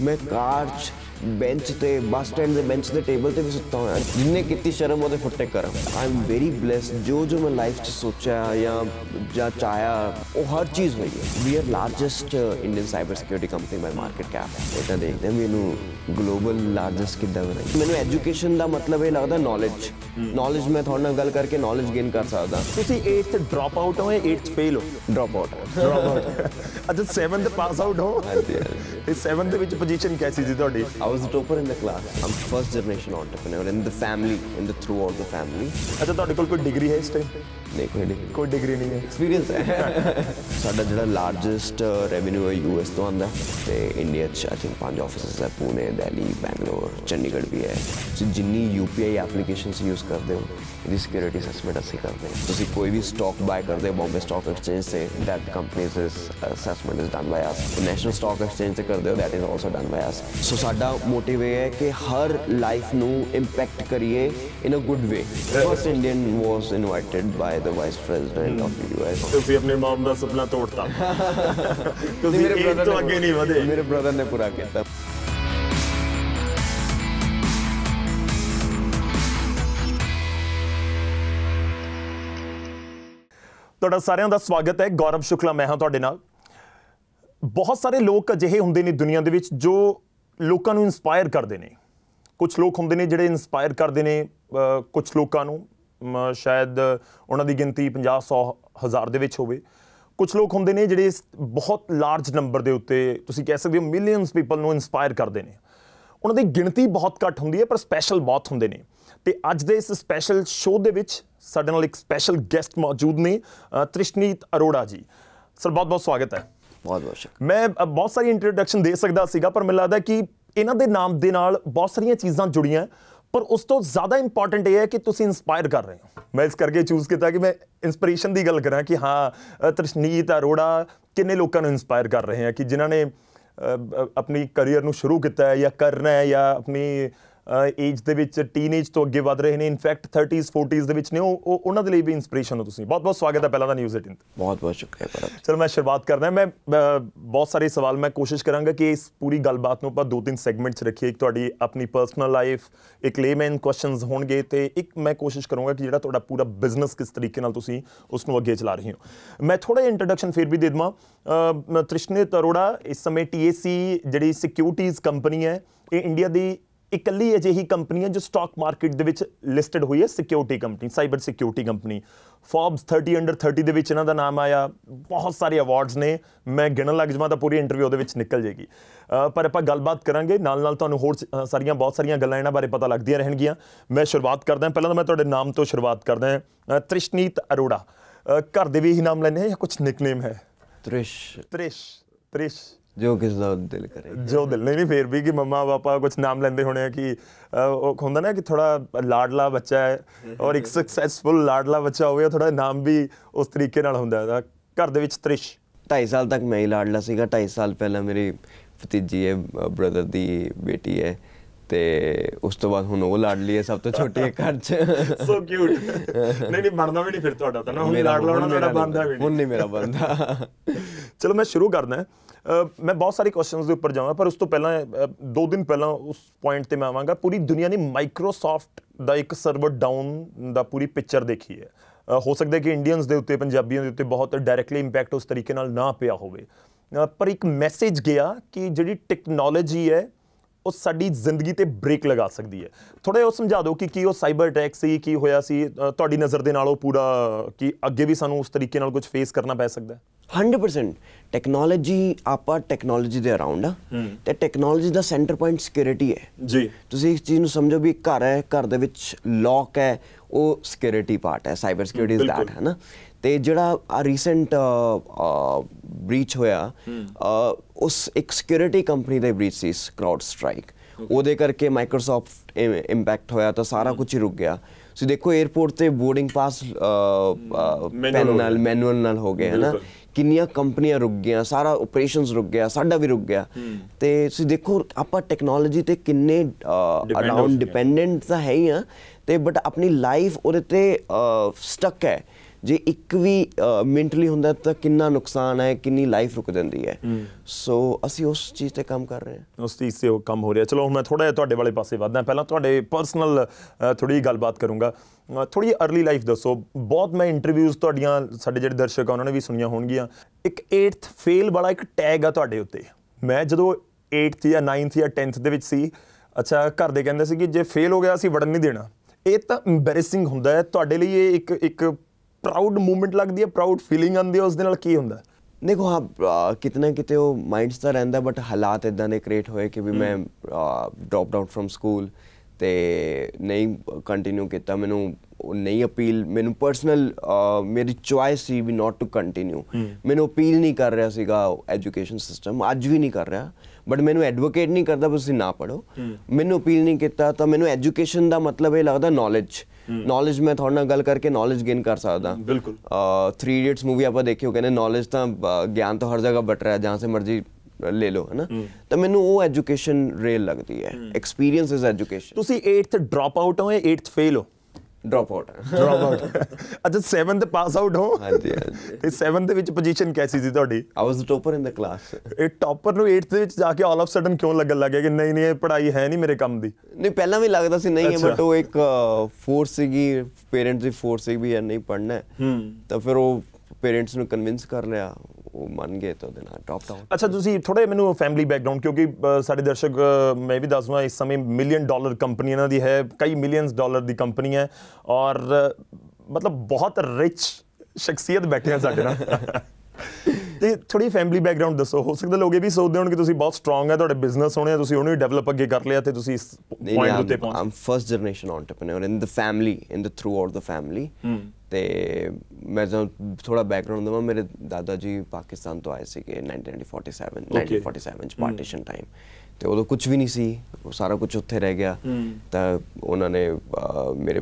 में कार्य ਬੈਂਚ ਤੇ ਬੱਸ ਸਟੈਂਡ ਦੇ ਬੈਂਚ ਤੇ ਟੇਬਲ ਤੇ ਵੀ ਸੁੱਤਾ ਹੋਇਆ ਜਿੰਨੇ ਕੀਤੀ ਸ਼ਰਮ ਉਹਦੇ ਫੁੱਟੇ ਕਰ ਆਈ ਐਮ ਵੈਰੀ ਬlesed ਜੋ ਜੋ ਮੈਂ ਲਾਈਫ 'ਚ ਸੋਚਿਆ ਜਾਂ ਜਾਂ ਚਾਇਆ ਉਹ ਹਰ ਚੀਜ਼ ਹੋਈ ਹੈ uh, we are largest Indian cyber security company by market cap ਇਦਾਂ ਦੇਖਦੇ ਮੈਨੂੰ ਗਲੋਬਲ ਲਾਰਜੈਸਟ ਕਿੱਦਾਂ ਬਣਾਈ ਮੈਨੂੰ ਐਜੂਕੇਸ਼ਨ ਦਾ ਮਤਲਬ ਇਹ ਲੱਗਦਾ ਨੌਲੇਜ ਨੌਲੇਜ ਮੈਂ ਤੁਹਾਡੇ ਨਾਲ ਗੱਲ ਕਰਕੇ ਨੌਲੇਜ ਗੇਨ ਕਰ ਸਕਦਾ ਤੁਸੀਂ 8th ਡ੍ਰੌਪ ਆਊਟ ਹੋ ਜਾਂ 8th ਫੇਲ ਹੋ ਡ੍ਰੌਪ ਆਊਟ ਡ੍ਰੌਪ ਆਊਟ ਅੱਛਾ 7th ਪਾਸ ਆਊਟ ਹੋ ਹਾਂਜੀ ਤੇ 7th ਦੇ ਵਿੱਚ ਪੋਜੀਸ਼ਨ ਕੈਸੀ ਸੀ ਤੁਹਾਡੀ I was a topper in the class. I'm first generation entrepreneur in the family, in the throughout the family. I thought I could degree, इस टाइम ਨਹੀਂ ਕੋਈ ਡਿਗਰੀ ਕੋਈ ਡਿਗਰੀ ਨਹੀਂ ਹੈ ਐਕਸਪੀਰੀਅੰਸ ਹੈ ਸਾਡਾ ਜਿਹੜਾ ਲਾਰਜੈਸਟ ਰੈਵਨਿਊ ਹੈ ਯੂਐਸ ਤੋਂ ਆਉਂਦਾ ਤੇ ਇੰਡੀਆ 'ਚ ਆਈ ਥਿੰਕ ਪੰਜ ਆਫਿਸਸ ਹੈ ਪੂਨੇ ਦਿੱਲੀ ਬੈਂਗਲੌਰ ਚੰਡੀਗੜ੍ਹ ਵੀ ਹੈ ਸੋ ਜਿੰਨੀ ਯੂਪੀਆਈ ਐਪਲੀਕੇਸ਼ਨਸ ਯੂਜ਼ ਕਰਦੇ ਹੋ ਇਹਦੀ ਸਿਕਿਉਰਿਟੀ ਅਸੈਸਮੈਂਟ ਅਸੀਂ ਕਰਦੇ ਹਾਂ ਤੁਸੀਂ ਕੋਈ ਵੀ ਸਟਾਕ ਬਾਏ ਕਰਦੇ ਹੋ ਬੰਬੇ ਸਟਾਕ ਐਕਸਚੇਂਜ ਸੇ ਦੈਟ ਕੰਪਨੀਸ ਇਸ assessment is done by us national stock exchange ਤੇ ਕਰਦੇ ਹੋ that is also done by us so ਸਾਡਾ ਮੋਟਿਵ ਇਹ ਹੈ ਕਿ ਹਰ ਲਾਈਫ ਨੂੰ ਇੰਪੈਕਟ ਕਰੀਏ in a good way first Indian was invited by the vice president of US ਤੁਸੀਂ ਆਪਣੇ ਮਾਮ ਦਾ ਸੁਪਨਾ ਤੋੜਤਾ ਤੁਸੀਂ ਮੇਰੇ ਬ੍ਰਦਰ ਤੋਂ ਅੱਗੇ ਨਹੀਂ ਵਧੇ ਮੇਰੇ ਬ੍ਰਦਰ ਨੇ ਪੂਰਾ ਕੀਤਾ ਤੁਹਾਡਾ ਸਾਰਿਆਂ ਦਾ ਸਵਾਗਤ ਹੈ ਗੌਰਵ ਸ਼ੁਕਲਾ ਮੈਂ ਹਾਂ ਤੁਹਾਡੇ ਨਾਲ ਬਹੁਤ ਸਾਰੇ ਲੋਕ ਅਜਿਹੇ ਹੁੰਦੇ ਨੇ ਦੁਨੀਆ ਦੇ ਵਿੱਚ ਜੋ ਲੋਕਾਂ ਨੂੰ ਇਨਸਪਾਇਰ ਕਰਦੇ ਨੇ ਕੁਝ ਲੋਕ ਹੁੰਦੇ ਨੇ ਜਿਹੜੇ ਇਨਸਪਾਇਰ ਕਰਦੇ ਨੇ ਕੁਝ ਲੋਕਾਂ ਨੂੰ ਸ਼ਾਇਦ ਉਹਨਾਂ ਦੀ ਗਿਣਤੀ 50 100 ਹਜ਼ਾਰ ਦੇ ਵਿੱਚ ਹੋਵੇ ਕੁਝ ਲੋਕ ਹੁੰਦੇ ਨੇ ਜਿਹੜੇ ਬਹੁਤ ਲਾਰਜ ਨੰਬਰ ਦੇ ਉੱਤੇ ਤੁਸੀਂ ਕਹਿ ਸਕਦੇ ਹੋ ਮਿਲੀਅਨਸ ਪੀਪਲ ਨੂੰ ਇਨਸਪਾਇਰ ਕਰਦੇ ਨੇ ਉਹਨਾਂ ਦੀ ਗਿਣਤੀ ਬਹੁਤ ਘੱਟ ਹੁੰਦੀ ਹੈ ਪਰ ਸਪੈਸ਼ਲ ਬਹੁਤ ਹੁੰਦੇ ਨੇ ਤੇ ਅੱਜ ਦੇ ਇਸ ਸਪੈਸ਼ਲ ਸ਼ੋਅ ਦੇ ਵਿੱਚ ਸਾਡੇ ਨਾਲ ਇੱਕ ਸਪੈਸ਼ਲ ਗੈਸਟ ਮੌਜੂਦ ਨੇ ਤ੍ਰਿਸ਼ਨੀਤ ਅਰੋੜਾ ਜੀ ਸਰ ਬਹੁਤ ਬਹੁਤ ਸਵਾਗਤ ਹੈ ਬਹੁਤ ਬਹੁਤ ਸ਼ੁਕਰ ਮੈਂ ਬਹੁਤ ਸਾਰੀ ਇੰਟਰੋਡਕਸ਼ਨ ਦੇ ਸਕਦਾ ਸੀਗਾ ਪਰ ਮੈਨੂੰ ਲੱਗਦਾ ਕਿ ਇਹਨਾਂ ਦੇ ਨਾਮ ਦੇ ਨਾਲ ਬਹੁਤ ਸਾਰੀਆਂ ਚੀਜ਼ਾਂ ਜੁੜੀਆਂ ਪਰ ਉਸ ਤੋਂ ਜ਼ਿਆਦਾ ਇੰਪੋਰਟੈਂਟ ਇਹ ਹੈ ਕਿ ਤੁਸੀਂ ਇਨਸਪਾਇਰ ਕਰ ਰਹੇ ਹੋ ਮੈਂ ਇਸ ਕਰਕੇ ਚੂਜ਼ ਕੀਤਾ ਕਿ ਮੈਂ ਇਨਸਪੀਰੇਸ਼ਨ ਦੀ ਗੱਲ ਕਰਾਂ ਕਿ ਹਾਂ ਤ੍ਰਿਸ਼ਨੀਤ ਅਰੋੜਾ ਕਿੰਨੇ ਲੋਕਾਂ ਨੂੰ ਇਨਸਪਾਇਰ ਕਰ ਰਹੇ ਹਨ ਕਿ ਜਿਨ੍ਹਾਂ ਨੇ ਆਪਣੀ ਕੈਰੀਅਰ ਨੂੰ ਸ਼ੁਰੂ ਕੀਤਾ ਹੈ ਜਾਂ ਕਰਨਾ ਹੈ ਜਾਂ ਆਪਣੀ ਏਜ ਦੇ ਵਿੱਚ ਟੀਨੇਜ ਤੋਂ ਅੱਗੇ ਵੱਧ ਰਹੇ ਨੇ ਇਨਫੈਕਟ 30s 40s ਦੇ ਵਿੱਚ ਨੇ ਉਹ ਉਹਨਾਂ ਦੇ ਲਈ ਵੀ ਇਨਸਪੀਰੇਸ਼ਨ ਹੋ ਤੁਸੀਂ ਬਹੁਤ ਬਹੁਤ ਸਵਾਗਤ ਹੈ ਪਹਿਲਾਂ ਦਾ ਨਿਊਜ਼ 18 ਬਹੁਤ ਬਹੁਤ ਸ਼ੁਕਰੀਆ ਭਰਤ ਚਲੋ ਮੈਂ ਸ਼ੁਰੂਆਤ ਕਰਦਾ ਮੈਂ ਬਹੁਤ ਸਾਰੇ ਸਵਾਲ ਮੈਂ ਕੋਸ਼ਿਸ਼ ਕਰਾਂਗਾ ਕਿ ਇਸ ਪੂਰੀ ਗੱਲਬਾਤ ਨੂੰ ਆਪਾਂ ਦੋ ਤਿੰਨ ਸੈਗਮੈਂਟਸ ਰੱਖੀਏ ਇੱਕ ਤੁਹਾਡੀ ਆਪਣੀ ਪਰਸਨਲ ਲਾਈਫ ਇੱਕ ਲੇਮੈਨ ਕੁਐਸਚਨਸ ਹੋਣਗੇ ਤੇ ਇੱਕ ਮੈਂ ਕੋਸ਼ਿਸ਼ ਕਰੂੰਗਾ ਕਿ ਜਿਹੜਾ ਤੁਹਾਡਾ ਪੂਰਾ ਬਿਜ਼ਨਸ ਕਿਸ ਤਰੀਕੇ ਨਾਲ ਤੁਸੀਂ ਉਸ ਨੂੰ ਅੱਗੇ ਚਲਾ ਰਹੇ ਹੋ ਮੈਂ ਥੋੜਾ ਜਿਹਾ ਇੰਟਰੋਡਕਸ਼ਨ ਫੇਰ ਵੀ ਦੇ ਦਵਾਂ ਤ੍ਰਿਸ਼ਨੇ ਤਰੋੜਾ ਇਸ ਸਮੇਂ ਟੀਏਸੀ ਜਿਹੜੀ ਸਿਕਿਉਰਿਟੀਜ਼ ਕੰਪਨੀ ਹੈ ਇਹ ਇੰਡੀਆ ਦੀ ਇਕੱਲੀ ਅਜਿਹੀ ਕੰਪਨੀ ਹੈ ਜੋ ਸਟਾਕ ਮਾਰਕੀਟ ਦੇ ਵਿੱਚ ਲਿਸਟਡ ਹੋਈ ਹੈ security company cyber security company Forbes 30 under 30 ਦੇ ਵਿੱਚ ਇਹਨਾਂ ਦਾ ਨਾਮ ਆਇਆ ਬਹੁਤ ਸਾਰੇ ਅਵਾਰਡਸ ਨੇ ਮੈਂ ਗਿਣਨ ਲੱਗ ਜਾਵਾਂ ਤਾਂ ਪੂਰੀ ਇੰਟਰਵਿਊ ਉਹਦੇ ਵਿੱਚ ਨਿਕਲ ਜੇਗੀ ਪਰ ਆਪਾਂ ਗੱਲਬਾਤ ਕਰਾਂਗੇ ਨਾਲ ਨਾਲ ਤੁਹਾਨੂੰ ਹੋਰ ਸਾਰੀਆਂ ਬਹੁਤ ਸਾਰੀਆਂ ਗੱਲਾਂ ਇਹਨਾਂ ਬਾਰੇ ਪਤਾ ਲੱਗਦੀਆਂ ਰਹਿਣਗੀਆਂ ਮੈਂ ਸ਼ੁਰੂਆਤ ਕਰਦਾ ਪਹਿਲਾਂ ਤਾਂ ਮੈਂ ਤੁਹਾਡੇ ਨਾਮ ਤੋਂ ਸ਼ੁਰੂਆਤ ਕਰਦਾ ਹਾਂ ਤ੍ਰਿਸ਼ਨੀਤ ਅਰੋੜਾ ਘਰ ਦੇ ਵੀ ਇਹੀ ਨਾਮ ਲੈਨੇ ਹੈ ਜਾਂ ਕੁਝ ਨਿਕਨੇਮ ਹੈ ਤ੍ਰਿਸ਼ ਤ੍ਰਿਸ਼ ਤ੍ਰਿਸ਼ ਜੋ ਕਿਸ ਦਾ ਦਿਲ ਕਰੇ ਜੋ ਦਿਲ ਨਹੀਂ ਨਹੀਂ ਫੇਰ ਵੀ ਕਿ ਮੰਮਾ ਪਾਪਾ ਕੁਝ ਨਾਮ ਲੈਂਦੇ ਹੋਣੇ ਆ ਕਿ ਉਹ ਹੁੰਦਾ ਨਾ ਕਿ ਥੋੜਾ ਲਾਡਲਾ ਬੱਚਾ ਹੈ ਔਰ ਇੱਕ ਸਕਸੈਸਫੁਲ ਲਾਡਲਾ ਬੱਚਾ ਹੋਵੇ ਥੋੜਾ ਨਾਮ ਵੀ ਉਸ ਤਰੀਕੇ ਨਾਲ ਹੁੰਦਾ ਹੈ ਘਰ ਦੇ ਵਿੱਚ ਤ੍ਰਿਸ਼ 2.5 ਸਾਲ ਤੱਕ ਮੈਂ ਹੀ ਲਾਡਲਾ ਸੀਗਾ 2.5 ਸਾਲ ਪਹਿਲਾਂ ਮੇਰੀ ਭਤੀਜੀ ਹੈ ਬ੍ਰਦਰ ਦੀ ਬੇਟੀ ਹੈ ਤੇ ਉਸ ਤੋਂ ਬਾਅਦ ਹੁਣ ਉਹ ਲਾਡਲੀ ਹੈ ਸਭ ਤੋਂ ਛੋਟੀ ਹੈ ਘਰ 'ਚ ਸੋ ਕਿਊਟ ਨਹੀਂ ਨਹੀਂ ਬਣਦਾ ਵੀ ਨਹੀਂ ਫਿਰ ਤੁਹਾਡਾ ਤਾਂ ਨਾ ਹੁਣ ਲਾਡਲਾ ਹੋਣਾ ਮੇਰਾ ਬੰਦਾ ਵੀ ਨਹੀਂ ਹੁਣ ਨਹੀਂ ਮੇਰਾ ਬੰਦਾ ਚਲੋ ਮੈਂ ਸ਼ੁਰੂ ਕਰਦਾ ਮੈਂ ਬਹੁਤ ਸਾਰੇ ਕੁਐਸਚਨਸ ਦੇ ਉੱਪਰ ਜਾਵਾਂ ਪਰ ਉਸ ਤੋਂ ਪਹਿਲਾਂ ਦੋ ਦਿਨ ਪਹਿਲਾਂ ਉਸ ਪੁਆਇੰਟ ਤੇ ਮੈਂ ਆਵਾਂਗਾ ਪੂਰੀ ਦੁਨੀਆ ਨੇ ਮਾਈਕਰੋਸਾਫਟ ਦਾ ਇੱਕ ਸਰਵਰ ਡਾਊਨ ਦਾ ਪੂਰੀ ਪਿਕਚਰ ਦੇਖੀ ਹੈ ਹੋ ਸਕਦਾ ਕਿ ਇੰਡੀਅਨਸ ਦੇ ਉੱਤੇ ਪੰਜਾਬੀਆਂ ਦੇ ਉੱਤੇ ਬਹੁਤ ਡਾਇਰੈਕਟਲੀ ਇੰਪੈਕਟ ਉਸ ਤਰੀਕੇ ਨਾਲ ਨਾ ਪਿਆ ਹੋਵੇ ਪਰ ਇੱਕ ਮੈਸੇਜ ਗਿਆ ਕਿ ਜਿਹੜੀ ਟੈਕਨੋਲੋਜੀ ਹੈ ਉਹ ਸਾਡੀ ਜ਼ਿੰਦਗੀ ਤੇ ਬ੍ਰੇਕ ਲਗਾ ਸਕਦੀ ਹੈ ਥੋੜਾ ਉਹ ਸਮਝਾ ਦਿਓ ਕਿ ਕੀ ਉਹ ਸਾਈਬਰ ਅਟੈਕ ਸੀ ਕੀ ਹੋਇਆ ਸੀ ਤੁਹਾਡੀ ਨਜ਼ਰ ਦੇ ਨਾਲ ਉਹ ਪੂਰਾ ਕਿ ਅੱਗੇ ਵੀ ਸਾਨੂੰ ਉਸ ਤਰੀਕੇ ਨਾਲ ਕੁਝ ਫੇਸ ਕਰਨਾ ਪੈ ਸਕਦਾ ਹੈ 100% ਟੈਕਨੋਲੋਜੀ ਆਪਾਂ ਟੈਕਨੋਲੋਜੀ ਦੇ ਅਰਾਊਂਡ ਆ ਤੇ ਟੈਕਨੋਲੋਜੀ ਦਾ ਸੈਂਟਰ ਪੁਆਇੰਟ ਸਿਕਿਉਰਿਟੀ ਹੈ ਜੀ ਤੁਸੀਂ ਇਸ ਚੀਜ਼ ਨੂੰ ਸਮਝੋ ਵੀ ਘਰ ਹੈ ਘਰ ਦੇ ਵਿੱਚ ਲੌਕ ਹੈ ਉਹ ਸਿਕਿਉਰਿਟੀ ਪਾਰਟ ਹੈ ਸਾਈਬਰ ਸਿਕਿਉਰਿਟੀ ਇਜ਼ ਦੈਟ ਹੈ ਨਾ ਤੇ ਜਿਹੜਾ ਆ ਰੀਸੈਂਟ ਬ੍ਰੀਚ ਹੋਇਆ ਉਸ ਇੱਕ ਸਿਕਿਉਰਿਟੀ ਕੰਪਨੀ ਦਾ ਬ੍ਰੀਚ ਸੀ ਕਰਾਊਡ ਸਟ੍ਰਾਈਕ ਉਹਦੇ ਕਰਕੇ ਮਾਈਕਰੋਸਾਫਟ ਇੰਪੈਕਟ ਹੋਇਆ ਤਾਂ ਸਾਰਾ ਕੁਝ ਹੀ ਰੁਕ ਗਿਆ ਤੁਸੀਂ ਦੇਖੋ 에어ਪੋਰਟ ਤੇ ਬੋਰਡਿੰਗ ਪਾਸ ਮੈਨੂਅਲ ਮੈਨੂਅਲ ਨਾਲ ਹੋ ਗਿਆ ਹੈ ਨਾ ਕਿੰਨੀਆਂ ਕੰਪਨੀਆਂ ਰੁਕ ਗਈਆਂ ਸਾਰਾ ਆਪਰੇਸ਼ਨਸ ਰੁਕ ਗਿਆ ਸਾਡਾ ਵੀ ਰੁਕ ਗਿਆ ਤੇ ਤੁਸੀਂ ਦੇਖੋ ਆਪਾਂ ਟੈਕਨੋਲੋਜੀ ਤੇ ਕਿੰਨੇ ਅਰਾਊਂਡ ਡਿਪੈਂਡੈਂਟ ਤਾਂ ਹੈ ਹੀ ਆ ਤੇ ਬਟ ਆਪਣੀ ਲਾਈਫ ਉਹਦੇ ਤੇ ਸਟਕ ਹੈ ਜੇ ਇੱਕ ਵੀ ਮੈਂਟਲੀ ਹੁੰਦਾ ਤਾਂ ਕਿੰਨਾ ਨੁਕਸਾਨ ਹੈ ਕਿੰਨੀ ਲਾਈਫ ਰੁਕ ਜਾਂਦੀ ਹੈ ਸੋ ਅਸੀਂ ਉਸ ਚੀਜ਼ ਤੇ ਕੰਮ ਕਰ ਰਹੇ ਹਾਂ ਉਸ ਚੀਜ਼ ਤੇ ਉਹ ਕੰਮ ਹੋ ਰਿਹਾ ਚਲੋ ਹੁਣ ਮੈਂ ਥੋੜਾ ਜਿਹਾ ਤੁਹਾਡੇ ਵਾਲੇ ਪਾਸੇ ਵਧਦਾ ਪਹਿਲਾਂ ਤੁਹਾਡੇ ਪਰਸਨਲ ਥੋੜੀ ਗੱਲਬਾਤ ਕਰੂੰਗਾ ਥੋੜੀ ਅਰਲੀ ਲਾਈਫ ਦੱਸੋ ਬਹੁਤ ਮੈਂ ਇੰਟਰਵਿਊਜ਼ ਤੁਹਾਡੀਆਂ ਸਾਡੇ ਜਿਹੜੇ ਦਰਸ਼ਕ ਆ ਉਹਨਾਂ ਨੇ ਵੀ ਸੁਣੀਆਂ ਹੋਣਗੀਆਂ ਇੱਕ 8th ਫੇਲ ਵਾਲਾ ਇੱਕ ਟੈਗ ਆ ਤੁਹਾਡੇ ਉੱਤੇ ਮੈਂ ਜਦੋਂ 8th ਜਾਂ 9th ਜਾਂ 10th ਦੇ ਵਿੱਚ ਸੀ ਅੱਛਾ ਘਰ ਦੇ ਕਹਿੰਦੇ ਸੀ ਕਿ ਜੇ ਫੇਲ ਹੋ ਗਿਆ ਅਸੀਂ ਵੜਨ ਨਹੀਂ ਦੇਣਾ ਇਹ ਤਾਂ ਇੰਬੈਰੈਸਿੰਗ ਹੁੰਦਾ ਹੈ ਤੁਹਾਡੇ ਲਈ ਇਹ ਇੱਕ ਇੱਕ ਪ੍ਰਾਊਡ ਮੂਮੈਂਟ ਲੱਗਦੀ ਹੈ ਪ੍ਰਾਊਡ ਫੀਲਿੰਗ ਆਉਂਦੀ ਹੈ ਉਸ ਦੇ ਨਾਲ ਕੀ ਹੁੰਦਾ ਦੇਖੋ ਹਾਂ ਕਿਤਨੇ ਕਿਤੇ ਉਹ ਮਾਈਂਡਸ ਤਾਂ ਰਹਿੰਦਾ ਬਟ ਹਾਲਾਤ ਇਦਾਂ ਦੇ ਕ੍ਰੀਏਟ ਹੋਏ ਕਿ ਵੀ ਮੈਂ ਡ੍ਰੌਪ ਡਾਊਨ ਫਰਮ ਸਕੂਲ ਤੇ ਨਹੀਂ ਕੰਟੀਨਿਊ ਕੀਤਾ ਮੈਨੂੰ ਨਹੀਂ ਅਪੀਲ ਮੈਨੂੰ ਪਰਸਨਲ ਮੇਰੀ ਚੁਆਇਸ ਸੀ ਵੀ ਨਾਟ ਟੂ ਕੰਟੀਨਿਊ ਮੈਨੂੰ ਅਪੀਲ ਨਹੀਂ ਕਰ ਰਿਹਾ ਸੀਗਾ ਐਜੂਕੇਸ਼ਨ ਸਿਸਟਮ ਅੱਜ ਵੀ ਨਹੀਂ ਕਰ ਰਿਹਾ ਬਟ ਮੈਨੂੰ ਐਡਵੋਕੇਟ ਨਹੀਂ ਕਰਦਾ ਤੁਸੀਂ ਨਾ ਪੜੋ ਮੈਨੂੰ ਅਪੀਲ ਨਹੀਂ ਕੀਤਾ ਤਾਂ ਮੈਨੂੰ ਐਜੂਕੇਸ਼ਨ ਦਾ ਮਤਲਬ ਇਹ ਲੱਗਦਾ ਨੌਲੇਜ ਨੌਲੇਜ ਮੈਂ ਤੁਹਾਡੇ ਨਾਲ ਗੱਲ ਕਰਕੇ ਨੌਲੇਜ ਗੇਨ ਕਰ ਸਕਦਾ ਬਿਲਕੁਲ 3 ਇਡੀਅਟਸ ਮੂਵੀ ਆਪਾਂ ਦੇਖਿਓ ਕਹਿੰਦੇ ਨੌਲੇਜ ਤਾਂ ਗਿਆਨ ਤਾਂ ਹਰ ਜਗ੍ਹਾ ਬਟ ਰਿਹਾ ਜਾਂ ਸੇ ਮਰਜ਼ੀ ਲੈ ਲਓ ਹਨਾ ਤਾਂ ਮੈਨੂੰ ਉਹ ਐਜੂਕੇਸ਼ਨ ਰੇਲ ਲੱਗਦੀ ਹੈ ਐਕਸਪੀਰੀਅੰਸ ਇਜ਼ ਐਜੂਕੇਸ਼ਨ ਤੁਸੀਂ 8th ਡ੍ਰੌਪ ਆਊਟ ਹੋ ਜਾਂ 8th ਫੇਲ ਹੋ ਡ੍ਰੌਪ ਆਊਟ ਡ੍ਰੌਪ ਆਊਟ ਅੱਛਾ 7th ਪਾਸ ਆਊਟ ਹੋ ਹਾਂਜੀ ਹਾਂਜੀ ਤੇ 7th ਦੇ ਵਿੱਚ ਪੋਜੀਸ਼ਨ ਕੈਸੀ ਸੀ ਤੁਹਾਡੀ I was topper in the class ਇਹ ਟੌਪਰ ਨੂੰ 8th ਦੇ ਵਿੱਚ ਜਾ ਕੇ ਆਲ ਆਫ ਸਡਨ ਕਿਉਂ ਲੱਗਣ ਲੱਗਿਆ ਕਿ ਨਹੀਂ ਨਹੀਂ ਇਹ ਪੜ੍ਹਾਈ ਹੈ ਨਹੀਂ ਮੇਰੇ ਕੰਮ ਦੀ ਨਹੀਂ ਪਹਿਲਾਂ ਵੀ ਲੱਗਦਾ ਸੀ ਨਹੀਂ ਹੈ ਬਟ ਉਹ ਇੱਕ ਫੋਰਸ ਸੀਗੀ ਪੇਰੈਂਟਸ ਦੀ ਫੋਰਸ ਸੀ ਵੀ ਇਹ ਨਹੀਂ ਪੜਨਾ ਹੈ ਤਾਂ ਫਿਰ ਉਹ ਪੇਰੈਂਟਸ ਨੂੰ ਕਨਵਿੰਸ ਕਰ ਲਿਆ ਉਹ ਮੰਨ ਗਏ ਤਾਂ ਉਹਦੇ ਨਾਲ ਡ੍ਰੌਪ ਡਾਊਨ ਅੱਛਾ ਤੁਸੀਂ ਥੋੜੇ ਮੈਨੂੰ ਫੈਮਿਲੀ ਬੈਕਗ੍ਰਾਉਂਡ ਕਿਉਂਕਿ ਸਾਡੇ ਦਰਸ਼ਕ ਮੈਂ ਵੀ ਦੱਸਦਾ ਇਸ ਸਮੇਂ ਮਿਲੀਅਨ ਡਾਲਰ ਕੰਪਨੀ ਇਹਨਾਂ ਦੀ ਹੈ ਕਈ ਮਿਲੀਅਨਸ ਡਾਲਰ ਦੀ ਕੰਪਨੀ ਹੈ ਔਰ ਮਤਲਬ ਬਹੁਤ ਰਿਚ ਸ਼ਖਸੀਅਤ ਬੈਠੇ ਆ ਸਾਡੇ ਨਾਲ ਤੇ ਥੋੜੀ ਫੈਮਿਲੀ ਬੈਕਗ੍ਰਾਉਂਡ ਦੱਸੋ ਹੋ ਸਕਦਾ ਲੋਕ ਇਹ ਵੀ ਸੋਚਦੇ ਹੋਣ ਕਿ ਤੁਸੀਂ ਬਹੁਤ ਸਟਰੋਂਗ ਹੈ ਤੁਹਾਡੇ ਬਿਜ਼ਨਸ ਹੋਣੇ ਆ ਤੁਸੀਂ ਉਹਨੂੰ ਡਿਵੈਲਪ ਅੱਗੇ ਕਰ ਲਿਆ ਤੇ ਤੁਸੀਂ ਇਸ ਪੁਆਇੰਟ ਉੱਤੇ ਪਹੁੰਚ I'm first generation entrepreneur in the family in the throughout the family ਤੇ ਮੈਂ ਜਦੋਂ ਥੋੜਾ ਬੈਕਗ੍ਰਾਉਂਡ ਦਵਾਂ ਮੇਰੇ ਦਾਦਾ ਜੀ ਪਾਕਿਸਤਾਨ ਤੋਂ ਆਏ ਸੀਗੇ 1947 1947 ਚ ਪਾਰਟੀਸ਼ਨ ਟਾਈਮ ਤੇ ਉਦੋਂ ਕੁਝ ਵੀ ਨਹੀਂ ਸੀ ਉਹ ਸਾਰਾ ਕੁਝ ਉੱਥੇ ਰਹਿ ਗਿਆ ਤਾਂ ਉਹਨਾਂ ਨੇ ਮੇਰੇ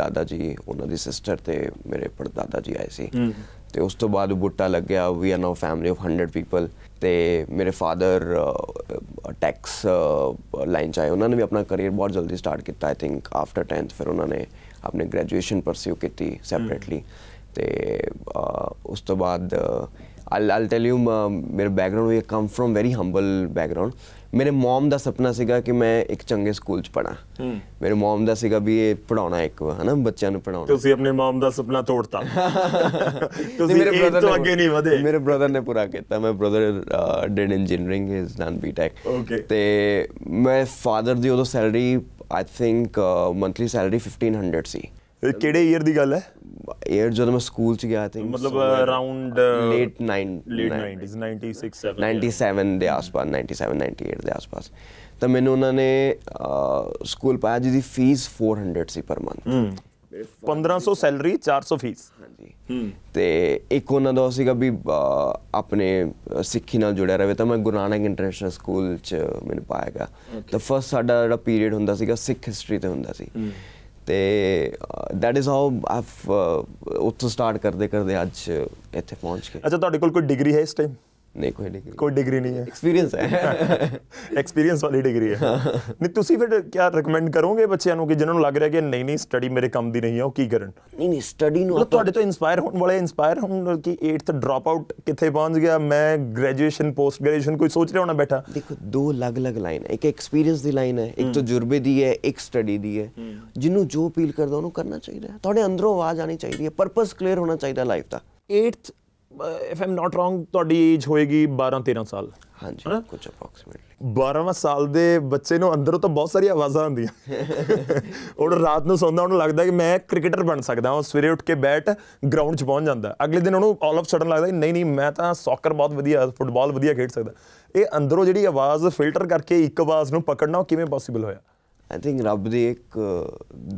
ਦਾਦਾ ਜੀ ਉਹਨਾਂ ਦੀ ਸਿਸਟਰ ਤੇ ਮੇਰੇ ਪੜਦਾਦਾ ਜੀ ਆਏ ਸੀ ਤੇ ਉਸ ਤੋਂ ਬਾਅਦ ਬੁੱਟਾ ਲੱਗਿਆ we are now family of 100 people ਤੇ ਮੇਰੇ ਫਾਦਰ ਟੈਕਸ ਲਾਈਨ ਚ ਆਏ ਉਹਨਾਂ ਨੇ ਵੀ ਆਪਣਾ ਕੈਰੀਅਰ ਬਹੁਤ ਜਲਦੀ ਸਟਾਰਟ ਕੀਤਾ ਆਈ ਥਿੰਕ ਆਫਟਰ 10th ਫਿਰ ਉਹਨਾਂ ਨੇ ਆਪਣੇ ਗ੍ਰੈਜੂਏਸ਼ਨ ਪਰਸਿਊ ਕੀਤੀ ਸੈਪਰੇਟਲੀ ਤੇ ਉਸ ਤੋਂ ਬਾਅਦ ਆਲ ਆਲ ਟੈਲ ਯੂ ਮੇਰਾ background we come from very humble background ਮੇਰੇ ਮਮ ਦਾ ਸੁਪਨਾ ਸੀਗਾ ਕਿ ਮੈਂ ਇੱਕ ਚੰਗੇ ਸਕੂਲ 'ਚ ਪੜਾਂ ਮੇਰੇ ਮਮ ਦਾ ਸੀਗਾ ਵੀ ਇਹ ਪੜਾਉਣਾ ਇੱਕ ਹਨਾ ਬੱਚਿਆਂ ਨੂੰ ਪੜਾਉਣਾ ਤੁਸੀਂ ਆਪਣੇ ਮਮ ਦਾ ਸੁਪਨਾ ਤੋੜਤਾ ਤੁਸੀਂ ਮੇਰੇ ਬ੍ਰਦਰ ਤੋਂ ਅੱਗੇ ਨਹੀਂ ਵਧੇ ਮੇਰੇ ਬ੍ਰਦਰ ਨੇ ਪੂਰਾ ਕੀਤਾ ਮੈਂ brother did engineering is done BTech ਤੇ ਮੈਂ ਫਾਦਰ ਦੀ ਉਦੋਂ salary I think monthly salary 1500 ਸੀ ਕਿਹੜੇ ਈਅਰ ਦੀ ਗੱਲ ਹੈ ਈਅਰ ਜਦੋਂ ਮੈਂ ਸਕੂਲ ਚ ਗਿਆ ਥਿੰਕ ਮਤਲਬ ਅਰਾਊਂਡ ਲੇਟ 9 ਲੇਟ 90s 96 7 97 ਦੇ ਆਸ-ਪਾਸ 97 98 ਦੇ ਆਸ-ਪਾਸ ਤਾਂ ਮੈਨੂੰ ਉਹਨਾਂ ਨੇ ਸਕੂਲ uh, ਪਾਇਆ ਜਿਹਦੀ ਫੀਸ 400 ਸੀ ਪਰ ਮੰਥ 1500 ਸੈਲਰੀ 400 ਫੀਸ ਹਾਂਜੀ ਤੇ ਇੱਕ ਉਹਨਾਂ ਦਾ ਸੀਗਾ ਵੀ ਆਪਣੇ ਸਿੱਖੀ ਨਾਲ ਜੁੜਿਆ ਰਹੇ ਤਾਂ ਮੈਂ ਗੁਰੂ ਨਾਨਕ ਇੰਟਰਨੈਸ਼ਨਲ ਸਕੂਲ ਚ ਮੈਨੂੰ ਪਾਇਆਗਾ ਤਾਂ ਫਸਟ ਸਾਡਾ ਜਿਹੜਾ ਪੀਰੀਅਡ ਹੁੰਦਾ ਸੀਗਾ ਸਿੱਖ ਹਿਸਟਰੀ ਤੇ ਹੁੰਦਾ ਸੀ ਤੇ ਦੈਟ ਇਜ਼ ਹਾਊ ਆਫ ਉੱਥੋਂ ਸਟਾਰਟ ਕਰਦੇ ਕਰਦੇ ਅੱਜ ਇੱਥੇ ਪਹੁੰਚ ਗਏ ਅੱਛਾ ਤੁਹਾਡੇ ਕੋਲ ਕੋਈ ਡਿਗਰੀ ਹੈ ਇਸ ਟਾਈਮ ਨਹੀਂ ਕੋਈ ਡਿਗਰੀ ਕੋਈ ਡਿਗਰੀ ਨਹੀਂ ਹੈ ਐਕਸਪੀਰੀਅੰਸ ਹੈ ਐਕਸਪੀਰੀਅੰਸ ਵਾਲੀ ਡਿਗਰੀ ਹੈ ਨਹੀਂ ਤੁਸੀਂ ਫਿਰ ਕੀ ਰეკਮੈਂਡ ਕਰੋਗੇ ਬੱਚਿਆਂ ਨੂੰ ਕਿ ਜਿਨ੍ਹਾਂ ਨੂੰ ਲੱਗ ਰਿਹਾ ਕਿ ਨਹੀਂ ਨਹੀਂ ਸਟੱਡੀ ਮੇਰੇ ਕੰਮ ਦੀ ਨਹੀਂ ਹੈ ਉਹ ਕੀ ਕਰਨ ਨਹੀਂ ਨਹੀਂ ਸਟੱਡੀ ਨੂੰ ਤੁਹਾਡੇ ਤੋਂ ਇਨਸਪਾਇਰ ਹੋਣ ਵਾਲੇ ਇਨਸਪਾਇਰ ਹੋਣ ਕਿ 8th ਡ੍ਰੌਪ ਆਊਟ ਕਿੱਥੇ ਪਹੁੰਚ ਗਿਆ ਮੈਂ ਗ੍ਰੈਜੂਏਸ਼ਨ ਪੋਸਟ ਗ੍ਰੈਜੂਏਸ਼ਨ ਕੋਈ ਸੋਚ ਰਿਹਾ ਹੋਣਾ ਬੈਠਾ ਦੇਖੋ ਦੋ ਅਲੱਗ-ਅਲੱਗ ਲਾਈਨ ਹੈ ਇੱਕ ਐਕਸਪੀਰੀਅੰਸ ਦੀ ਲਾਈਨ ਹੈ ਇੱਕ ਤਜਰਬੇ ਦੀ ਹੈ ਇੱਕ ਸਟੱਡੀ ਦੀ ਹੈ ਜਿਹਨੂੰ ਜੋ ਅਪੀਲ ਕਰਦਾ ਉਹਨੂੰ ਕਰਨਾ ਚਾਹੀਦਾ ਹੈ ਤੁਹਾਡੇ ਅੰਦਰੋਂ ਆਵਾਜ਼ ਆਣੀ ਚਾਹੀਦੀ ਹੈ ਪਰਪਸ ਕਲੀਅਰ ਹੋਣਾ ਚਾਹੀਦਾ ਲਾਈਫ ਦਾ 8th if I'm not wrong ਤੁਹਾਡੀ ਏਜ ਹੋਏਗੀ 12 13 ਸਾਲ ਹਾਂਜੀ ਕੁਝ ਅਪਰੋਕਸੀਮੇਟਲੀ 12ਵਾਂ ਸਾਲ ਦੇ ਬੱਚੇ ਨੂੰ ਅੰਦਰੋਂ ਤਾਂ ਬਹੁਤ ਸਾਰੀ ਆਵਾਜ਼ਾਂ ਆਉਂਦੀਆਂ ਉਹ ਰਾਤ ਨੂੰ ਸੌਂਦਾ ਉਹਨੂੰ ਲੱਗਦਾ ਕਿ ਮੈਂ ਕ੍ਰਿਕਟਰ ਬਣ ਸਕਦਾ ਹਾਂ ਸਵੇਰੇ ਉੱਠ ਕੇ ਬੈਟ ਗਰਾਊਂਡ 'ਚ ਪਹੁੰਚ ਜਾਂਦਾ ਅਗਲੇ ਦਿਨ ਉਹਨੂੰ ਆਲ ਆਫ ਸਡਨ ਲੱਗਦਾ ਨਹੀਂ ਨਹੀਂ ਮੈਂ ਤਾਂ ਸੌਕਰ ਬਹੁਤ ਵਧੀਆ ਫੁੱਟਬਾਲ ਵਧੀਆ ਖੇਡ ਸਕਦਾ ਇਹ ਅੰਦਰੋਂ ਜਿਹੜੀ ਆਵਾਜ਼ ਫਿਲਟਰ ਕਰਕੇ ਇੱਕ ਆਵਾਜ਼ ਨੂੰ ਪਕੜਨਾ ਕਿਵੇਂ ਪੋਸੀਬਲ ਹੋਇਆ ਆਈ ਥਿੰਕ ਰੱਬ ਦੀ ਇੱਕ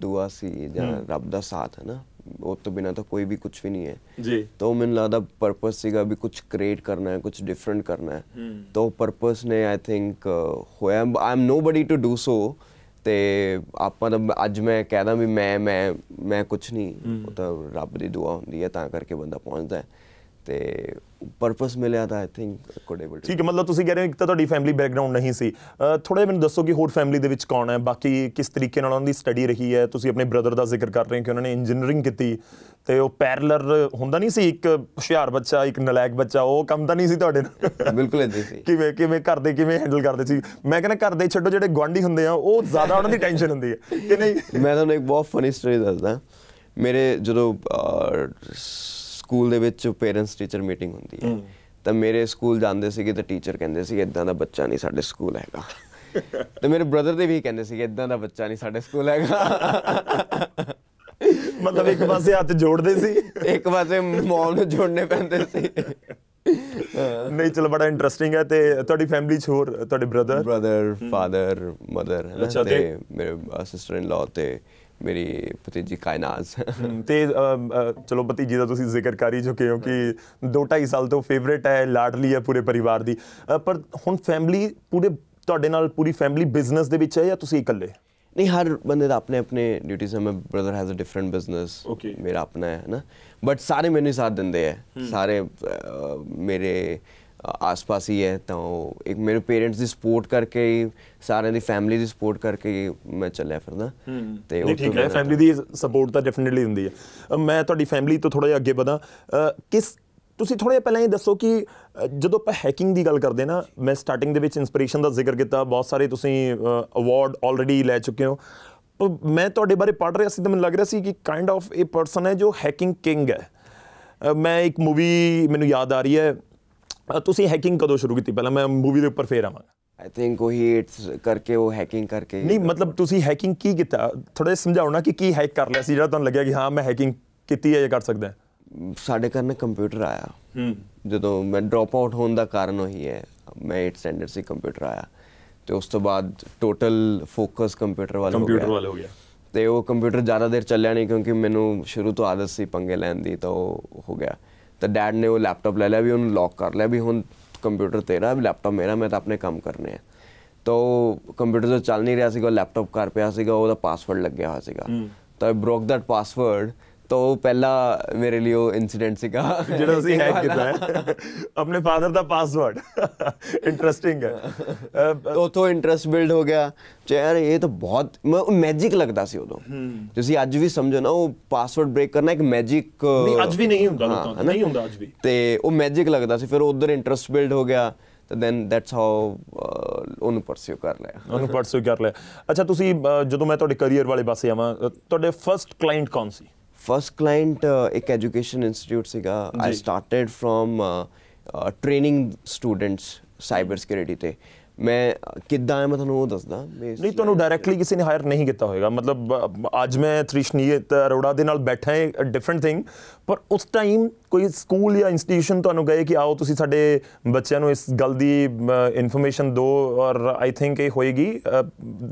ਦੁਆ ਸੀ ਜਾਂ ਰੱਬ ਦਾ ਸਾਥ ਹੈ ਨਾ ਉਹ ਤੋਂ ਬਿਨਾ ਤਾਂ ਕੋਈ ਵੀ ਕੁਝ ਵੀ ਨਹੀਂ ਹੈ ਜੀ ਤਾਂ ਮੈਨੂੰ ਲੱਗਦਾ ਪਰਪਸ ਸੀਗਾ ਵੀ ਕੁਝ ਕ੍ਰੀਏਟ ਕਰਨਾ ਹੈ ਕੁਝ ਡਿਫਰੈਂਟ ਕਰਨਾ ਹੈ ਤਾਂ ਪਰਪਸ ਨੇ ਆਈ ਥਿੰਕ ਹੋਇਆ I'm am nobody to do so ਤੇ ਆਪਾਂ ਤਾਂ ਅੱਜ ਮੈਂ ਕਹਿਦਾ ਵੀ ਮੈਂ ਮੈਂ ਮੈਂ ਕੁਝ ਨਹੀਂ ਉਹ ਤਾਂ ਰੱਬ ਦੀ ਦੁਆ ਹੁੰਦੀ ਹੈ ਤਾਂ ਕਰਕੇ ਬੰਦਾ ਪਹੁੰਚਦਾ ਹੈ ਤੇ ਪਰਪਸ ਮਿਲਿਆ ਤਾਂ ਆਈ ਥਿੰਕ ਅਕੋਰਡੇਬਲ ਠੀਕ ਹੈ ਮਤਲਬ ਤੁਸੀਂ ਕਹਿ ਰਹੇ ਹੋ ਇੱਕ ਤਾਂ ਤੁਹਾਡੀ ਫੈਮਿਲੀ ਬੈਕਗ੍ਰਾਉਂਡ ਨਹੀਂ ਸੀ ਥੋੜਾ ਮੈਨੂੰ ਦੱਸੋ ਕਿ ਹੋਰ ਫੈਮਿਲੀ ਦੇ ਵਿੱਚ ਕੌਣ ਹੈ ਬਾਕੀ ਕਿਸ ਤਰੀਕੇ ਨਾਲ ਉਹਨਾਂ ਦੀ ਸਟੱਡੀ ਰਹੀ ਹੈ ਤੁਸੀਂ ਆਪਣੇ ਬ੍ਰਦਰ ਦਾ ਜ਼ਿਕਰ ਕਰ ਰਹੇ ਹੋ ਕਿ ਉਹਨਾਂ ਨੇ ਇੰਜੀਨੀਅਰਿੰਗ ਕੀਤੀ ਤੇ ਉਹ ਪੈਰਲਰ ਹੁੰਦਾ ਨਹੀਂ ਸੀ ਇੱਕ ਹੁਸ਼ਿਆਰ ਬੱਚਾ ਇੱਕ ਨਲਾਇਕ ਬੱਚਾ ਉਹ ਕੰਮ ਤਾਂ ਨਹੀਂ ਸੀ ਤੁਹਾਡੇ ਨਾਲ ਬਿਲਕੁਲ ਇੰਦੇ ਸੀ ਕਿਵੇਂ ਕਿਵੇਂ ਕਰਦੇ ਕਿਵੇਂ ਹੈਂਡਲ ਕਰਦੇ ਸੀ ਮੈਂ ਕਹਿੰਦਾ ਕਰਦੇ ਛੱਡੋ ਜਿਹੜੇ ਗਵਾਂਢੀ ਹੁੰਦੇ ਆ ਉਹ ਜ਼ਿਆਦਾ ਉਹਨਾਂ ਦੀ ਟੈਨਸ਼ਨ ਹੁੰਦੀ ਹੈ ਕਿ ਨਹੀਂ ਮੈਂ ਤੁਹਾਨੂੰ ਇੱਕ ਬਹੁਤ ਫਨੀ ਸਟੋਰੀ ਦੱਸਦਾ ਮੇਰੇ ਜਦੋਂ ਸਕੂਲ ਦੇ ਵਿੱਚ ਪੇਰੈਂਟਸ ਟੀਚਰ ਮੀਟਿੰਗ ਹੁੰਦੀ ਹੈ ਤਾਂ ਮੇਰੇ ਸਕੂਲ ਜਾਂਦੇ ਸੀਗੇ ਤਾਂ ਟੀਚਰ ਕਹਿੰਦੇ ਸੀ ਇਦਾਂ ਦਾ ਬੱਚਾ ਨਹੀਂ ਸਾਡੇ ਸਕੂਲ ਹੈਗਾ ਤੇ ਮੇਰੇ ਬ੍ਰਦਰ ਦੇ ਵੀ ਕਹਿੰਦੇ ਸੀਗੇ ਇਦਾਂ ਦਾ ਬੱਚਾ ਨਹੀਂ ਸਾਡੇ ਸਕੂਲ ਹੈਗਾ ਮਤਲਬ ਇੱਕ ਪਾਸੇ ਹੱਥ ਜੋੜਦੇ ਸੀ ਇੱਕ ਪਾਸੇ ਮੌਲ ਨੂੰ ਜੋੜਨੇ ਪੈਂਦੇ ਸੀ ਨਹੀਂ ਚਲ ਬੜਾ ਇੰਟਰਸਟਿੰਗ ਹੈ ਤੇ ਤੁਹਾਡੀ ਫੈਮਿਲੀ ਚ ਹੋਰ ਤੁਹਾਡੇ ਬ੍ਰਦਰ ਬ੍ਰਦਰ ਫਾਦਰ ਮਦਰ ਤੇ ਮੇਰੇ ਸਿਸਟਰ ਇਨ ਲਾ ਤੇ ਮੇਰੀ ਭਤੀਜੀ ਕਾਇਨਾਸ ਤੇ ਚਲੋ ਭਤੀਜੀ ਦਾ ਤੁਸੀਂ ਜ਼ਿਕਰ ਕਰੀ ਚੁੱਕੇ ਹੋ ਕਿ 2.5 ਸਾਲ ਤੋਂ ਫੇਵਰਿਟ ਹੈ ਲਾਡਲੀ ਹੈ ਪੂਰੇ ਪਰਿਵਾਰ ਦੀ ਪਰ ਹੁਣ ਫੈਮਿਲੀ ਪੂਰੇ ਤੁਹਾਡੇ ਨਾਲ ਪੂਰੀ ਫੈਮਿਲੀ ਬਿਜ਼ਨਸ ਦੇ ਵਿੱਚ ਹੈ ਜਾਂ ਤੁਸੀਂ ਇਕੱਲੇ ਨਹੀਂ ਹਰ ਬੰਦੇ ਦਾ ਆਪਣੇ ਆਪਣੇ ਡਿਊਟੀਜ਼ ਹੈ ਮੈਂ brother has a different business ਮੇਰਾ ਆਪਣਾ ਹੈ ਨਾ ਬਟ ਸਾਰੇ ਮੈਨੂੰ ਸਾਥ ਦਿੰਦੇ ਆ ਸਾਰੇ ਮੇਰੇ ਆਸ-ਪਾਸ ਹੀ ਹੈ ਤਾਂ ਉਹ ਇੱਕ ਮੇਰੇ ਪੇਰੈਂਟਸ ਦੀ ਸਪੋਰਟ ਕਰਕੇ ਹੀ ਸਾਰਿਆਂ ਦੀ ਫੈਮਿਲੀ ਦੀ ਸਪੋਰਟ ਕਰਕੇ ਹੀ ਮੈਂ ਚੱਲਿਆ ਫਿਰਦਾ ਤੇ ਉਹ ਠੀਕ ਹੈ ਫੈਮਿਲੀ ਦੀ ਸਪੋਰਟ ਤਾਂ ਡੈਫੀਨਿਟਲੀ ਹੁੰਦੀ ਹੈ ਮੈਂ ਤੁਹਾਡੀ ਫੈਮਿਲੀ ਤੋਂ ਥੋੜਾ ਜਿਹਾ ਅੱਗੇ ਵਧਾਂ ਕਿਸ ਤੁਸੀਂ ਥੋੜੇ ਪਹਿਲਾਂ ਇਹ ਦੱਸੋ ਕਿ ਜਦੋਂ ਆਪਾਂ ਹੈਕਿੰਗ ਦੀ ਗੱਲ ਕਰਦੇ ਨਾ ਮੈਂ ਸਟਾਰਟਿੰਗ ਦੇ ਵਿੱਚ ਇਨਸਪੀਰੇਸ਼ਨ ਦਾ ਜ਼ਿਕਰ ਕੀਤਾ ਬਹੁਤ ਸਾਰੇ ਤੁਸੀਂ ਅਵਾਰਡ ਆਲਰੇਡੀ ਲੈ ਚੁੱਕੇ ਹੋ ਮੈਂ ਤੁਹਾਡੇ ਬਾਰੇ ਪੜ੍ਹ ਰਿਹਾ ਸੀ ਤਾਂ ਮੈਨੂੰ ਲੱਗ ਰਿਹਾ ਸੀ ਕਿ ਕਾਈਂਡ ਆਫ ਇਹ ਪਰਸਨ ਹੈ ਜੋ ਹੈਕਿੰਗ ਕਿੰਗ ਹੈ ਮੈਂ ਇੱਕ ਮੂਵੀ ਮੈਨੂੰ ਯਾਦ ਆ ਰਹੀ ਹੈ ਤੁਸੀਂ ਹੈਕਿੰਗ ਕਦੋਂ ਸ਼ੁਰੂ ਕੀਤੀ ਪਹਿਲਾਂ ਮੈਂ ਮੂਵੀ ਦੇ ਉੱਪਰ ਫੇਰ ਆਵਾਂਗਾ ਆਈ ਥਿੰਕ ਉਹ ਹੀਟਸ ਕਰਕੇ ਉਹ ਹੈਕਿੰਗ ਕਰਕੇ ਨਹੀਂ ਮਤਲਬ ਤੁਸੀਂ ਹੈਕਿੰਗ ਕੀ ਕੀਤਾ ਥੋੜਾ ਸਮਝਾਓ ਨਾ ਕਿ ਕੀ ਹੈਕ ਕਰ ਲਿਆ ਸੀ ਜਿਹੜਾ ਤੁਹਾਨੂੰ ਲੱਗਿਆ ਕਿ ਹਾਂ ਮੈਂ ਹੈਕਿੰਗ ਕੀਤੀ ਹੈ ਜਾਂ ਕਰ ਸਕਦਾ ਸਾਡੇ ਘਰ ਨੇ ਕੰਪਿਊਟਰ ਆਇਆ ਹੂੰ ਜਦੋਂ ਮੈਂ ਡ੍ਰੌਪ ਆਊਟ ਹੋਣ ਦਾ ਕਾਰਨ ਉਹੀ ਹੈ ਮੈਂ ਇਟ ਸਟੈਂਡਰਡ ਸੀ ਕੰਪਿਊਟਰ ਆਇਆ ਤੇ ਉਸ ਤੋਂ ਬਾਅਦ ਟੋਟਲ ਫੋਕਸ ਕੰਪਿਊਟਰ ਵਾਲਾ ਹੋ ਗਿਆ ਕੰਪਿਊਟਰ ਵਾਲਾ ਹੋ ਗਿਆ ਤੇ ਉਹ ਕੰਪਿਊਟਰ ਜ਼ਿਆਦਾ ਦੇਰ ਚੱਲਿਆ ਨਹੀਂ ਕਿਉਂਕਿ ਮੈਨੂੰ ਸ਼ੁਰੂ ਤੋਂ ਆਦਤ ਸੀ ਪੰਗੇ ਲੈਣ ਦੀ ਤਾਂ ਉਹ ਹੋ ਗਿਆ ਤੇ ਡੈਡ ਨੇ ਉਹ ਲੈਪਟਾਪ ਲੈ ਲਿਆ ਵੀ ਉਹਨੂੰ ਲੌਕ ਕਰ ਲਿਆ ਵੀ ਹੁਣ ਕੰਪਿਊਟਰ ਤੇਰਾ ਵੀ ਲੈਪਟਾਪ ਮੇਰਾ ਮੈਂ ਤਾਂ ਆਪਣੇ ਕੰਮ ਕਰਨੇ ਆ ਤੋ ਕੰਪਿਊਟਰ ਤੋਂ ਚੱਲ ਨਹੀਂ ਰਿਹਾ ਸੀਗਾ ਲੈਪਟਾਪ ਕਰ ਪਿਆ ਸੀਗਾ ਉਹਦਾ ਪਾਸਵਰਡ ਲੱਗਿਆ ਹੋਇਆ ਸੀਗਾ ਤਾਂ ਬ੍ਰੋਕ ਦੈਟ ਪਾਸਵਰਡ ਤੋ ਪਹਿਲਾ ਮੇਰੇ ਲਈ ਉਹ ਇਨਸੀਡੈਂਟ ਸੀਗਾ ਜਿਹੜਾ ਤੁਸੀਂ ਹੈਕ ਕੀਤਾ ਹੈ ਆਪਣੇ ਫਾਦਰ ਦਾ ਪਾਸਵਰਡ ਇੰਟਰਸਟਿੰਗ ਹੈ ਉਥੋਂ ਇੰਟਰਸਟ ਬਿਲਡ ਹੋ ਗਿਆ ਯਾਰ ਇਹ ਤਾਂ ਬਹੁਤ ਮੈਜਿਕ ਲੱਗਦਾ ਸੀ ਉਦੋਂ ਤੁਸੀਂ ਅੱਜ ਵੀ ਸਮਝੋ ਨਾ ਉਹ ਪਾਸਵਰਡ ਬ੍ਰੇਕ ਕਰਨਾ ਇੱਕ ਮੈਜਿਕ ਨਹੀਂ ਅੱਜ ਵੀ ਨਹੀਂ ਹੁੰਦਾ ਨਹੀਂ ਹੁੰਦਾ ਅੱਜ ਵੀ ਤੇ ਉਹ ਮੈਜਿਕ ਲੱਗਦਾ ਸੀ ਫਿਰ ਉਧਰ ਇੰਟਰਸਟ ਬਿਲਡ ਹੋ ਗਿਆ ਤਾਂ ਦੈਨ ਦੈਟਸ ਹਾਊ ਉਹਨੂੰ ਪਰਸਿਊ ਕਰ ਲਿਆ ਉਹਨੂੰ ਪਰਸਿਊ ਕਰ ਲਿਆ ਅੱਛਾ ਤੁਸੀਂ ਜਦੋਂ ਮੈਂ ਤੁਹਾਡੇ ਕੈਰੀਅਰ ਵਾਲੇ ਪਾਸੇ ਆਵਾਂ ਤੁਹਾਡੇ ਫਰਸਟ ਕਲਾਇੰਟ ਕੌਣ ਸੀ ਫਰਸਟ ਕਲਾਇੰਟ ਇੱਕ ਐਜੂਕੇਸ਼ਨ ਇੰਸਟੀਚਿਊਟ ਸੀਗਾ I started from training students cyber security ਤੇ ਮੈਂ ਕਿੱਦਾਂ ਆ ਮੈਂ ਤੁਹਾਨੂੰ ਉਹ ਦੱਸਦਾ ਨਹੀਂ ਤੁਹਾਨੂੰ ਡਾਇਰੈਕਟਲੀ ਕਿਸੇ ਨੇ ਹਾਇਰ ਨਹੀਂ ਕੀਤਾ ਹੋਵੇਗਾ ਮਤਲਬ ਅੱਜ ਮੈਂ ਤ੍ਰਿਸ਼ਨੀਤ ਅਰੋੜਾ ਦੇ ਨਾਲ ਬੈਠਾ ਹਾਂ ਡਿਫਰੈਂਟ ਥਿੰਗ ਪਰ ਉਸ ਟਾਈਮ ਕੋਈ ਸਕੂਲ ਜਾਂ ਇੰਸਟੀਟਿਊਸ਼ਨ ਤੁਹਾਨੂੰ ਗਏ ਕਿ ਆਓ ਤੁਸੀਂ ਸਾਡੇ ਬੱਚਿਆਂ ਨੂੰ ਇਸ ਗੱਲ ਦੀ ਇਨਫੋਰਮੇਸ਼ਨ ਦਿਓ ਔਰ ਆਈ ਥਿੰਕ ਇਹ ਹੋਏਗੀ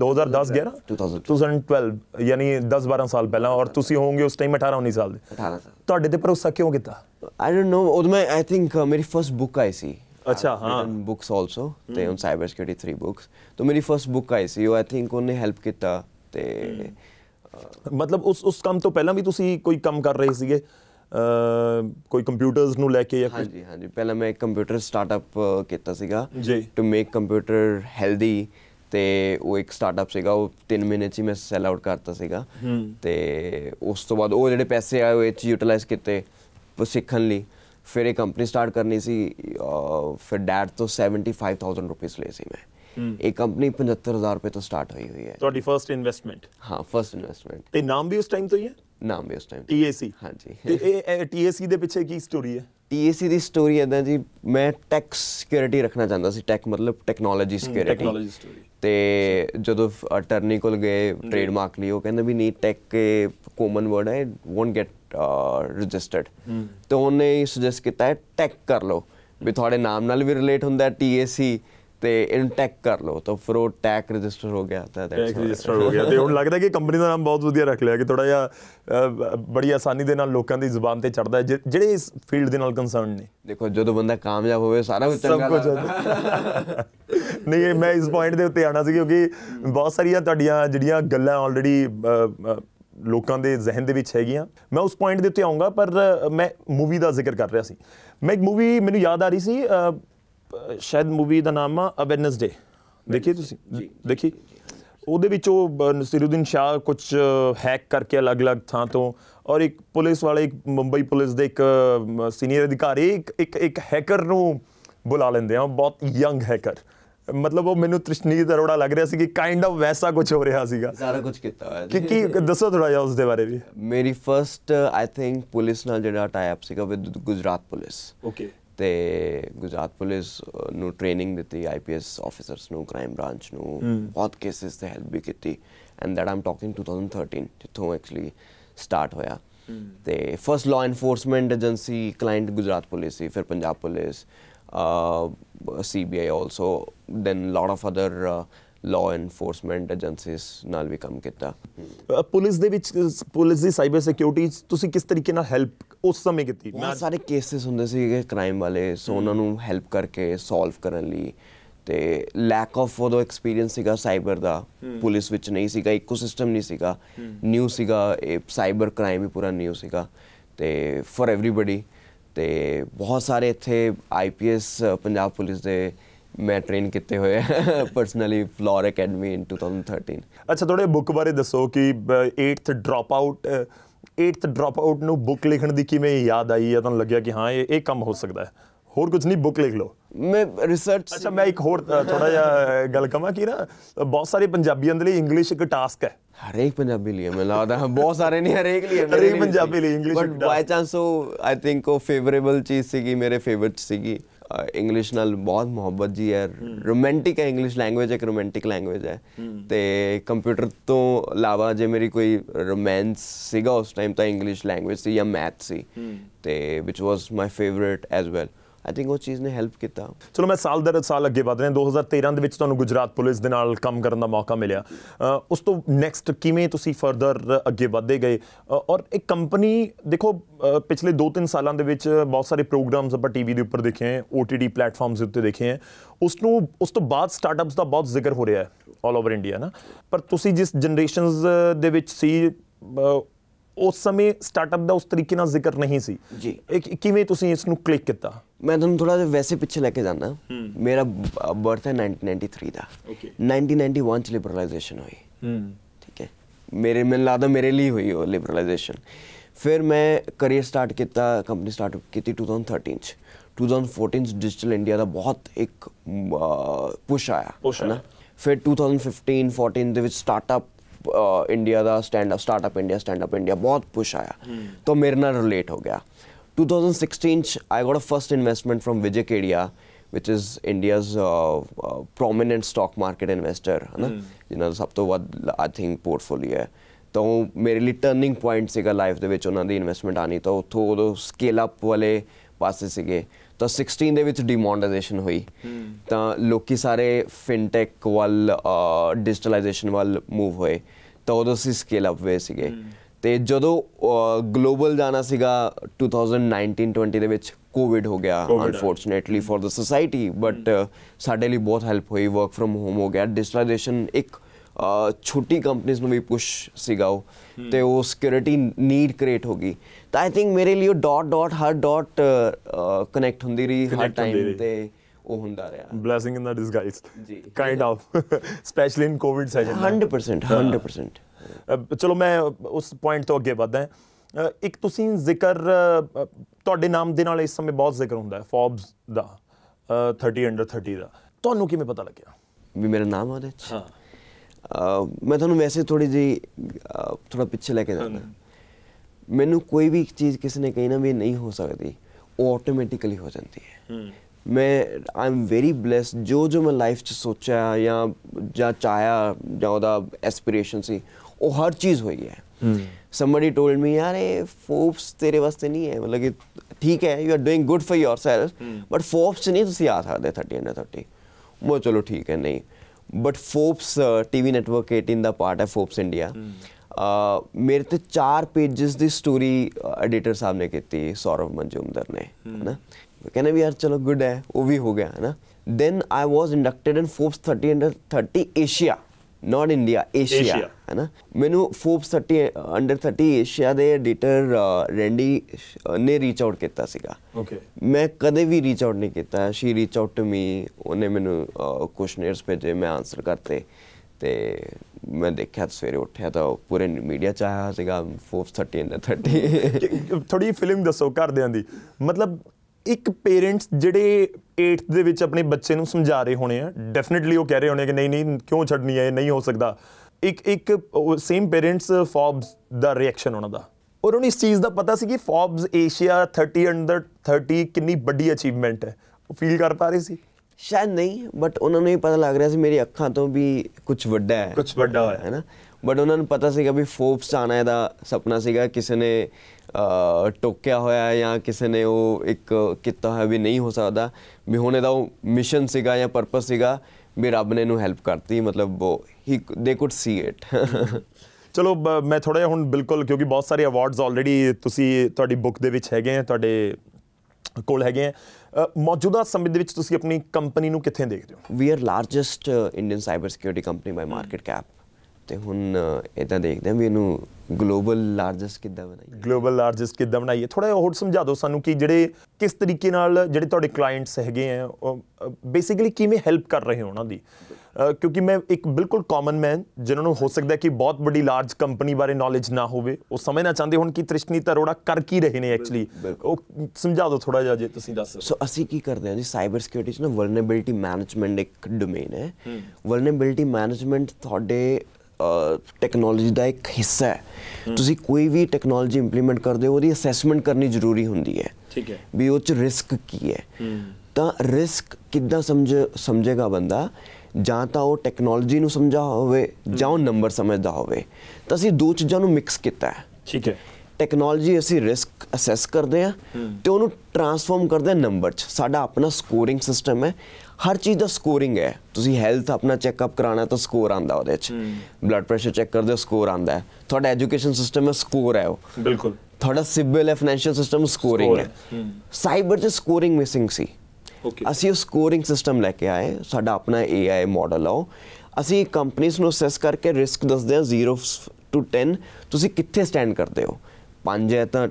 2010 11 2012 ਯਾਨੀ 10 12 ਸਾਲ ਪਹਿਲਾਂ ਔਰ ਤੁਸੀਂ ਹੋਵੋਗੇ ਉਸ ਟਾਈਮ 18 19 ਸਾਲ ਦੇ 18 ਸਾਲ ਤੁਹਾਡੇ ਤੇ ਭਰੋਸਾ ਕਿਉਂ ਕੀਤਾ ਆਈ ਡੋਨਟ ਨੋ ਉਦੋਂ ਮੈਂ ਆਈ ਥਿੰਕ ਮੇਰੀ ਫਰਸਟ ਬੁੱਕ ਆਈ ਸੀ अच्छा oh, uh, uh, हाँ बुक्स ਆਲਸੋ ਤੇ ਔਨ ਸਾਈਬਰ ਸਿਕਿਉਰਿਟੀ 3 ਬੁੱਕਸ ਤੋਂ ਮੇਰੀ ਫਰਸਟ ਬੁੱਕ ਆਈ ਸੀ ਉਹ ਆਈ ਥਿੰਕ ਉਹਨੇ ਹੈਲਪ ਕੀਤਾ ਤੇ ਮਤਲਬ ਉਸ ਉਸ ਕੰਮ ਤੋਂ ਪਹਿਲਾਂ ਵੀ ਤੁਸੀਂ ਕੋਈ ਕੰਮ ਕਰ ਰਹੇ ਸੀਗੇ ਕੋਈ ਕੰਪਿਊਟਰਸ ਨੂੰ ਲੈ ਕੇ ਜਾਂ ਹਾਂਜੀ ਹਾਂਜੀ ਪਹਿਲਾਂ ਮੈਂ ਇੱਕ ਕੰਪਿਊਟਰ ਸਟਾਰਟਅਪ ਕੀਤਾ ਸੀਗਾ ਟੂ ਮੇਕ ਕੰਪਿਊਟਰ ਹੈਲਦੀ ਤੇ ਉਹ ਇੱਕ ਸਟਾਰਟਅਪ ਸੀਗਾ ਉਹ 3 ਮਹੀਨੇ 'ਚ ਮੈਂ ਸੈਲ ਆਊਟ ਕਰਤਾ ਸੀਗਾ ਤੇ ਉਸ ਤੋਂ ਬਾਅਦ ਉਹ ਜਿਹੜੇ ਪੈਸੇ ਆਏ ਉਹ ਇਹ ਚ ਯੂਟਿਲਾਈਜ਼ ਕੀਤੇ ਸਿੱਖਣ ਲਈ ਫਿਰ ਇਹ ਕੰਪਨੀ ਸਟਾਰਟ ਕਰਨੀ ਸੀ ਫਿਰ ਡੈਡ ਤੋਂ 75000 ਰੁਪਏ ਲਏ ਸੀ ਮੈਂ ਇਹ ਕੰਪਨੀ 75000 ਰੁਪਏ ਤੋਂ ਸਟਾਰਟ ਹੋਈ ਹੋਈ ਹੈ ਤੁਹਾਡੀ ਫਰਸਟ ਇਨਵੈਸਟਮੈਂਟ ਹਾਂ ਫਰਸਟ ਇਨਵੈਸਟਮੈਂਟ ਤੇ ਨਾਮ ਵੀ ਉਸ ਟਾਈਮ ਤੋਂ ਹੀ ਹੈ ਨਾਮ ਵੀ ਉਸ ਟਾਈਮ ਤੋਂ ਟੀਏਸੀ ਹਾਂਜੀ ਤੇ ਇਹ ਟੀਏਸੀ ਦੇ ਪਿੱਛੇ ਕੀ ਸਟੋਰੀ ਹੈ ਟੀਏਸੀ ਦੀ ਸਟੋਰੀ ਇਦਾਂ ਜੀ ਮੈਂ ਟੈਕ ਸਿਕਿਉਰਿਟੀ ਰੱਖਣਾ ਚਾਹੁੰਦਾ ਸੀ ਟੈਕ ਮਤਲਬ ਟੈਕਨੋਲੋਜੀ ਸਿਕਿਉਰਿਟੀ ਟੈਕਨੋਲੋਜੀ ਸਟੋਰੀ ਤੇ ਜਦੋਂ ਅਟਰਨੀ ਕੋਲ ਗਏ ਟ੍ਰੇਡਮਾਰਕ ਲਈ ਉਹ ਕਹਿੰਦਾ ਵੀ ਨਹੀਂ ਟੈਕ ਕੇ ਕਾਮਨ ਵਰਡ ਹੈ ਵੋਂਟ ਗੈਟ ਰਜਿਸਟਰਡ ਤੇ ਉਹਨੇ ਸੁਜੈਸਟ ਕੀਤਾ ਹੈ ਟੈਕ ਕਰ ਲਓ ਵੀ ਤੁਹਾਡੇ ਨਾਮ ਨਾਲ ਵੀ ਰਿਲੇਟ ਹੁੰਦਾ ਟੀਏਸੀ ਤੇ ਇਨ ਟੈਕ ਕਰ ਲਓ ਤਾਂ ਫਿਰ ਉਹ ਟੈਕ ਰਜਿਸਟਰ ਹੋ ਗਿਆ ਤਾਂ ਟੈਕ ਰਜਿਸਟਰ ਹੋ ਗਿਆ ਤੇ ਹੁਣ ਲੱਗਦਾ ਕਿ ਕੰਪਨੀ ਦਾ ਨਾਮ ਬਹੁਤ ਵਧੀਆ ਰੱਖ ਲਿਆ ਕਿ ਥੋੜਾ ਜਿਹਾ ਬੜੀ ਆਸਾਨੀ ਦੇ ਨਾਲ ਲੋਕਾਂ ਦੀ ਜ਼ੁਬਾਨ ਤੇ ਚੜਦਾ ਹੈ ਜਿਹੜੇ ਇਸ ਫੀਲਡ ਦੇ ਨਾਲ ਕੰਸਰਨ ਨੇ ਦੇਖੋ ਜਦੋਂ ਬੰਦਾ ਕਾਮਯਾਬ ਹੋਵੇ ਸਾਰਾ ਕੁਝ ਚੰਗਾ ਲੱਗਦਾ ਨਹੀਂ ਮੈਂ ਇਸ ਪੁਆਇੰਟ ਦੇ ਉੱਤੇ ਆਣਾ ਸੀ ਕਿਉਂਕਿ ਬਹੁਤ ਸਾਰੀਆਂ ਤੁਹਾਡੀਆਂ ਜਿਹੜੀਆਂ ਗੱਲਾਂ ਆਲਰੇਡੀ ਲੋਕਾਂ ਦੇ ਜ਼ਿਹਨ ਦੇ ਵਿੱਚ ਹੈਗੀਆਂ ਮੈਂ ਉਸ ਪੁਆਇੰਟ ਦੇ ਉੱਤੇ ਆਉਂਗਾ ਪਰ ਮੈਂ ਮੂਵੀ ਦਾ ਜ਼ਿਕਰ ਕਰ ਰਿਹਾ ਸੀ ਮੈਂ ਇੱਕ ਮੂਵੀ ਮੈਨੂੰ ਯਾਦ ਆ ਰਹੀ ਸੀ ਸ਼ਾਇਦ ਮੂਵੀ ਦਾ ਨਾਮ ਆ ਅਵੇਨਸ ਡੇ ਦੇਖੀ ਤੁਸੀਂ ਦੇਖੀ ਉਹਦੇ ਵਿੱਚ ਉਹ ਨਸੀਰੁਦੀਨ ਸ਼ਾਹ ਕੁਝ ਹੈਕ ਕਰਕੇ ਅਲੱਗ-ਅਲੱਗ ਥਾਂ ਤੋਂ ਔਰ ਇੱਕ ਪੁਲਿਸ ਵਾਲੇ ਇੱਕ ਮੁੰਬਈ ਪੁਲਿਸ ਦੇ ਇੱਕ ਸੀਨੀਅਰ ਅਧਿਕਾਰੀ ਇੱਕ ਇੱਕ ਹੈਕਰ ਨੂੰ ਬੁਲਾ ਲੈਂਦੇ ਆ ਬਹੁਤ ਯੰਗ ਹੈਕਰ ਮਤਲਬ ਉਹ ਮੈਨੂੰ ਤ੍ਰਿਸ਼ਨੀਤ ਅਰੋੜਾ ਲੱਗ ਰਿਹਾ ਸੀ ਕਿ ਕਾਈਂਡ ਆਫ ਵੈਸਾ ਕੁਝ ਹੋ ਰਿਹਾ ਸੀਗਾ ਸਾਰਾ ਕੁਝ ਕੀਤਾ ਹੋਇਆ ਕਿ ਕੀ ਦੱਸੋ ਥੋੜਾ ਜਿਹਾ ਉਸ ਦੇ ਬਾਰੇ ਵੀ ਮੇਰੀ ਫਰਸਟ ਆਈ ਥਿੰਕ ਪੁਲਿਸ ਨਾਲ ਜਿਹੜਾ ਟਾਈ ਅਪ ਸੀਗਾ ਵਿਦ ਗੁਜਰਾਤ ਪੁਲਿਸ ਓਕੇ ਤੇ ਗੁਜਰਾਤ ਪੁਲਿਸ ਨੂੰ ਟ੍ਰੇਨਿੰਗ ਦਿੱਤੀ ਆਈਪੀਐਸ ਆਫੀਸਰਸ ਨੂੰ ਕ੍ਰਾਈਮ ਬ੍ਰਾਂਚ ਨੂੰ ਬਹੁਤ ਕੇਸਿਸ ਤੇ ਹੈਲਪ ਵੀ ਕੀਤੀ ਐਂਡ ਦੈਟ ਆਮ ਟਾਕਿੰਗ 2013 ਜਿੱਥੋਂ ਐਕਚੁਅਲੀ ਸਟਾਰਟ ਹੋਇਆ ਤੇ first law enforcement agency client Gujarat police ਸੀ ਫਿਰ Punjab police CBI also then lot of other law enforcement agencies ਨਾਲ ਵੀ ਕੰਮ ਕੀਤਾ ਪੁਲਿਸ ਦੇ ਵਿੱਚ ਪੁਲਿਸ ਦੀ ਸਾਈਬਰ ਸਿਕਿਉਰਿਟੀ ਤੁਸੀਂ ਕਿਸ ਤਰੀਕੇ ਨਾਲ ਹੈਲਪ ਉਸ ਸਮੇਂ ਕੀਤੀ ਮੈਂ ਸਾਰੇ ਕੇਸਸ ਹੁੰਦੇ ਸੀ ਕਿ ਕ੍ਰਾਈਮ ਵਾਲੇ ਸੋ ਉਹਨਾਂ ਨੂੰ ਹੈਲਪ ਕਰਕੇ ਸੋਲਵ ਕਰਨ ਲਈ ਤੇ ਲੈਕ ਆਫ ਉਹ ਦੋ ਐਕਸਪੀਰੀਅੰਸ ਸੀਗਾ ਸਾਈਬਰ ਦਾ ਪੁਲਿਸ ਵਿੱਚ ਨਹੀਂ ਸੀਗਾ ਇਕੋਸਿਸਟਮ ਨਹੀਂ ਸੀਗਾ ਨਿਊ ਸੀਗਾ ਇਹ ਸਾਈਬਰ ਕ੍ਰਾਈਮ ਹੀ ਪੂਰਾ ਨਿਊ ਸੀਗਾ ਤੇ ਫॉर एवरीबॉडी ਤੇ ਬਹੁਤ ਸਾਰੇ ਇੱਥੇ ਆਈਪੀਐਸ ਪੰਜਾਬ ਪੁਲਿਸ ਦੇ ਮੈਂ ਟ੍ਰੇਨ ਕੀਤੇ ਹੋਏ ਪਰਸਨਲੀ ਫਲੋਰ ਅਕੈਡਮੀ ਇਨ 2013 ਅੱਛਾ ਥੋੜੇ ਬੁੱਕ ਬਾਰੇ ਦੱਸੋ ਕਿ 8th drop out 8th drop out ਨੂੰ ਬੁੱਕ ਲਿਖਣ ਦੀ ਕਿਵੇਂ ਯਾਦ ਆਈ ਜਾਂ ਤੁਹਾਨੂੰ ਲੱਗਿਆ ਕਿ ਹਾਂ ਇਹ ਇਹ ਕੰਮ ਹੋ ਸਕਦਾ ਹੈ ਹੋਰ ਕੁਝ ਨਹੀਂ ਬੁੱਕ ਲਿਖ ਲਓ ਮੈਂ ਰਿਸਰਚ ਅੱਛਾ ਮੈਂ ਇੱਕ ਹੋਰ ਥੋੜਾ ਜਿਹਾ ਗੱਲ ਕਹਾਂ ਕਿ ਨਾ ਬਹੁਤ ਸਾਰੇ ਪੰਜਾਬੀਆਂ ਦੇ ਲਈ ਇੰਗਲਿਸ਼ ਇੱਕ ਟਾਸਕ ਹੈ ਹਰੇਕ ਪੰਜਾਬੀ ਲਈ ਮੈਨੂੰ ਲੱਗਦਾ ਬਹੁਤ ਸਾਰੇ ਨਹੀਂ ਹਰੇਕ ਲਈ ਹਰੇਕ ਪੰਜਾਬੀ ਲਈ ਇੰਗਲਿਸ਼ ਬਟ ਬਾਈ ਚਾਂਸ ਉਹ ਆਈ ਥਿੰਕ ਉਹ ਫੇਵਰੇਬਲ ਚੀਜ਼ ਸੀਗੀ ਮੇਰੇ ਫੇਵਰਿਟ ਸੀਗੀ ਇੰਗਲਿਸ਼ ਨਾਲ ਬਹੁਤ ਮੁਹੱਬਤ ਜੀ ਹੈ ਰੋਮਾਂਟਿਕ ਹੈ ਇੰਗਲਿਸ਼ ਲੈਂਗੁਏਜ ਇੱਕ ਰੋਮਾਂਟਿਕ ਲੈਂਗੁਏਜ ਹੈ ਤੇ ਕੰਪਿਊਟਰ ਤੋਂ ਇਲਾਵਾ ਜੇ ਮੇਰੀ ਕੋਈ ਰੋਮਾਂਸ ਸੀਗਾ ਉਸ ਟਾਈਮ ਤਾਂ ਇੰਗਲਿਸ਼ ਲੈਂਗੁਏਜ ਸੀ ਜਾਂ ਮੈਥ ਸੀ ਤੇ which was my favourite as well I think ਉਹ ਚੀਜ਼ ਨੇ ਹੈਲਪ ਕੀਤਾ ਚਲੋ ਮੈਂ ਸਾਲ ਦਰ ਸਾਲ ਅੱਗੇ ਵਧ ਰਿਹਾ 2013 ਦੇ ਵਿੱਚ ਤੁਹਾਨੂੰ ਗੁਜਰਾਤ ਪੁਲਿਸ ਦੇ ਨਾਲ ਕੰਮ ਕਰਨ ਦਾ ਮੌਕਾ ਮਿਲਿਆ ਉਸ ਤੋਂ ਨੈਕਸਟ ਕਿਵੇਂ ਤੁਸੀਂ ਫਰਦਰ ਅੱਗੇ ਵਧਦੇ ਗਏ ਔਰ ਇੱਕ ਕੰਪਨੀ ਦੇਖੋ ਪਿਛਲੇ 2-3 ਸਾਲਾਂ ਦੇ ਵਿੱਚ ਬਹੁਤ ਸਾਰੇ ਪ੍ਰੋਗਰਾਮਸ ਆਪਾਂ ਟੀਵੀ ਦੇ ਉੱਪਰ ਦੇਖੇ ਹੈ OTT ਪਲੇਟਫਾਰਮਸ ਦੇ ਉੱਤੇ ਦੇਖੇ ਹੈ ਉਸ ਨੂੰ ਉਸ ਤੋਂ ਬਾਅਦ ਸਟਾਰਟਅਪਸ ਦਾ ਬਹੁਤ ਜ਼ਿਕਰ ਹੋ ਰਿਹਾ ਹੈ ਆਲ ਓਵਰ ਇੰਡੀਆ ਨਾ ਪਰ ਤੁਸੀਂ ਜਿਸ ਜਨਰੇਸ਼ਨਸ ਦੇ ਵਿੱਚ ਸੀ ਉਸ ਸਮੇਂ ਸਟਾਰਟਅਪ ਦਾ ਉਸ ਤਰੀਕੇ ਨਾਲ ਜ਼ਿਕਰ ਨਹੀਂ ਸੀ ਜੀ ਕਿਵੇਂ ਤੁਸੀਂ ਇਸ ਨੂੰ ਕਲਿੱਕ ਕੀਤਾ ਮੈਂ ਤੁਹਾਨੂੰ ਥੋੜਾ ਜਿਹਾ ਵੈਸੇ ਪਿੱਛੇ ਲੈ ਕੇ ਜਾਣਾ ਮੇਰਾ ਬਰਥ ਹੈ 1993 ਦਾ 1991 ਚ ਲਿਬਰਲਾਈਜੇਸ਼ਨ ਹੋਈ ਹੂੰ ਠੀਕ ਹੈ ਮੇਰੇ ਮਨ ਲਾਦਾ ਮੇਰੇ ਲਈ ਹੋਈ ਉਹ ਲਿਬਰਲਾਈਜੇਸ਼ਨ ਫਿਰ ਮੈਂ ਕਰੀਅਰ ਸਟਾਰਟ ਕੀਤਾ ਕੰਪਨੀ ਸਟਾਰਟ ਕੀਤੀ 2013 ਚ 2014 ਚ ਡਿਜੀਟਲ ਇੰਡੀਆ ਦਾ ਬਹੁਤ ਇੱਕ ਪੁਸ਼ ਆਇਆ ਹੈ ਨਾ ਫਿਰ 2015 14 ਦੇ ਵਿੱਚ ਸਟਾਰਟਅਪ ਇੰਡੀਆ ਦਾ stand up startup India stand up India ਬਹੁਤ ਪੁਸ਼ ਆਇਆ ਤਾਂ ਮੇਰੇ ਨਾਲ ਰਿਲੇਟ ਹੋ ਗਿਆ 2016 ਚ I got a first investment from Vijay Kedia which is India's prominent stock market investor market investor ਹਨਾ ਜਿਨ੍ਹਾਂ ਦਾ ਸਭ ਤੋਂ ਵੱਧ ਆਈ ਥਿੰਕ ਪੋਰਟਫੋਲੀਓ ਹੈ ਤਾਂ ਮੇਰੇ ਲਈ ਟਰਨਿੰਗ ਪੁਆਇੰਟ ਸੀਗਾ ਲਾਈਫ ਦੇ ਵਿੱਚ ਉਹਨਾਂ ਦੀ ਇਨਵੈਸਟਮੈਂਟ ਆਣੀ ਤਾਂ ਉੱਥੋਂ ਉਦੋਂ ਸਕੇਲ ਅਪ ਵਾਲੇ ਪਾਸੇ ਸੀਗੇ ਤਾਂ 16 ਦੇ ਵਿੱਚ ਡੀਮੋਨਟਾਈਜੇਸ਼ਨ ਹੋਈ ਤਾਂ ਲੋਕੀ ਸਾਰੇ ਫਿਨਟੈਕ ਵੱਲ ਡਿਜੀਟਲਾਈਜੇਸ਼ਨ ਵੱਲ ਮੂਵ ਹੋਏ ਤਾਂ ਉਦੋਂ ਸੀ ਸਕੇਲ ਅਪ ਵੇ ਸੀਗੇ ਤੇ ਜਦੋਂ ਗਲੋਬਲ ਜਾਣਾ ਸੀਗਾ 2019-20 ਦੇ ਵਿੱਚ ਕੋਵਿਡ ਹੋ ਗਿਆ unfortunately for the society but ਸਾਡੇ ਲਈ ਬਹੁਤ ਹੈਲਪ ਹੋਈ ਵਰਕ ਫਰਮ ਹੋਮ ਹੋ ਗਿਆ ਡਿਜੀਟਲਾਈਜੇਸ਼ਨ ਇੱਕ ਛੋਟੀ ਕੰਪਨੀਆਂ ਨੂੰ ਵੀ ਪੁਸ਼ ਸਿਗਾਓ ਤੇ ਉਹ ਸਿਕਿਉਰਿਟੀ ਨੀਡ ਕ੍ਰੀਏਟ ਹੋ ਗਈ ਤਾਂ ਆਈ ਥਿੰਕ ਮੇਰੇ ਲਈ ਉਹ ਡਾਟ ਡਾਟ ਹਰ ਡਾਟ ਕਨੈਕਟ ਹੁੰਦੀ ਰਹੀ ਹਰ ਟਾਈਮ ਤੇ ਉਹ ਹੁੰਦਾ ਰਿਹਾ ਬਲੇਸਿੰਗ ਇਨ ਦਾ ਡਿਸਗਾਈਸ ਜੀ kind of specially in Covid session 100% 100% ਚਲੋ ਮੈਂ ਉਸ ਪੁਆਇੰਟ ਤੋਂ ਅੱਗੇ ਵਧਦਾ ਇੱਕ ਤੁਸੀਂ ਜ਼ਿਕਰ ਤੁਹਾਡੇ ਨਾਮ ਦੇ ਨਾਲ ਇਸ ਸਮੇਂ ਬਹੁਤ ਜ਼ਿਕਰ ਹੁੰਦਾ ਹੈ ਫੋਰਬਸ ਦਾ 30 ਅੰਡਰ 30 ਦਾ ਤੁਹਾਨੂੰ ਕਿਵੇਂ ਪਤਾ ਲੱਗਿਆ ਵੀ ਮੇਰਾ ਨਾਮ ਉਹਦੇ ਚ ਹਾਂ ਮੈਂ ਤੁਹਾਨੂੰ ਵੈਸੇ ਥੋੜੀ ਜੀ ਥੋੜਾ ਪਿੱਛੇ ਲੈ ਕੇ ਜਾਂਦਾ ਮੈਨੂੰ ਕੋਈ ਵੀ ਚੀਜ਼ ਕਿਸ ਨੇ ਕਹੀ ਨਾ ਵੀ ਨਹੀਂ ਹੋ ਸਕਦੀ ਉਹ ਆਟੋਮੈਟਿਕਲੀ ਹੋ ਜਾਂਦੀ ਹੈ ਮੈਂ ਆਈ ਐਮ ਵੈਰੀ ਬlesed ਜੋ ਜੋ ਮੈਂ ਲਾਈਫ 'ਚ ਸੋਚਿਆ ਜਾਂ ਜਾਂ ਚਾਹਿਆ ਜਾਂ ਉਹਦਾ ਐਸਪੀਰੇਸ਼ਨ ਸੀ ਉਹ ਹਰ ਚੀਜ਼ ਹੋਈ ਹੈ ਸਮਬਡੀ ਟੋਲਡ ਮੀ ਯਾਰ ਇਹ ਫੋਰਬਸ ਤੇਰੇ ਵਾਸਤੇ ਨਹੀਂ ਹੈ ਮਤਲਬ ਕਿ ਠੀਕ ਹੈ you are doing good for yourself but Forbes ਨਹੀਂ ਤੁਸੀਂ ਆ ਸਕਦੇ 30 ਅੰਡਰ 30 ਮੈਂ ਚਲੋ ਠੀਕ ਹੈ ਨਹੀਂ ਬਟ ਫੋਰਬਸ ਟੀਵੀ ਨੈਟਵਰਕ 18 ਦਾ ਪਾਰਟ ਹੈ ਫੋਰਬਸ ਇੰਡੀਆ uh, ਮੇਰੇ ਤੇ ਚਾਰ ਪੇजेस ਦੀ ਸਟੋਰੀ ਐਡੀਟਰ uh, ਸਾਹਿਬ ਨੇ ਕੀਤੀ ਸੌਰਵ ਮਨਜੂਮਦਰ ਨੇ ਹੈਨਾ ਕਹਿੰਦੇ ਵੀ ਯਾਰ ਚਲੋ ਗੁੱਡ ਹੈ ਉਹ ਵੀ ਹੋ ਗਿਆ ਹੈਨਾ then I was inducted in Forbes 30 under 30 Asia not India Asia ਹੈਨਾ ਮੈਨੂੰ ਫੋਰਬਸ 30 ਅੰਡਰ 30 ਏਸ਼ੀਆ ਦੇ ਐਡੀਟਰ ਰੈਂਡੀ ਨੇ ਰੀਚ ਆਊਟ ਕੀਤਾ ਸੀਗਾ ਓਕੇ ਮੈਂ ਕਦੇ ਵੀ ਰੀਚ ਆਊਟ ਨਹੀਂ ਕੀਤਾ she reach out to me ਉਹਨੇ ਮੈਨੂੰ ਕੁਐਸਚਨਰਸ ਭੇਜੇ ਮੈਂ ਆਨਸਰ ਕਰਤੇ ਤੇ ਮੈਂ ਦੇਖਿਆ ਸਵੇਰੇ ਉੱਠਿਆ ਤਾਂ ਪੂਰੇ ਮੀਡੀਆ ਚ ਆਇਆ ਸੀਗਾ ਫੋਰਬਸ 30 ਅੰਡਰ 30 ਥੋੜੀ ਫਿਲਮ ਦੱਸੋ ਘਰਦਿਆਂ ਦੀ ਮਤਲਬ ਇੱਕ ਪੇਰੈਂਟਸ ਜਿਹੜੇ 8th ਦੇ ਵਿੱਚ ਆਪਣੇ ਬੱਚੇ ਨੂੰ ਸਮਝਾ ਰਹੇ ਹੋਣੇ ਆ ਡੈਫੀਨਿਟਲੀ ਉਹ ਕਹਿ ਰਹੇ ਹੋਣੇ ਕਿ ਨਹੀਂ ਨਹੀਂ ਕਿਉਂ ਛੱਡਣੀ ਹੈ ਇਹ ਨਹੀਂ ਹੋ ਸਕਦਾ ਇੱਕ ਇੱਕ ਸੇਮ ਪੇਰੈਂਟਸ ਫੋਬਸ ਦਾ ਰਿਐਕਸ਼ਨ ਉਹਨਾਂ ਦਾ ਔਰ ਉਹਨੂੰ ਇਸ ਚੀਜ਼ ਦਾ ਪਤਾ ਸੀ ਕਿ ਫੋਬਸ ਏਸ਼ੀਆ 30 ਅੰਡਰ 30 ਕਿੰਨੀ ਵੱਡੀ ਅਚੀਵਮੈਂਟ ਹੈ ਉਹ ਫੀਲ ਕਰ ਪਾ ਰਹੇ ਸੀ ਸ਼ਾਇਦ ਨਹੀਂ ਬਟ ਉਹਨਾਂ ਨੂੰ ਹੀ ਪਤਾ ਲੱਗ ਰਿਹਾ ਸੀ ਮੇਰੀ ਅੱਖਾਂ ਤੋਂ ਵੀ ਕੁਝ ਵੱਡਾ ਹੈ ਕੁਝ ਵੱਡਾ ਹੋਇਆ ਹੈ ਨਾ ਬਟ ਉਹਨਾਂ ਨੂੰ ਪਤਾ ਸੀ ਕਿ ਅਭੀ ਫੋਬਸ ਆਣਾ ਇਹਦਾ ਸੁਪਨਾ ਸੀਗਾ ਕਿਸੇ ਨੇ ਟੋਕਿਆ ਹੋਇਆ ਜਾਂ ਕਿਸੇ ਨੇ ਉਹ ਇੱਕ ਕੀਤਾ ਹੋਇਆ ਵੀ ਨਹੀਂ ਹੋ ਸਕਦਾ ਵੀ ਹੁਣ ਇਹਦਾ ਉਹ ਮਿਸ਼ਨ ਸੀਗਾ ਜਾਂ ਪਰਪਸ ਸੀਗਾ ਵੀ ਰੱਬ ਨੇ ਇਹਨੂੰ ਹੈਲਪ ਕਰਤੀ ਮਤਲਬ ਉਹ ਹੀ ਦੇ ਕੁਡ ਸੀ ਇਟ ਚਲੋ ਮੈਂ ਥੋੜਾ ਜਿਹਾ ਹੁਣ ਬਿਲਕੁਲ ਕਿਉਂਕਿ ਬਹੁਤ ਸਾਰੇ ਅਵਾਰਡਸ ਆਲਰੇਡੀ ਤੁਸੀਂ ਤੁਹਾਡੀ ਬੁੱਕ ਦੇ ਵਿੱਚ ਹੈਗੇ ਆ ਤੁਹਾਡੇ ਕੋਲ ਹੈਗੇ ਆ ਮੌਜੂਦਾ ਸਮੇਂ ਦੇ ਵਿੱਚ ਤੁਸੀਂ ਆਪਣੀ ਕੰਪਨੀ ਨੂੰ ਕਿੱਥੇ ਦੇਖਦੇ ਹੋ we are largest Indian cyber security company by market cap ਤੇ ਹੁਣ ਇਹ ਤਾਂ ਦੇਖਦੇ ਆ ਵੀ ਇਹਨੂੰ ਗਲੋਬਲ ਲਾਰਜੈਸਟ ਕਿੱਦਾਂ ਬਣਾਈਏ ਗਲੋਬਲ ਲਾਰਜੈਸਟ ਕਿੱਦਾਂ ਬਣਾਈਏ ਥੋੜਾ ਹੋਰ ਸਮਝਾ ਦਿਓ ਸਾਨੂੰ ਕਿ ਜਿਹੜੇ ਕਿਸ ਤਰੀਕੇ ਨਾਲ ਜਿਹੜੇ ਤੁਹਾਡੇ ਕਲਾਇੰਟਸ ਹੈਗੇ ਆ ਬੇਸਿਕਲੀ ਕਿਵੇਂ ਹੈਲਪ ਕਰ ਰਹੇ ਹੋ ਉਹਨਾਂ ਦੀ ਕਿਉਂਕਿ ਮੈਂ ਇੱਕ ਬਿਲਕੁਲ ਕਾਮਨ ਮੈਨ ਜਿਨ੍ਹਾਂ ਨੂੰ ਹੋ ਸਕਦਾ ਕਿ ਬਹੁਤ ਵੱਡੀ ਲਾਰਜ ਕੰਪਨੀ ਬਾਰੇ ਨੌਲੇਜ ਨਾ ਹੋਵੇ ਉਹ ਸਮਝਣਾ ਚਾਹੁੰਦੇ ਹੁਣ ਕਿ ਤ੍ਰਿਸ਼ਨੀ ਤਰੋੜਾ ਕਰ ਕੀ ਰਹੇ ਨੇ ਐਕਚੁਅਲੀ ਉਹ ਸਮਝਾ ਦਿਓ ਥੋੜਾ ਜਿਹਾ ਜੇ ਤੁਸੀਂ ਦੱਸ ਸੋ ਅਸੀਂ ਕੀ ਕਰਦੇ ਹਾਂ ਜੀ ਸਾਈਬਰ ਸਿਕਿਉਰਿਟੀ ਚ ਨਾ ਵਲਨਰੇਬਿਲਟੀ ਮੈਨੇਜਮੈਂਟ ਇੱਕ ਡੋਮੇਨ ਹੈ ਵਲਨਰੇਬਿਲਟੀ ਮੈਨੇਜਮੈਂਟ ਤੁਹਾਡੇ ਟੈਕਨੋਲੋਜੀ ਦਾ ਇੱਕ ਹਿੱਸਾ ਹੈ ਤੁਸੀਂ ਕੋਈ ਵੀ ਟੈਕਨੋਲੋਜੀ ਇੰਪਲੀਮੈਂਟ ਕਰਦੇ ਹੋ ਉਹਦੀ ਅਸੈਸਮੈਂਟ ਕਰਨੀ ਜ਼ਰੂਰੀ ਹੁੰਦੀ ਹੈ ਠੀਕ ਹੈ ਵੀ ਉਹ ਚ ਰਿਸਕ ਕੀ ਹੈ ਤਾਂ ਰਿਸਕ ਕਿੱਦਾਂ ਸਮਝ ਸਮਝੇਗਾ ਬੰਦਾ ਜਾਂ ਤਾਂ ਉਹ ਟੈਕਨੋਲੋਜੀ ਨੂੰ ਸਮਝਾ ਹੋਵੇ ਜਾਂ ਉਹ ਨੰਬਰ ਸਮਝਦਾ ਹੋਵੇ ਤਾਂ ਅਸੀਂ ਦੋ ਚੀਜ਼ਾਂ ਨੂੰ ਮਿਕਸ ਕੀਤਾ ਹੈ ਠੀਕ ਹੈ ਟੈਕਨੋਲੋਜੀ ਅਸੀਂ ਰਿਸਕ ਅਸੈਸ ਕਰਦੇ ਆ ਤੇ ਉਹਨੂੰ ਟਰਾਂਸਫਾਰਮ ਕਰਦੇ ਆ ਨੰਬਰ 'ਚ ਸਾਡਾ ਆਪਣਾ ਸਕੋਰਿੰਗ ਸਿਸਟਮ ਹੈ ਹਰ ਚੀਜ਼ ਦਾ ਸਕੋਰਿੰਗ ਹੈ ਤੁਸੀਂ ਹੈਲਥ ਆਪਣਾ ਚੈੱਕਅਪ ਕਰਾਣਾ ਤਾਂ ਸਕੋਰ ਆਂਦਾ ਉਹਦੇ ਚ ਬਲੱਡ ਪ੍ਰੈਸ਼ਰ ਚੈੱਕ ਕਰਦੇ ਹੋ ਸਕੋਰ ਆਂਦਾ ਹੈ ਤੁਹਾਡਾ ਐਜੂਕੇਸ਼ਨ ਸਿਸਟਮ ਹੈ ਸਕੋਰ ਹੈ ਉਹ ਬਿਲਕੁਲ ਤੁਹਾਡਾ ਸਿਵਲ ਹੈ ਫਾਈਨੈਂਸ਼ੀਅਲ ਸਿਸਟਮ ਸਕੋਰਿੰਗ ਹੈ ਸਾਈਬਰ ਦੇ ਸਕੋਰਿੰਗ ਮਿਸਿੰਗ ਸੀ ਓਕੇ ਅਸੀਂ ਉਹ ਸਕੋਰਿੰਗ ਸਿਸਟਮ ਲੈ ਕੇ ਆਏ ਸਾਡਾ ਆਪਣਾ AI ਮਾਡਲ ਆ ਅਸੀਂ ਕੰਪਨੀਆਂ ਨੂੰ ਅਸੈਸ ਕਰਕੇ ਰਿਸਕ ਦੱਸਦੇ ਹਾਂ 0 ਟੂ 10 ਤੁਸੀਂ ਕਿੱਥੇ ਸਟੈਂਡ ਕਰਦੇ ਹੋ 5 ਹੈ ਤਾਂ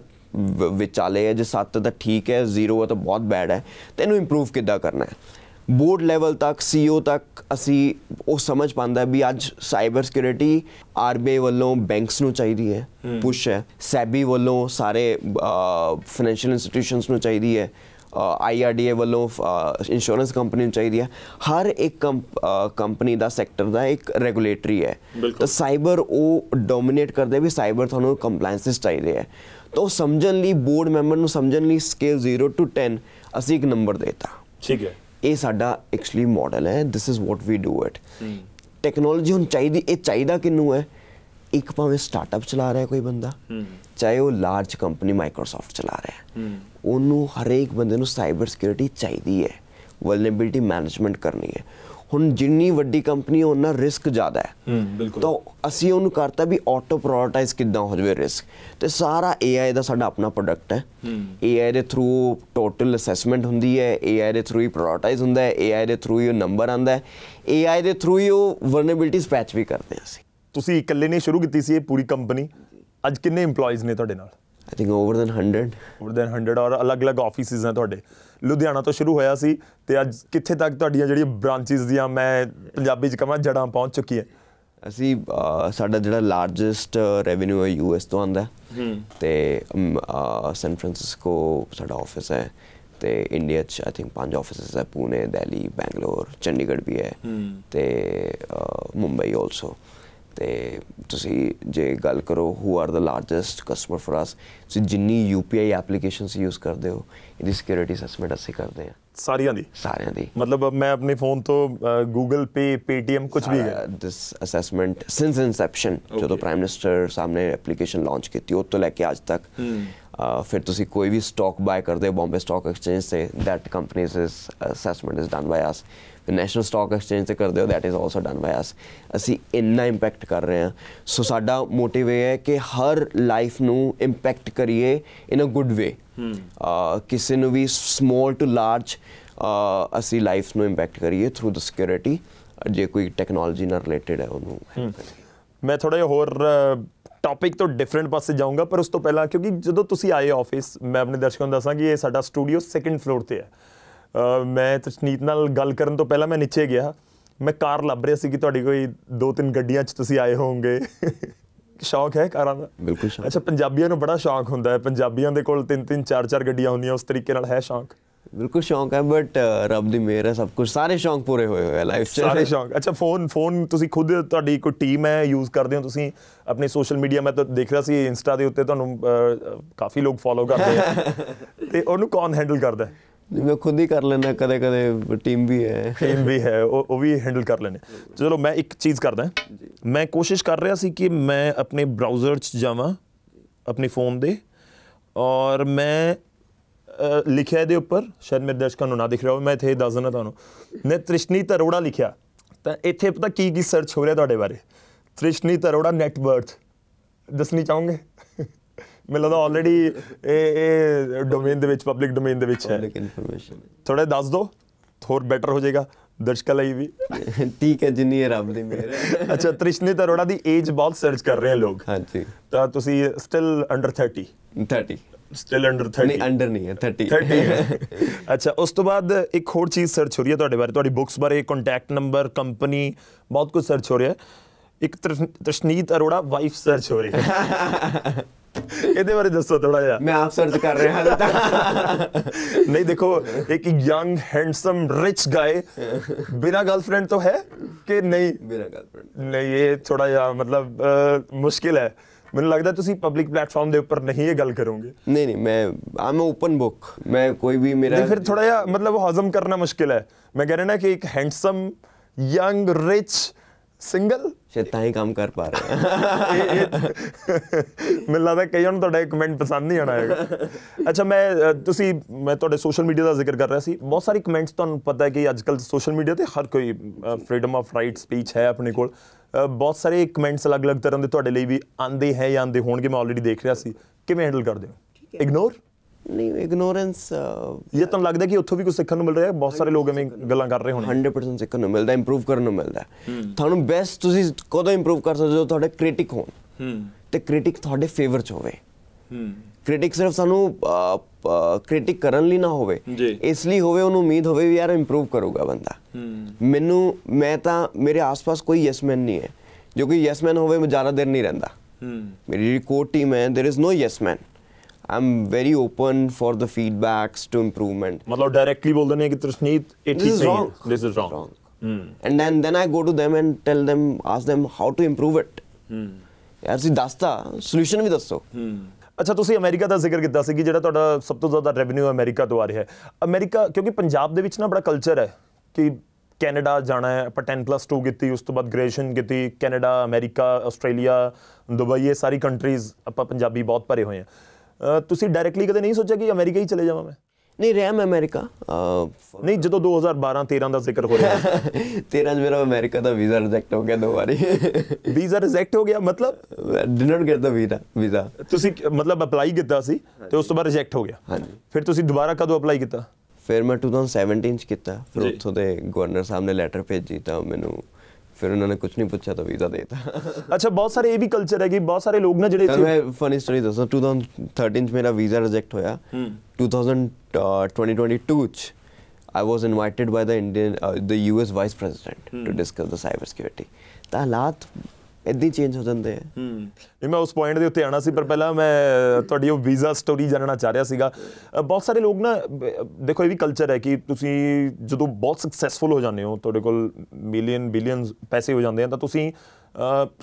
ਵਿਚਾਲੇ ਹੈ ਜੇ 7 ਤਾਂ ਠੀਕ ਹੈ 0 ਹੈ ਤਾਂ ਬਹੁਤ ਬੈਡ ਹੈ ਤੈਨੂੰ ਇੰਪਰੂਵ ਕਿੱਦਾਂ ਕਰਨਾ ਹੈ ਬੋਰਡ ਲੈਵਲ ਤੱਕ ਸੀਓ e ਤੱਕ ਅਸੀਂ ਉਹ ਸਮਝ ਪਾਉਂਦਾ ਵੀ ਅੱਜ ਸਾਈਬਰ ਸਿਕਿਉਰਿਟੀ ਆਰਬੀਆਈ ਵੱਲੋਂ ਬੈਂਕਸ ਨੂੰ ਚਾਹੀਦੀ ਹੈ ਪੁਸ਼ ਹੈ ਸੈਬੀ ਵੱਲੋਂ ਸਾਰੇ ਫਾਈਨੈਂਸ਼ੀਅਲ ਇੰਸਟੀਟਿਊਸ਼ਨਸ ਨੂੰ ਚਾਹੀਦੀ ਹੈ ਆਈਆਰਡੀਏ ਵੱਲੋਂ ਇੰਸ਼ੋਰੈਂਸ ਕੰਪਨੀ ਨੂੰ ਚਾਹੀਦੀ ਹੈ ਹਰ ਇੱਕ ਕੰਪਨੀ ਦਾ ਸੈਕਟਰ ਦਾ ਇੱਕ ਰੈਗੂਲੇਟਰੀ ਹੈ ਤਾਂ ਸਾਈਬਰ ਉਹ ਡੋਮਿਨੇਟ ਕਰਦੇ ਵੀ ਸਾਈਬਰ ਤੁਹਾਨੂੰ ਕੰਪਲਾਈਂਸਸ ਚਾਹੀਦੇ ਹੈ ਤਾਂ ਸਮਝਣ ਲਈ ਬੋਰਡ ਮੈਂਬਰ ਨੂੰ ਸਮਝਣ ਲਈ ਸਕੇਲ 0 ਟੂ 10 ਅਸੀਂ ਇੱਕ ਨੰਬਰ ਦੇਤਾ ਠੀਕ ਹੈ ਇਹ ਸਾਡਾ ਐਕਚੁਅਲੀ ਮਾਡਲ ਹੈ this is what we do it technology ਹੁਣ ਚਾਹੀਦੀ ਇਹ ਚਾਹੀਦਾ ਕਿੰਨੂ ਹੈ ਇੱਕ ਭਾਵੇਂ ਸਟਾਰਟਅਪ ਚਲਾ ਰਿਹਾ ਕੋਈ ਬੰਦਾ ਚਾਹੇ ਉਹ ਲਾਰਜ ਕੰਪਨੀ ਮਾਈਕਰੋਸਾਫਟ ਚਲਾ ਰਿਹਾ ਉਹਨੂੰ ਹਰੇਕ ਬੰਦੇ ਨੂੰ ਸਾਈਬਰ ਸਿਕਿਉਰਿਟੀ ਚਾਹੀਦੀ ਹੈ ਵਲਨਰੇਬਿਲਟੀ ਮੈਨੇਜਮੈਂਟ ਕਰਨੀ ਹੈ ਹੁਣ ਜਿੰਨੀ ਵੱਡੀ ਕੰਪਨੀ ਉਹਨਾਂ ਰਿਸਕ ਜ਼ਿਆਦਾ ਹੈ ਬਿਲਕੁਲ ਤਾਂ ਅਸੀਂ ਉਹਨੂੰ ਕਰਤਾ ਵੀ ਆਟੋ ਪ੍ਰਾਇੋਰਟਾਈਜ਼ ਕਿੱਦਾਂ ਹੋ ਜਵੇ ਰਿਸਕ ਤੇ ਸਾਰਾ AI ਦਾ ਸਾਡਾ ਆਪਣਾ ਪ੍ਰੋਡਕਟ ਹੈ AI ਦੇ ਥਰੂ ਟੋਟਲ ਅਸੈਸਮੈਂਟ ਹੁੰਦੀ ਹੈ AI ਦੇ ਥਰੂ ਹੀ ਪ੍ਰਾਇੋਰਟਾਈਜ਼ ਹੁੰਦਾ ਹੈ AI ਦੇ ਥਰੂ ਹੀ ਉਹ ਨੰਬਰ ਆਂਦਾ ਹੈ AI ਦੇ ਥਰੂ ਹੀ ਉਹ ਵਲਨਰੇਬਿਲਿਟੀਜ਼ ਪੈਚ ਵੀ ਕਰਦੇ ਹਾਂ ਅਸੀਂ ਤੁਸੀਂ ਇਕੱਲੇ ਨੇ ਸ਼ੁਰੂ ਕੀਤੀ ਸੀ ਇਹ ਪੂਰੀ ਕੰਪਨੀ ਅੱਜ ਕਿੰਨੇ EMPLOYEES ਨੇ ਤੁਹਾਡੇ ਨਾਲ I think over than 100 over than 100 ਔਰ ਅਲੱਗ-ਅਲੱਗ ਆਫਿਸਿਸ ਨੇ ਤੁਹਾਡੇ ਲੁਧਿਆਣਾ ਤੋਂ ਸ਼ੁਰੂ ਹੋਇਆ ਸੀ ਤੇ ਅੱਜ ਕਿੱਥੇ ਤੱਕ ਤੁਹਾਡੀਆਂ ਜਿਹੜੀਆਂ ਬ੍ਰਾਂਚਿਸ ਦੀਆਂ ਮੈਂ ਪੰਜਾਬੀ ਚ ਕਹਾਂ ਜੜਾਂ ਪਹੁੰਚ ਚੁੱਕੀ ਹੈ ਅਸੀਂ ਸਾਡਾ ਜਿਹੜਾ ਲਾਰਜੈਸਟ ਰੈਵਨਿਊ ਹੈ ਯੂਐਸ ਤੋਂ ਆਂਦਾ ਤੇ ਸੈਨ ਫ੍ਰਾਂਸਿਸਕੋ ਸਾਡਾ ਆਫਿਸ ਹੈ ਤੇ ਇੰਡੀਆ ਚ ਆਈ ਥਿੰਕ ਪੰਜ ਆਫਿਸਸ ਹੈ ਪੂਨੇ ਦਿੱਲੀ ਬੈਂਗਲੌਰ ਚੰਡੀਗੜ੍ਹ ਵੀ ਹੈ ਤੇ ਮੁੰਬਈ ਆਲਸੋ ਤੇ ਤੁਸੀਂ ਜੇ ਗੱਲ ਕਰੋ who are the largest customer for us ਤੁਸੀਂ ਜਿੰਨੀ ਯੂਪੀਆਈ ਐਪਲੀਕੇਸ਼ਨਸ ਯੂਜ਼ ਕਰਦੇ ਹੋ ਇਹਦੀ ਸਿਕਿਉਰਿਟੀ ਅਸੈਸਮੈਂਟ ਅਸੀਂ ਕਰਦੇ ਹਾਂ ਸਾਰਿਆਂ ਦੀ ਸਾਰਿਆਂ ਦੀ ਮਤਲਬ ਮੈਂ ਆਪਣੇ ਫੋਨ ਤੋਂ Google Pay Paytm ਕੁਝ ਵੀ ਦਿਸ ਅਸੈਸਮੈਂਟ ਸਿੰਸ ਇਨਸੈਪਸ਼ਨ ਜਦੋਂ ਪ੍ਰਾਈਮ ਮਿਨਿਸਟਰ ਸਾਹਮਣੇ ਐਪਲੀਕੇਸ਼ਨ ਲਾਂਚ ਕੀਤੀ ਉਹ ਤੋਂ ਲੈ ਕੇ ਅੱਜ ਤੱਕ ਫਿਰ ਤੁਸੀਂ ਕੋਈ ਵੀ ਸਟਾਕ ਬਾਏ ਕਰਦੇ ਹੋ ਬੰਬੇ ਸਟਾਕ ਐਕਸਚੇਂਜ ਤੇ ਦੈਟ ਕੰਪਨੀਜ਼ ਇਸ assessment is done by us ਫਿਰ ਨੈਸ਼ਨਲ ਸਟਾਕ ਐਕਸਚੇਂਜ ਤੇ ਕਰਦੇ ਹੋ that is also done by us ਅਸੀਂ ਇੰਨਾ ਇੰਪੈਕਟ ਕਰ ਰਹੇ ਹਾਂ ਸੋ ਸਾਡਾ ਮੋਟਿਵ ਇਹ ਹੈ ਕਿ ਹਰ ਲਾਈਫ ਨੂੰ ਇੰਪੈਕਟ ਕਰੀਏ ਇਨ ਅ ਗੁੱਡ ਵੇ ਕਿਸੇ ਨੂੰ ਵੀ ਸਮਾਲ ਟੂ ਲਾਰਜ ਅਸੀਂ ਲਾਈਫ ਨੂੰ ਇੰਪੈਕਟ ਕਰੀਏ ਥਰੂ ਦ ਸਿਕਿਉਰਿਟੀ ਜੇ ਕੋਈ ਟੈਕਨੋਲੋਜੀ ਨਾਲ ਰਿਲੇਟਡ ਹੈ ਉਹਨੂੰ ਮੈਂ ਥੋੜਾ ਜਿਹਾ ਹੋਰ ਟਾਪਿਕ ਤੋਂ ਡਿਫਰੈਂਟ ਪਾਸੇ ਜਾਊਂਗਾ ਪਰ ਉਸ ਤੋਂ ਪਹਿਲਾਂ ਕਿਉਂਕਿ ਜਦੋਂ ਤੁਸੀਂ ਆਏ ਆਫਿਸ ਮੈਂ ਆਪਣੇ ਦਰਸ਼ਕਾਂ ਨੂੰ ਦੱਸਾਂ ਕਿ ਇਹ ਸਾਡਾ ਸਟੂਡੀਓ ਸੈਕੰਡ ਫਲੋਰ ਤੇ ਹੈ ਮੈਂ ਤਸਨੀਤ ਨਾਲ ਗੱਲ ਕਰਨ ਤੋਂ ਪਹਿਲਾਂ ਮੈਂ ਨੀਚੇ ਗਿਆ ਮੈਂ ਕਾਰ ਲੱਭ ਰਿਹਾ ਸੀ ਕਿ ਤੁਹਾਡੀ ਕੋਈ ਦੋ ਤਿੰਨ ਗੱਡੀਆਂ 'ਚ ਤੁਸੀਂ ਆਏ ਹੋਵੋਗੇ ਸ਼ੌਕ ਹੈ ਕਾਰਾਂ ਦਾ ਬਿਲਕੁਲ ਸ਼ੌਕ ਅੱਛਾ ਪੰਜਾਬੀਆਂ ਨੂੰ ਬੜਾ ਸ਼ੌਕ ਹੁੰਦਾ ਹੈ ਪੰਜਾਬੀਆਂ ਦੇ ਕੋਲ ਤਿੰਨ ਤਿੰਨ ਚਾਰ ਚਾਰ ਗੱਡੀਆਂ ਹੁੰਦੀਆਂ ਉਸ ਤਰੀਕੇ ਨਾਲ ਹੈ ਸ਼ੌਕ ਬਿਲਕੁਲ ਸ਼ੌਕ ਹੈ ਬਟ ਰੱਬ ਦੀ ਮਿਹਰ ਹੈ ਸਭ ਕੁਝ ਸਾਰੇ ਸ਼ੌਂਕ ਪੂਰੇ ਹੋਏ ਹੋਏ ਆ ਲਾਈਫ 'ਚ ਸਾਰੇ ਸ਼ੌਕ ਅੱਛਾ ਫੋਨ ਫੋਨ ਤੁਸੀਂ ਖੁਦ ਤੁਹਾਡੀ ਕੋਈ ਟੀਮ ਹੈ ਯੂਜ਼ ਕਰਦੇ ਹੋ ਤੁਸੀਂ ਆਪਣੇ ਸੋਸ਼ਲ ਮੀਡੀਆ ਮੈਂ ਤਾਂ ਦੇਖ ਰਿਹਾ ਸੀ ਇੰਸਟਾ ਦੇ ਉੱਤੇ ਤੁਹਾਨੂੰ ਕਾਫੀ ਲੋਕ ਫੋਲੋ ਕਰਦੇ ਆ ਤੇ ਉਹਨੂੰ ਕੌਣ ਹੈਂਡਲ ਕਰਦਾ ਹੈ ਮੈਂ ਖੁਦ ਹੀ ਕਰ ਲੈਣਾ ਕਦੇ ਕਦੇ ਟੀਮ ਵੀ ਹੈ ਟੀਮ ਵੀ ਹੈ ਉਹ ਵੀ ਹੈਂਡਲ ਕਰ ਲੈਣੇ ਚਲੋ ਮੈਂ ਇੱਕ ਚੀਜ਼ ਕਰਦਾ ਮੈਂ ਕੋਸ਼ਿਸ਼ ਕਰ ਰਿਹਾ ਸੀ ਕਿ ਮੈਂ ਆਪਣੇ ਬ੍ਰਾਊਜ਼ਰ 'ਚ ਜਾਵਾਂ ਆਪਣੇ ਫੋਨ ਦੇ ਔਰ ਮੈਂ ਲਿਖਿਆ ਦੇ ਉੱਪਰ ਸ਼ਰਮ ਦਰਸ਼ਕਾਂ ਨੂੰ ਨਾ ਦਿਖ ਰਿਹਾ ਮੈਂ ਇੱਥੇ ਦੱਸ ਦਿੰਦਾ ਤੁਹਾਨੂੰ ਨਿਤ੍ਰਿਸ਼ਨੀ ਤ੍ਰਿਸ਼ਨੀ ਤਰੋੜਾ ਲਿਖਿਆ ਤਾਂ ਇੱਥੇ ਪਤਾ ਕੀ ਕੀ ਸਰਚ ਹੋ ਰਿਹਾ ਤੁਹਾਡੇ ਬਾਰੇ ਤ੍ਰਿਸ਼ਨੀ ਤਰੋੜਾ ਨੈਟਵਰਥ ਦੱਸਣੀ ਚਾਹੋਗੇ ਮੈਨੂੰ ਲੱਗਦਾ ਆਲਰੇਡੀ ਇਹ ਇਹ ਡੋਮੇਨ ਦੇ ਵਿੱਚ ਪਬਲਿਕ ਡੋਮੇਨ ਦੇ ਵਿੱਚ ਹੈ ਪਬਲਿਕ ਇਨਫੋਰਮੇਸ਼ਨ ਥੋੜਾ ਦੱਸ ਦੋ ਥੋੜ ਬੈਟਰ ਹੋ ਜਾਏਗਾ ਦਰਸ਼ਕਾਂ ਲਈ ਵੀ ਠੀਕ ਹੈ ਜਿੰਨੀ ਹੈ ਰੱਬ ਦੀ ਮਿਹਰ ਅੱਛਾ ਤ੍ਰਿਸ਼ਨੀ ਤਰੋੜਾ ਦੀ ਏਜ ਬਹੁਤ ਸਰਚ ਕਰ ਰਹੇ ਆ ਲੋਕ ਹਾਂਜੀ ਤਾਂ ਤੁਸੀਂ ਸਟਿਲ ਅੰਡਰ 30 30 ਸਟਿਲ ਅੰਡਰ 30 ਨਹੀਂ ਅੰਡਰ ਨਹੀਂ ਹੈ 30 30 ਅੱਛਾ ਉਸ ਤੋਂ ਬਾਅਦ ਇੱਕ ਹੋਰ ਚੀਜ਼ ਸਰਚ ਹੋ ਰਹੀ ਹੈ ਤੁਹਾਡੇ ਬਾਰੇ ਤੁਹਾਡੀ ਬੁੱਕਸ ਬਾਰੇ ਕੰਟੈਕਟ ਨੰਬਰ ਕੰਪਨੀ ਬਹੁਤ ਕੁਝ ਸਰਚ ਹੋ ਰਿਹਾ ਹੈ ਇੱਕ ਤ੍ਰਿਸ਼ਨੀਤ ਅਰੋੜਾ ਵਾਈਫ ਸਰਚ ਹੋ ਰਹੀ ਹੈ ਇਹਦੇ ਬਾਰੇ ਦੱਸੋ ਥੋੜਾ ਜਿਹਾ ਮੈਂ ਆਪ ਸਰਚ ਕਰ ਰਿਹਾ ਹਾਂ ਤਾਂ ਨਹੀਂ ਦੇਖੋ ਇੱਕ ਯੰਗ ਹੈਂਡਸਮ ਰਿਚ ਗਾਇ ਬਿਨਾ ਗਰਲਫ੍ਰੈਂਡ ਤੋਂ ਹੈ ਕਿ ਨਹੀਂ ਬਿਨਾ ਗਰਲਫ੍ਰੈਂਡ ਨਹੀਂ ਇਹ ਥੋੜਾ ਜਿਹਾ ਮਤਲਬ ਮੁਸ਼ਕਿਲ ਹੈ ਮੈਨੂੰ ਲੱਗਦਾ ਤੁਸੀਂ ਪਬਲਿਕ ਪਲੇਟਫਾਰਮ ਦੇ ਉੱਪਰ ਨਹੀਂ ਇਹ ਗੱਲ ਕਰੋਗੇ ਨਹੀਂ ਨਹੀਂ ਮੈਂ ਆਮ ਓਪਨ ਬੁੱਕ ਮੈਂ ਕੋਈ ਵੀ ਮੇਰਾ ਨਹੀਂ ਫਿਰ ਥੋੜਾ ਜਿਹਾ ਮਤਲਬ ਹਜ਼ਮ ਕਰਨਾ ਮੁਸ਼ਕਿਲ ਹੈ ਮੈਂ ਕਹਿ ਰਿਹਾ ਨਾ ਕਿ ਇੱਕ ਹੈਂਡਸਮ ਯੰਗ ਰਿਚ ਸਿੰਗਲ ਸ਼ਾਇਦ ਤਾਂ ਹੀ ਕੰਮ ਕਰ ਪਾ ਰਹੇ ਮੈਨੂੰ ਲੱਗਦਾ ਕਈਆਂ ਨੂੰ ਤੁਹਾਡਾ ਕਮੈਂਟ ਪਸੰਦ ਨਹੀਂ ਆਣਾ ਹੈਗਾ ਅੱਛਾ ਮੈਂ ਤੁਸੀਂ ਮੈਂ ਤੁਹਾਡੇ ਸੋਸ਼ਲ ਮੀਡੀਆ ਦਾ ਜ਼ਿਕਰ ਕਰ ਰਿਹਾ ਸੀ ਬਹੁਤ ਸਾਰੇ ਕਮੈਂਟਸ ਤੁਹਾਨੂੰ ਪਤਾ ਹੈ ਕਿ ਅੱਜ ਕੱਲ ਸੋਸ਼ਲ ਮੀਡੀਆ ਤੇ ਹਰ ਕੋਈ ਫਰੀडम ਆਫ ਰਾਈਟ ਸਪੀਚ ਹੈ ਆਪਣੇ ਕੋਲ ਬਹੁਤ ਸਾਰੇ ਕਮੈਂਟਸ ਅਲੱਗ-ਅਲੱਗ ਤਰ੍ਹਾਂ ਦੇ ਤੁਹਾਡੇ ਲਈ ਵੀ ਆਂਦੇ ਹੈ ਜਾਂ ਆਂਦੇ ਹੋਣਗੇ ਮੈਂ ਆਲਰੇਡੀ ਦੇਖ ਰਿਹਾ ਸੀ ਕਿਵੇਂ ਹੈਂਡਲ ਕਰਦੇ ਹੋ ਇਗਨੋਰ ਨਹੀਂ ਇਗਨੋਰੈਂਸ ਇਹ ਤੁਹਾਨੂੰ ਲੱਗਦਾ ਕਿ ਉੱਥੋਂ ਵੀ ਕੁਝ ਸਿੱਖਣ ਨੂੰ ਮਿਲ ਰਿਹਾ ਬਹੁਤ ਸਾਰੇ ਲੋਕ ਐਵੇਂ ਗੱਲਾਂ ਕਰ ਰਹੇ ਹੋਣੇ 100% ਸਿੱਖਣ ਨੂੰ ਮਿਲਦਾ ਇੰਪਰੂਵ ਕਰਨ ਨੂੰ ਮਿਲਦਾ ਤੁਹਾਨੂੰ ਬੈਸਟ ਤੁਸੀਂ ਕਦੋਂ ਇੰਪਰੂਵ ਕਰ ਸਕਦੇ ਹੋ ਤੁਹਾਡੇ ਕ੍ਰਿਟਿਕ ਹੋਣ ਤੇ ਕ੍ਰਿਟਿਕ ਤੁਹਾਡੇ ਫੇਵਰ ਚ ਹੋਵੇ ਕ੍ਰਿਟਿਕ ਸਿਰਫ ਸਾਨੂੰ ਕ੍ਰਿਟਿਕ ਕਰਨ ਲਈ ਨਾ ਹੋਵੇ ਇਸ ਲਈ ਹੋਵੇ ਉਹਨੂੰ ਉਮੀਦ ਹੋਵੇ ਵੀ ਯਾਰ ਇੰਪਰੂਵ ਕਰੂਗਾ ਬੰਦਾ ਮੈਨੂੰ ਮੈਂ ਤਾਂ ਮੇਰੇ ਆਸ-ਪਾਸ ਕੋਈ ਯੈਸਮੈਨ ਨਹੀਂ ਹੈ ਜੋ ਕਿ ਯੈਸਮੈਨ ਹੋਵੇ ਮੈਂ ਜ਼ਿਆਦਾ ਦਿਨ ਨਹੀਂ ਰਹਿੰਦਾ ਮੇਰੀ ਕੋਰ ਟੀਮ ਹੈ there is no yes man I'm very open for the feedbacks to improvement ਮਤਲਬ ਡਾਇਰੈਕਟਲੀ ਬੋਲਦੇ ਨੇ ਕਿ ਤ੍ਰਿਸ਼ਨੀਤ ਇਟ ਠੀਕ ਨਹੀਂ this this is wrong and then then I go to them and tell them ask them how to improve it ਯਾਰ ਤੁਸੀਂ ਦੱਸਤਾ solution ਵੀ ਦੱਸੋ ਅੱਛਾ ਤੁਸੀਂ ਅਮਰੀਕਾ ਦਾ ਜ਼ਿਕਰ ਕੀਤਾ ਸੀ ਕਿ ਜਿਹੜਾ ਤੁਹਾਡਾ ਸਭ ਤੋਂ ਜ਼ਿਆਦਾ ਰੈਵਨਿਊ ਅਮਰੀਕਾ ਤੋਂ ਆ ਰਿਹਾ ਹੈ ਅਮਰੀਕਾ ਕਿਉਂਕਿ ਪੰਜਾਬ ਦੇ ਵਿੱਚ ਨਾ ਬੜਾ ਕਲਚਰ ਹੈ ਕਿ ਕੈਨੇਡਾ ਜਾਣਾ ਹੈ ਆਪਾਂ 10+2 ਕੀਤੀ ਉਸ ਤੋਂ ਬਾਅਦ ਗ੍ਰੈਜੂਏਸ਼ਨ ਕੀਤੀ ਕੈਨੇਡਾ ਅਮਰੀਕਾ ਆਸਟ੍ਰੇਲੀਆ ਦੁਬਈ ਇਹ ਸਾਰੀ ਕੰਟਰੀਜ਼ ਆਪਾਂ ਪੰਜਾਬੀ ਬਹੁਤ ਭਰੇ ਹੋਏ ਆ ਤੁਸੀਂ ਡਾਇਰੈਕਟਲੀ ਕਦੇ ਨਹੀਂ ਸੋਚਿਆ ਕਿ ਅਮਰੀਕਾ ਹੀ ਚਲੇ ਜਾਵਾਂ ਮੈਂ ਨਹੀਂ ਰਹਿ ਮੈਂ ਅਮਰੀਕਾ ਨਹੀਂ ਜਦੋਂ 2012 13 ਦਾ ਜ਼ਿਕਰ ਹੋ ਰਿਹਾ 13 'ਚ ਮੇਰਾ ਅਮਰੀਕਾ ਦਾ ਵੀਜ਼ਾ ਰਿਜੈਕਟ ਹੋ ਗਿਆ ਦੋ ਵਾਰੀ ਵੀਜ਼ਾ ਰਿਜੈਕਟ ਹੋ ਗਿਆ ਮਤਲਬ did not get the visa visa ਤੁਸੀਂ ਮਤਲਬ ਅਪਲਾਈ ਕੀਤਾ ਸੀ ਤੇ ਉਸ ਤੋਂ ਬਾਅਦ ਰਿਜੈਕਟ ਹੋ ਗਿਆ ਹਾਂਜੀ ਫਿਰ ਤੁਸੀਂ ਦੁਬਾਰਾ ਕਦੋਂ ਅਪਲਾਈ ਕੀਤਾ ਫਿਰ ਮੈਂ 2017 ਚ ਕੀਤਾ ਫਿਰ ਉੱਥੋਂ ਦੇ ਗਵਰਨਰ ਸਾਹਿਬ ਨੇ ਲੈਟਰ ਭੇਜੀ ਤਾਂ ਮੈਨੂੰ ਫਿਰ ਉਹਨਾਂ ਨੇ ਕੁਝ ਨਹੀਂ ਪੁੱਛਿਆ ਤਾਂ ਵੀਜ਼ਾ ਦੇਤਾ ਅੱਛਾ ਬਹੁਤ ਸਾਰੇ ਇਹ ਵੀ ਕਲਚਰ ਹੈ ਕਿ ਬਹੁਤ ਸਾਰੇ ਲੋਕ ਨਾ ਜਿਹੜੇ ਇੱਥੇ ਮੈਂ ਫਨੀ ਸਟੋਰੀ ਦੱਸਾਂ 2013 ਚ ਮੇਰਾ ਵੀਜ਼ਾ ਰਿਜੈਕਟ ਹੋਇਆ 2022 ਚ I was invited by the Indian, uh, the US Vice President hmm. to discuss the cybersecurity. ਤਾਂ ਹਾਲਾਤ ਇਦਾਂ ਚੇਂਜ ਹੋ ਜਾਂਦੇ ਆ ਹੂੰ ਇਹ ਮੈਂ ਉਸ ਪੁਆਇੰਟ ਦੇ ਉੱਤੇ ਆਣਾ ਸੀ ਪਰ ਪਹਿਲਾਂ ਮੈਂ ਤੁਹਾਡੀ ਉਹ ਵੀਜ਼ਾ ਸਟੋਰੀ ਜਾਣਨਾ ਚਾਹ ਰਿਹਾ ਸੀਗਾ ਬਹੁਤ ਸਾਰੇ ਲੋਕ ਨਾ ਦੇਖੋ ਇਹ ਵੀ ਕਲਚਰ ਹੈ ਕਿ ਤੁਸੀਂ ਜਦੋਂ ਬਹੁਤ ਸਕਸੈਸਫੁਲ ਹੋ ਜਾਂਦੇ ਹੋ ਤੁਹਾਡੇ ਕੋਲ ਮਿਲੀਅਨ ਬਿਲੀਅਨਸ ਪੈਸੇ ਹੋ ਜਾਂਦੇ ਆ ਤਾਂ ਤੁਸੀਂ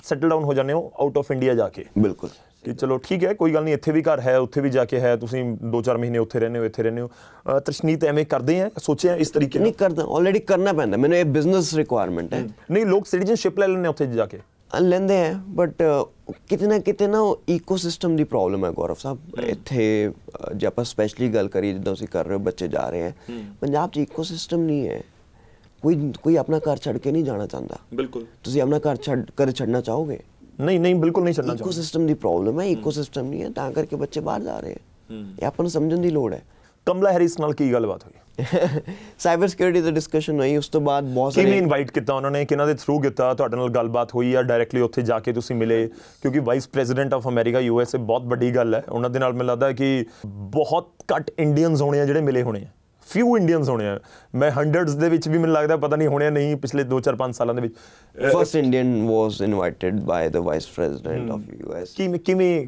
ਸੈਟਲ ਡਾਊਨ ਹੋ ਜਾਂਦੇ ਹੋ ਆਊਟ ਆਫ ਇੰਡੀਆ ਜਾ ਕੇ ਬਿਲਕੁਲ ਕਿ ਚਲੋ ਠੀਕ ਹੈ ਕੋਈ ਗੱਲ ਨਹੀਂ ਇੱਥੇ ਵੀ ਘਰ ਹੈ ਉੱਥੇ ਵੀ ਜਾ ਕੇ ਹੈ ਤੁਸੀਂ 2-4 ਮਹੀਨੇ ਉੱਥੇ ਰਹਿੰਦੇ ਹੋ ਇੱਥੇ ਰਹਿੰਦੇ ਹੋ ਤ੍ਰਿਸ਼ਨੀਤ ਐਵੇਂ ਕਰਦੇ ਆ ਸੋਚਿਆ ਇਸ ਤਰੀਕੇ ਨਾਲ ਨਹੀਂ ਕਰਦਾ ਆਲਰੇਡੀ ਕਰਨਾ ਪੈਂਦਾ ਮੈਨੂੰ ਇਹ ਬਿਜ਼ਨਸ ਰਿਕੁਆਇਰਮੈਂਟ ਹੈ ਨਹੀਂ ਲੋਕ ਸਿਟੀਜ਼ਨਸ਼ਿਪ ਲੈ ਲੈਣੇ ਉੱਥੇ ਜਾ ਕੇ ਲੈਂਦੇ ਹੈ ਬਟ ਕਿਤਨਾ ਕਿਤਨਾ ਉਹ ਇਕੋਸਿਸਟਮ ਦੀ ਪ੍ਰੋਬਲਮ ਹੈ ਗੌਰਵ ਸਾਹਿਬ ਇੱਥੇ ਜੇ ਆਪਾਂ ਸਪੈਸ਼ਲੀ ਗੱਲ ਕਰੀ ਜਿੱਦਾਂ ਤੁਸੀਂ ਕਰ ਰਹੇ ਹੋ ਬੱਚੇ ਜਾ ਰਹੇ ਹੈ ਪੰਜਾਬ 'ਚ ਇਕੋਸਿਸਟਮ ਨਹੀਂ ਹੈ ਕੋਈ ਕੋਈ ਆਪਣਾ ਘਰ ਛੱਡ ਕੇ ਨਹੀਂ ਜਾਣਾ ਚਾਹੁੰਦਾ ਬਿਲਕੁਲ ਤੁਸੀਂ ਆਪਣਾ ਘਰ ਛੱਡ ਕਰ ਛੱਡਣਾ ਚਾਹੋਗੇ ਨਹੀਂ ਨਹੀਂ ਬਿਲਕੁਲ ਨਹੀਂ ਛੱਡਣਾ ਚਾਹੁੰਦਾ ਇਕੋਸਿਸਟਮ ਦੀ ਪ੍ਰੋਬਲਮ ਹੈ ਇਕੋਸਿਸਟਮ ਨਹੀਂ ਹੈ ਤਾਂ ਕਰਕੇ ਬੱਚੇ ਬਾਹਰ ਜਾ ਰਹੇ ਹੈ ਇਹ ਆਪਾਂ ਨੂੰ ਸਮਝਣ ਦੀ ਲੋੜ ਹੈ ਕਮਲਾ ਹੈਰਿਸ ਨਾਲ ਕੀ ਗੱਲਬਾਤ ਹੋਈ ਸਾਈਬਰ ਸਿਕਿਉਰਿਟੀ ਦਾ ਡਿਸਕਸ਼ਨ ਹੋਈ ਉਸ ਤੋਂ ਬਾਅਦ ਬਹੁਤ ਸਾਰੇ ਕਿਵੇਂ ਇਨਵਾਈਟ ਕੀਤਾ ਉਹਨਾਂ ਨੇ ਕਿਹਨਾਂ ਦੇ ਥਰੂ ਕੀਤਾ ਤੁਹਾਡੇ ਨਾਲ ਗੱਲਬਾਤ ਹੋਈ ਆ ਡਾਇਰੈਕਟਲੀ ਉੱਥੇ ਜਾ ਕੇ ਤੁਸੀਂ ਮਿਲੇ ਕਿਉਂਕਿ vice president of America U S A ਬਹੁਤ ਵੱਡੀ ਗੱਲ ਹੈ ਉਹਨਾਂ ਦੇ ਨਾਲ ਮੈਨੂੰ ਲੱਗਦਾ ਕਿ ਬਹੁਤ ਘੱਟ ਇੰਡੀਅਨਸ ਹੋਣੇ ਆ ਜਿਹੜੇ ਮਿਲੇ ਹੋਣੇ ਆ ਫਿਊ ਇੰਡੀਅਨਸ ਹੋਣੇ ਆ ਮੈਂ ਹੰਡਰਡਸ ਦੇ ਵਿੱਚ ਵੀ ਮੈਨੂੰ ਲੱਗਦਾ ਪਤਾ ਨਹੀਂ ਹੋਣੇ ਨਹੀਂ ਪਿਛਲੇ 2-4-5 ਸਾਲਾਂ ਦੇ ਵਿੱਚ first Indian was invited by the vice president of U ਕੀ ਕੀ ਕਿਵੇਂ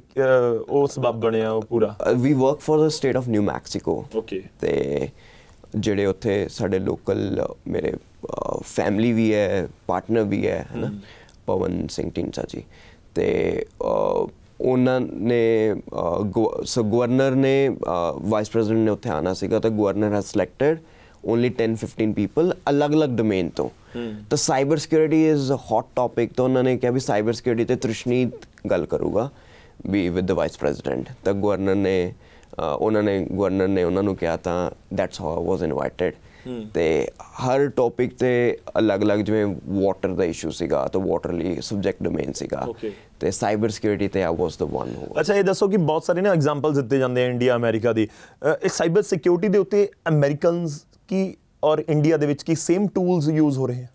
ਉਹ ਸਬਬ ਬਣਿਆ ਉਹ ਪੂਰਾ we work for the state of New Mexico okay ਤੇ ਜਿਹੜੇ ਉੱਥੇ ਸਾਡੇ ਲੋਕਲ ਮੇਰੇ ਫੈਮਿਲੀ ਵੀ ਹੈ ਪਾਰਟਨਰ ਵੀ ਹੈ ਹੈਨਾ ਪਵਨ ਸਿੰਘ ਟਿੰਚਾ ਜੀ ਤੇ ਉਹਨਾਂ ਨੇ ਸੋ ਗਵਰਨਰ ਨੇ ਵਾਈਸ ਪ੍ਰੈਜ਼ੀਡੈਂਟ ਨੇ ਉੱਥੇ ਆਣਾ ਸੀਗਾ ਤਾਂ governor has selected only 10 15 people ਅਲੱਗ-ਅਲੱਗ ਡੋਮੇਨ ਤੋਂ ਤਾਂ cyber security is a hot topic ਤਾਂ ਉਹਨਾਂ ਨੇ ਕਿਹਾ ਵੀ ਸਾਈਬਰ ਸਿਕਿਉਰਿਟੀ ਤੇ ਤ੍ਰਿਸ਼ਨੀਤ ਗੱਲ ਕਰੂਗਾ ਵੀ ਵਿਦ ਦ ਵਾਈਸ ਪ੍ਰੈਜ਼ੀਡੈਂਟ ਤਾਂ ਗਵਰਨਰ ਨੇ ਉਹਨਾਂ ਨੇ ਗਵਰਨਰ ਨੇ ਉਹਨਾਂ ਨੂੰ ਕਿਹਾ ਤਾਂ ਦੈਟਸ ਹਾਊ ਆ ਵਾਸ ਇਨਵਾਈਟਡ ਤੇ ਹਰ ਟੌਪਿਕ ਤੇ ਅਲੱਗ-ਅਲੱਗ ਜਿਵੇਂ ਵਾਟਰ ਦਾ ਇਸ਼ੂ ਸੀਗਾ ਤਾਂ ਵਾਟਰ ਲਈ ਸਬਜੈਕਟ ਡੋਮੇਨ ਸੀਗਾ ਤੇ ਸਾਈਬਰ ਸਿਕਿਉਰਿਟੀ ਤੇ ਆ ਵਾਸ ਦ ਵਨ ਹੋ ਅੱਛਾ ਇਹ ਦੱਸੋ ਕਿ ਬਹੁਤ ਸਾਰੇ ਨਾ ਐਗਜ਼ਾਮਪਲਸ ਦਿੱਤੇ ਜਾਂਦੇ ਆ ਇੰਡੀਆ ਅਮਰੀਕਾ ਦੀ ਇਹ ਸਾਈਬਰ ਸਿਕਿਉਰਿਟੀ ਦੇ ਉੱਤੇ ਅਮਰੀਕਨਸ ਕੀ ਔਰ ਇੰਡੀਆ ਦੇ ਵਿੱਚ ਕੀ ਸੇਮ ਟੂਲਸ ਯੂਜ਼ ਹੋ ਰਹੇ ਆ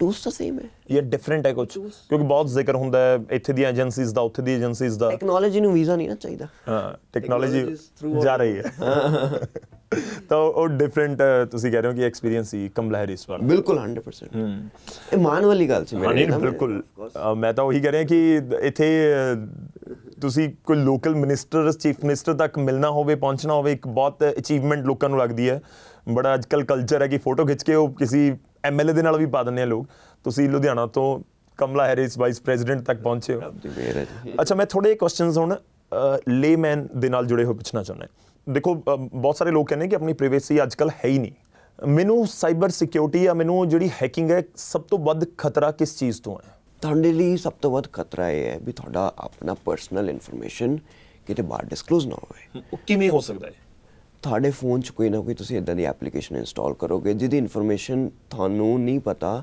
ਟੂਲਸ ਤਾਂ ਸੇਮ ਹੈ ਇਹ ਡਿਫਰੈਂਟ ਹੈ ਕੁਝ ਕਿਉਂਕਿ ਬਹੁਤ ਜ਼ਿਕਰ ਹੁੰਦਾ ਹੈ ਇੱਥੇ ਦੀਆਂ ਏਜੰਸੀਜ਼ ਦਾ ਉੱਥੇ ਦੀ ਏਜੰਸੀਜ਼ ਦਾ ਟੈਕਨੋਲੋਜੀ ਨੂੰ ਵੀਜ਼ਾ ਨਹੀਂ ਨਾ ਚਾਹੀਦਾ ਹਾਂ ਟੈਕਨੋਲੋਜੀ ਜਾ ਰਹੀ ਹੈ ਤਾਂ ਉਹ ਡਿਫਰੈਂਟ ਤੁਸੀਂ ਕਹਿ ਰਹੇ ਹੋ ਕਿ ਐਕਸਪੀਰੀਅੰਸ ਹੀ ਕਮਲਹਿਰੀ ਇਸ ਵਾਰ ਬਿਲਕੁਲ 100% ਹਮ ਇਹ ਮਾਨ ਵਾਲੀ ਗੱਲ ਸੀ ਮੇਰੇ ਨਾਲ ਬਿਲਕੁਲ ਮੈਂ ਤਾਂ ਉਹੀ ਕਹਿ ਰਿਹਾ ਕਿ ਇੱਥੇ ਤੁਸੀਂ ਕੋਈ ਲੋਕਲ ਮਿਨਿਸਟਰ ਚੀਫ ਮਿਨਿਸਟਰ ਤੱਕ ਮਿਲਣਾ ਹੋਵੇ ਪਹੁੰਚਣਾ ਹੋਵੇ ਇੱਕ ਬਹੁਤ ਅਚੀਵਮੈਂਟ ਲੋਕਾਂ ਨੂੰ ਲੱਗਦੀ ਹੈ ਬੜਾ ਅੱਜਕੱਲ ਕਲਚਰ ਹੈ ਕਿ ਫੋਟੋ ਖਿੱਚ ਕੇ ਉਹ ਕਿਸੇ ਐਮਐਲਏ ਦੇ ਨਾਲ ਵੀ ਪਾ ਦਿੰਦੇ ਆ ਲੋਕ ਤੁਸੀਂ ਲੁਧਿਆਣਾ ਤੋਂ ਕਮਲਾ ਹੈਰਿਸ ਵਾਈਸ ਪ੍ਰੈਜ਼ੀਡੈਂਟ ਤੱਕ ਪਹੁੰਚੇ ਹੋ ਅੱਛਾ ਮੈਂ ਥੋੜੇ ਕੁਐਸਚਨਸ ਹੁਣ ਲੇਮੈਨ ਦੇ ਨਾਲ ਜੁੜੇ ਹੋਏ ਪੁੱਛਣਾ ਚਾਹੁੰਦਾ ਦੇਖੋ ਬਹੁਤ ਸਾਰੇ ਲੋਕ ਕਹਿੰਦੇ ਕਿ ਆਪਣੀ ਪ੍ਰਾਈਵੇਸੀ ਅੱਜਕੱਲ ਹੈ ਹੀ ਨਹੀਂ ਮੈਨੂੰ ਸਾਈਬਰ ਸਿਕਿਉਰਿਟੀ ਆ ਮੈਨੂੰ ਜਿਹੜੀ ਹੈਕਿੰਗ ਹੈ ਸਭ ਤੋਂ ਵੱਧ ਖਤਰਾ ਕਿਸ ਚੀਜ਼ ਤੋਂ ਹੈ ਤੁਹਾਡੇ ਲਈ ਸਭ ਤੋਂ ਵੱਧ ਖਤਰਾ ਇਹ ਹੈ ਵੀ ਤੁਹਾਡਾ ਆਪਣਾ ਪਰਸਨਲ ਇਨਫੋਰਮੇਸ਼ਨ ਕਿਤੇ ਬਾਹਰ ਡਿਸਕਲੋਜ਼ ਨਾ ਹੋਵੇ ਉਹ ਕਿਵੇਂ ਹੋ ਸਕਦਾ ਹੈ ਤੁਹਾਡੇ ਫੋਨ 'ਚ ਕੋਈ ਨਾ ਕੋਈ ਤੁਸੀਂ ਇਦਾਂ ਦੀ ਐਪਲੀਕੇਸ਼ਨ ਇੰਸਟਾਲ ਕਰੋਗੇ ਜਿਹਦੀ ਇਨਫੋਰਮੇਸ਼ਨ ਤੁਹਾਨੂੰ ਨਹੀਂ ਪਤਾ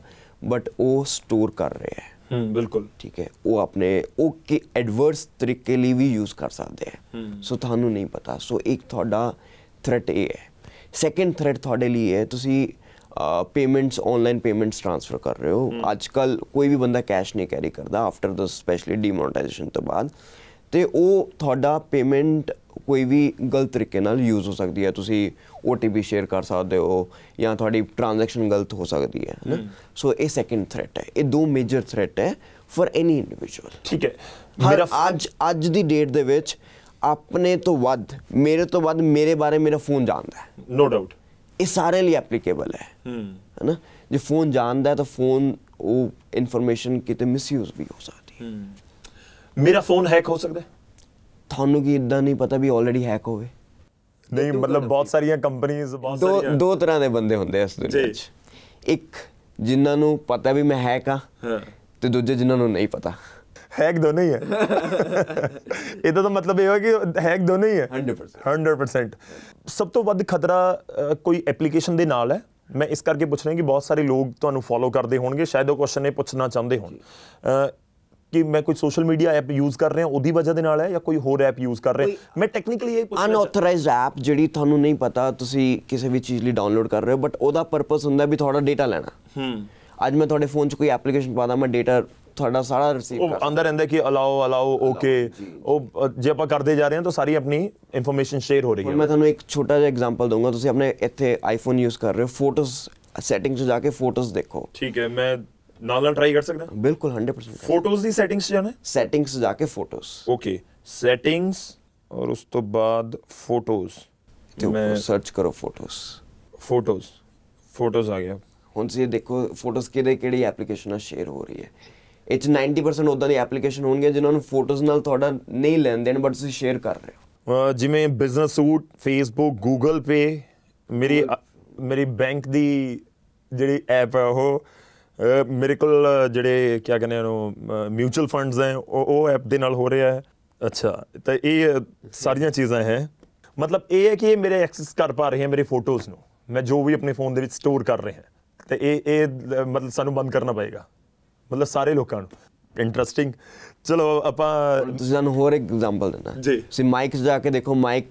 ਬਟ ਉਹ ਸਟੋਰ ਕਰ ਰਿਹਾ ਹੈ ਹੂੰ ਬਿਲਕੁਲ ਠੀਕ ਹੈ ਉਹ ਆਪਣੇ ਉਹ ਕਿ ਐਡਵਰਸ ਤਰੀਕੇ ਲਈ ਵੀ ਯੂਜ਼ ਕਰ ਸਕਦੇ ਹੈ ਸੋ ਤੁਹਾਨੂੰ ਨਹੀਂ ਪਤਾ ਸੋ ਇੱਕ ਤੁਹਾਡਾ ਥ੍ਰੈਟ ਇਹ ਹੈ ਸੈਕੰਡ ਥ੍ਰੈਟ ਤੁਹਾਡੇ ਲਈ ਹੈ ਤੁਸੀਂ ਪੇਮੈਂਟਸ ਆਨਲਾਈਨ ਪੇਮੈਂਟਸ ਟ੍ਰਾਂਸਫਰ ਕਰ ਰਹੇ ਹੋ ਅੱਜ ਕੱਲ ਕੋਈ ਵੀ ਬੰਦਾ ਕੈਸ਼ ਨਹੀਂ ਕੈਰੀ ਕਰਦਾ ਆਫਟਰ ਦ ਸਪੈਸ਼ਲੀ ਡੀਮੋਨਟਾਈਜੇਸ਼ਨ ਤੋਂ ਬਾਅਦ ਤੇ ਉਹ ਤੁਹਾਡਾ ਪੇਮੈਂਟ ਕੋਈ ਵੀ ਗਲਤ ਤਰੀਕੇ ਨਾਲ ਯੂਜ਼ ਹੋ ਸਕਦੀ ਹੈ ਤੁਸੀਂ OTP ਸ਼ੇਅਰ ਕਰ ਸਕਦੇ ਹੋ ਜਾਂ ਤੁਹਾਡੀ ਟ੍ਰਾਂਜੈਕਸ਼ਨ ਗਲਤ ਹੋ ਸਕਦੀ ਹੈ ਨਾ ਸੋ ਇਹ ਸੈਕੰਡ ਥ੍ਰੈਟ ਹੈ ਇਹ ਦੋ ਮੇਜਰ ਥ੍ਰੈਟ ਹੈ ਫॉर ਐਨੀ ਇੰਡੀਵਿਜੂਅਲ ਠੀਕ ਹੈ ਮੇਰਾ ਅੱਜ ਅੱਜ ਦੀ ਡੇਟ ਦੇ ਵਿੱਚ ਆਪਣੇ ਤੋਂ ਵੱਧ ਮੇਰੇ ਤੋਂ ਵੱਧ ਮੇਰੇ ਬਾਰੇ ਮੇਰਾ ਫੋਨ ਜਾਣਦਾ ਹੈ ਨੋ ਡਾਊਟ ਇਹ ਸਾਰੇ ਲਈ ਐਪਲੀਕੇਬਲ ਹੈ ਹੈ ਨਾ ਜੇ ਫੋਨ ਜਾਣਦਾ ਹੈ ਤਾਂ ਫੋਨ ਉਹ ਇਨਫੋਰਮੇਸ਼ਨ ਕਿਤੇ ਮਿਸਯੂਜ਼ ਵੀ ਹੋ ਸਕਦੀ ਹੈ ਮੇਰਾ ਫੋਨ ਹੈਕ ਹੋ ਸਕਦਾ ਹੈ ਤੁਹਾਨੂੰ ਕੀ ਇਦਾਂ ਨਹੀਂ ਪਤਾ ਵੀ ਆਲਰੇਡੀ ਹੈਕ ਹੋਵੇ ਨਹੀਂ ਮਤਲਬ ਬਹੁਤ ਸਾਰੀਆਂ ਕੰਪਨੀਆਂ ਬਹੁਤ ਸਾਰੀਆਂ ਦੋ ਦੋ ਤਰ੍ਹਾਂ ਦੇ ਬੰਦੇ ਹੁੰਦੇ ਇਸ ਦੁਨੀਆ 'ਚ ਇੱਕ ਜਿਨ੍ਹਾਂ ਨੂੰ ਪਤਾ ਵੀ ਮੈਂ ਹੈਕ ਆ ਤੇ ਦੂਜੇ ਜਿਨ੍ਹਾਂ ਨੂੰ ਨਹੀਂ ਪਤਾ ਹੈਕ ਦੋਨੇ ਹੀ ਹੈ ਇਹਦਾ ਤਾਂ ਮਤਲਬ ਇਹ ਹੋਇਆ ਕਿ ਹੈਕ ਦੋਨੇ ਹੀ ਹੈ 100% 100% ਸਭ ਤੋਂ ਵੱਧ ਖਤਰਾ ਕੋਈ ਐਪਲੀਕੇਸ਼ਨ ਦੇ ਨਾਲ ਹੈ ਮੈਂ ਇਸ ਕਰਕੇ ਪੁੱਛ ਰਿਹਾ ਕਿ ਬਹੁਤ ਸਾਰੇ ਲੋਕ ਤੁਹਾਨੂੰ ਫੋਲੋ ਕਰਦੇ ਹੋਣਗੇ ਸ਼ਾਇਦ ਉਹ ਕੁਐਸਚਨ ਇਹ ਪੁੱਛਣਾ ਚਾਹੁੰਦੇ ਹੋਣ ਕਿ ਮੈਂ ਕੋਈ ਸੋਸ਼ਲ ਮੀਡੀਆ ਐਪ ਯੂਜ਼ ਕਰ ਰਿਹਾ ਉਹਦੀ ਵਜ੍ਹਾ ਦੇ ਨਾਲ ਹੈ ਜਾਂ ਕੋਈ ਹੋਰ ਐਪ ਯੂਜ਼ ਕਰ ਰਿਹਾ ਮੈਂ ਟੈਕਨੀਕਲੀ ਇਹ ਅਨਆਥੋਰਾਈਜ਼ਡ ਐਪ ਜਿਹੜੀ ਤੁਹਾਨੂੰ ਨਹੀਂ ਪਤਾ ਤੁਸੀਂ ਕਿਸੇ ਵੀ ਚੀਜ਼ ਲਈ ਡਾਊਨਲੋਡ ਕਰ ਰਹੇ ਹੋ ਬਟ ਉਹਦਾ ਪਰਪਸ ਹੁੰਦਾ ਵੀ ਤੁਹਾਡਾ ਡੇਟਾ ਲੈਣਾ ਹੂੰ ਅੱਜ ਮੈਂ ਤੁਹਾਡੇ ਫੋਨ 'ਚ ਕੋਈ ਐਪਲੀਕੇਸ਼ਨ ਪਾਦਾ ਮੈਂ ਡੇਟਾ ਤੁਹਾਡਾ ਸਾਰਾ ਰਿਸੀਵ ਕਰ ਉਹ ਅੰਦਰ ਰਹਿੰਦਾ ਕਿ ਅਲਾਓ ਅਲਾਓ ਓਕੇ ਉਹ ਜੇ ਆਪਾਂ ਕਰਦੇ ਜਾ ਰਹੇ ਹਾਂ ਤਾਂ ਸਾਰੀ ਆਪਣੀ ਇਨਫੋਰਮੇਸ਼ਨ ਸ਼ੇਅਰ ਹੋ ਰਹੀ ਹੈ ਮੈਂ ਤੁਹਾਨੂੰ ਇੱਕ ਛੋਟਾ ਜਿਹਾ ਐਗਜ਼ਾਮਪਲ ਦਊਂਗਾ ਤੁਸੀਂ ਆਪਣੇ ਇੱਥੇ ਆਈਫੋਨ ਯੂਜ਼ ਕਰ ਰਹੇ ਹੋ ਫੋਟੋਸ ਸੈਟਿੰਗਸ 'ਚ ਜਾ ਕੇ ਫੋਟੋਸ ਦੇਖੋ ਠੀਕ ਹੈ ਮੈਂ ਨਾਲ ਨਾਲ ਟਰਾਈ ਕਰ ਸਕਦਾ ਬਿਲਕੁਲ 100% ਫੋਟੋਜ਼ ਦੀ ਸੈਟਿੰਗਸ ਜਾਣਾ ਸੈਟਿੰਗਸ ਜਾ ਕੇ ਫੋਟੋਜ਼ ਓਕੇ ਸੈਟਿੰਗਸ ਔਰ ਉਸ ਤੋਂ ਬਾਅਦ ਫੋਟੋਜ਼ ਮੈਂ ਸਰਚ ਕਰੋ ਫੋਟੋਜ਼ ਫੋਟੋਜ਼ ਫੋਟੋਜ਼ ਆ ਗਿਆ ਹੁਣ ਤੁਸੀਂ ਦੇਖੋ ਫੋਟੋਜ਼ ਕਿਹੜੇ ਕਿਹੜੀ ਐਪਲੀਕੇਸ਼ਨ ਨਾਲ ਸ਼ੇਅਰ ਹੋ ਰਹੀ ਹੈ ਇਹ 'ਚ 90% ਉਦਾਂ ਦੀ ਐਪਲੀਕੇਸ਼ਨ ਹੋਣਗੇ ਜਿਨ੍ਹਾਂ ਨੂੰ ਫੋਟੋਜ਼ ਨਾਲ ਤੁਹਾਡਾ ਨਹੀਂ ਲੈਣ ਦੇਣ ਬਟ ਤੁਸੀਂ ਸ਼ੇਅਰ ਕਰ ਰਹੇ ਹੋ ਜਿਵੇਂ business suite Facebook Google Pay ਮੇਰੀ ਮੇਰੀ ਬੈਂਕ ਦੀ ਜਿਹੜੀ ਐਪ ਹੈ ਉਹ ਮੇਰੇ ਕੋਲ ਜਿਹੜੇ ਕੀ ਕਹਿੰਦੇ ਨੇ ਮਿਊਚੁਅਲ ਫੰਡਸ ਹੈ ਉਹ ਐਪ ਦੇ ਨਾਲ ਹੋ ਰਿਹਾ ਹੈ ਅੱਛਾ ਤਾਂ ਇਹ ਸਾਰੀਆਂ ਚੀਜ਼ਾਂ ਹੈ ਮਤਲਬ ਇਹ ਹੈ ਕਿ ਇਹ ਮੇਰੇ ਐਕਸੈਸ ਕਰ ਪਾ ਰਹੇ ਹੈ ਮੇਰੇ ਫੋਟੋਜ਼ ਨੂੰ ਮੈਂ ਜੋ ਵੀ ਆਪਣੇ ਫੋਨ ਦੇ ਵਿੱਚ ਸਟੋਰ ਕਰ ਰਹੇ ਹਾਂ ਤੇ ਇਹ ਇਹ ਮਤਲਬ ਸਾਨੂੰ ਬੰਦ ਕਰਨਾ ਪਏਗਾ ਮਤਲਬ ਸਾਰੇ ਲੋਕਾਂ ਨੂੰ ਇੰਟਰਸਟਿੰਗ ਚਲੋ ਆਪਾਂ ਤੁਸੀਂ ਹੋਰ ਇੱਕ ਐਗਜ਼ਾਮਪਲ ਦਿੰਦਾ ਜੀ ਤੁਸੀਂ ਮਾਈਕ ਜਾ ਕੇ ਦੇਖੋ ਮਾਈਕ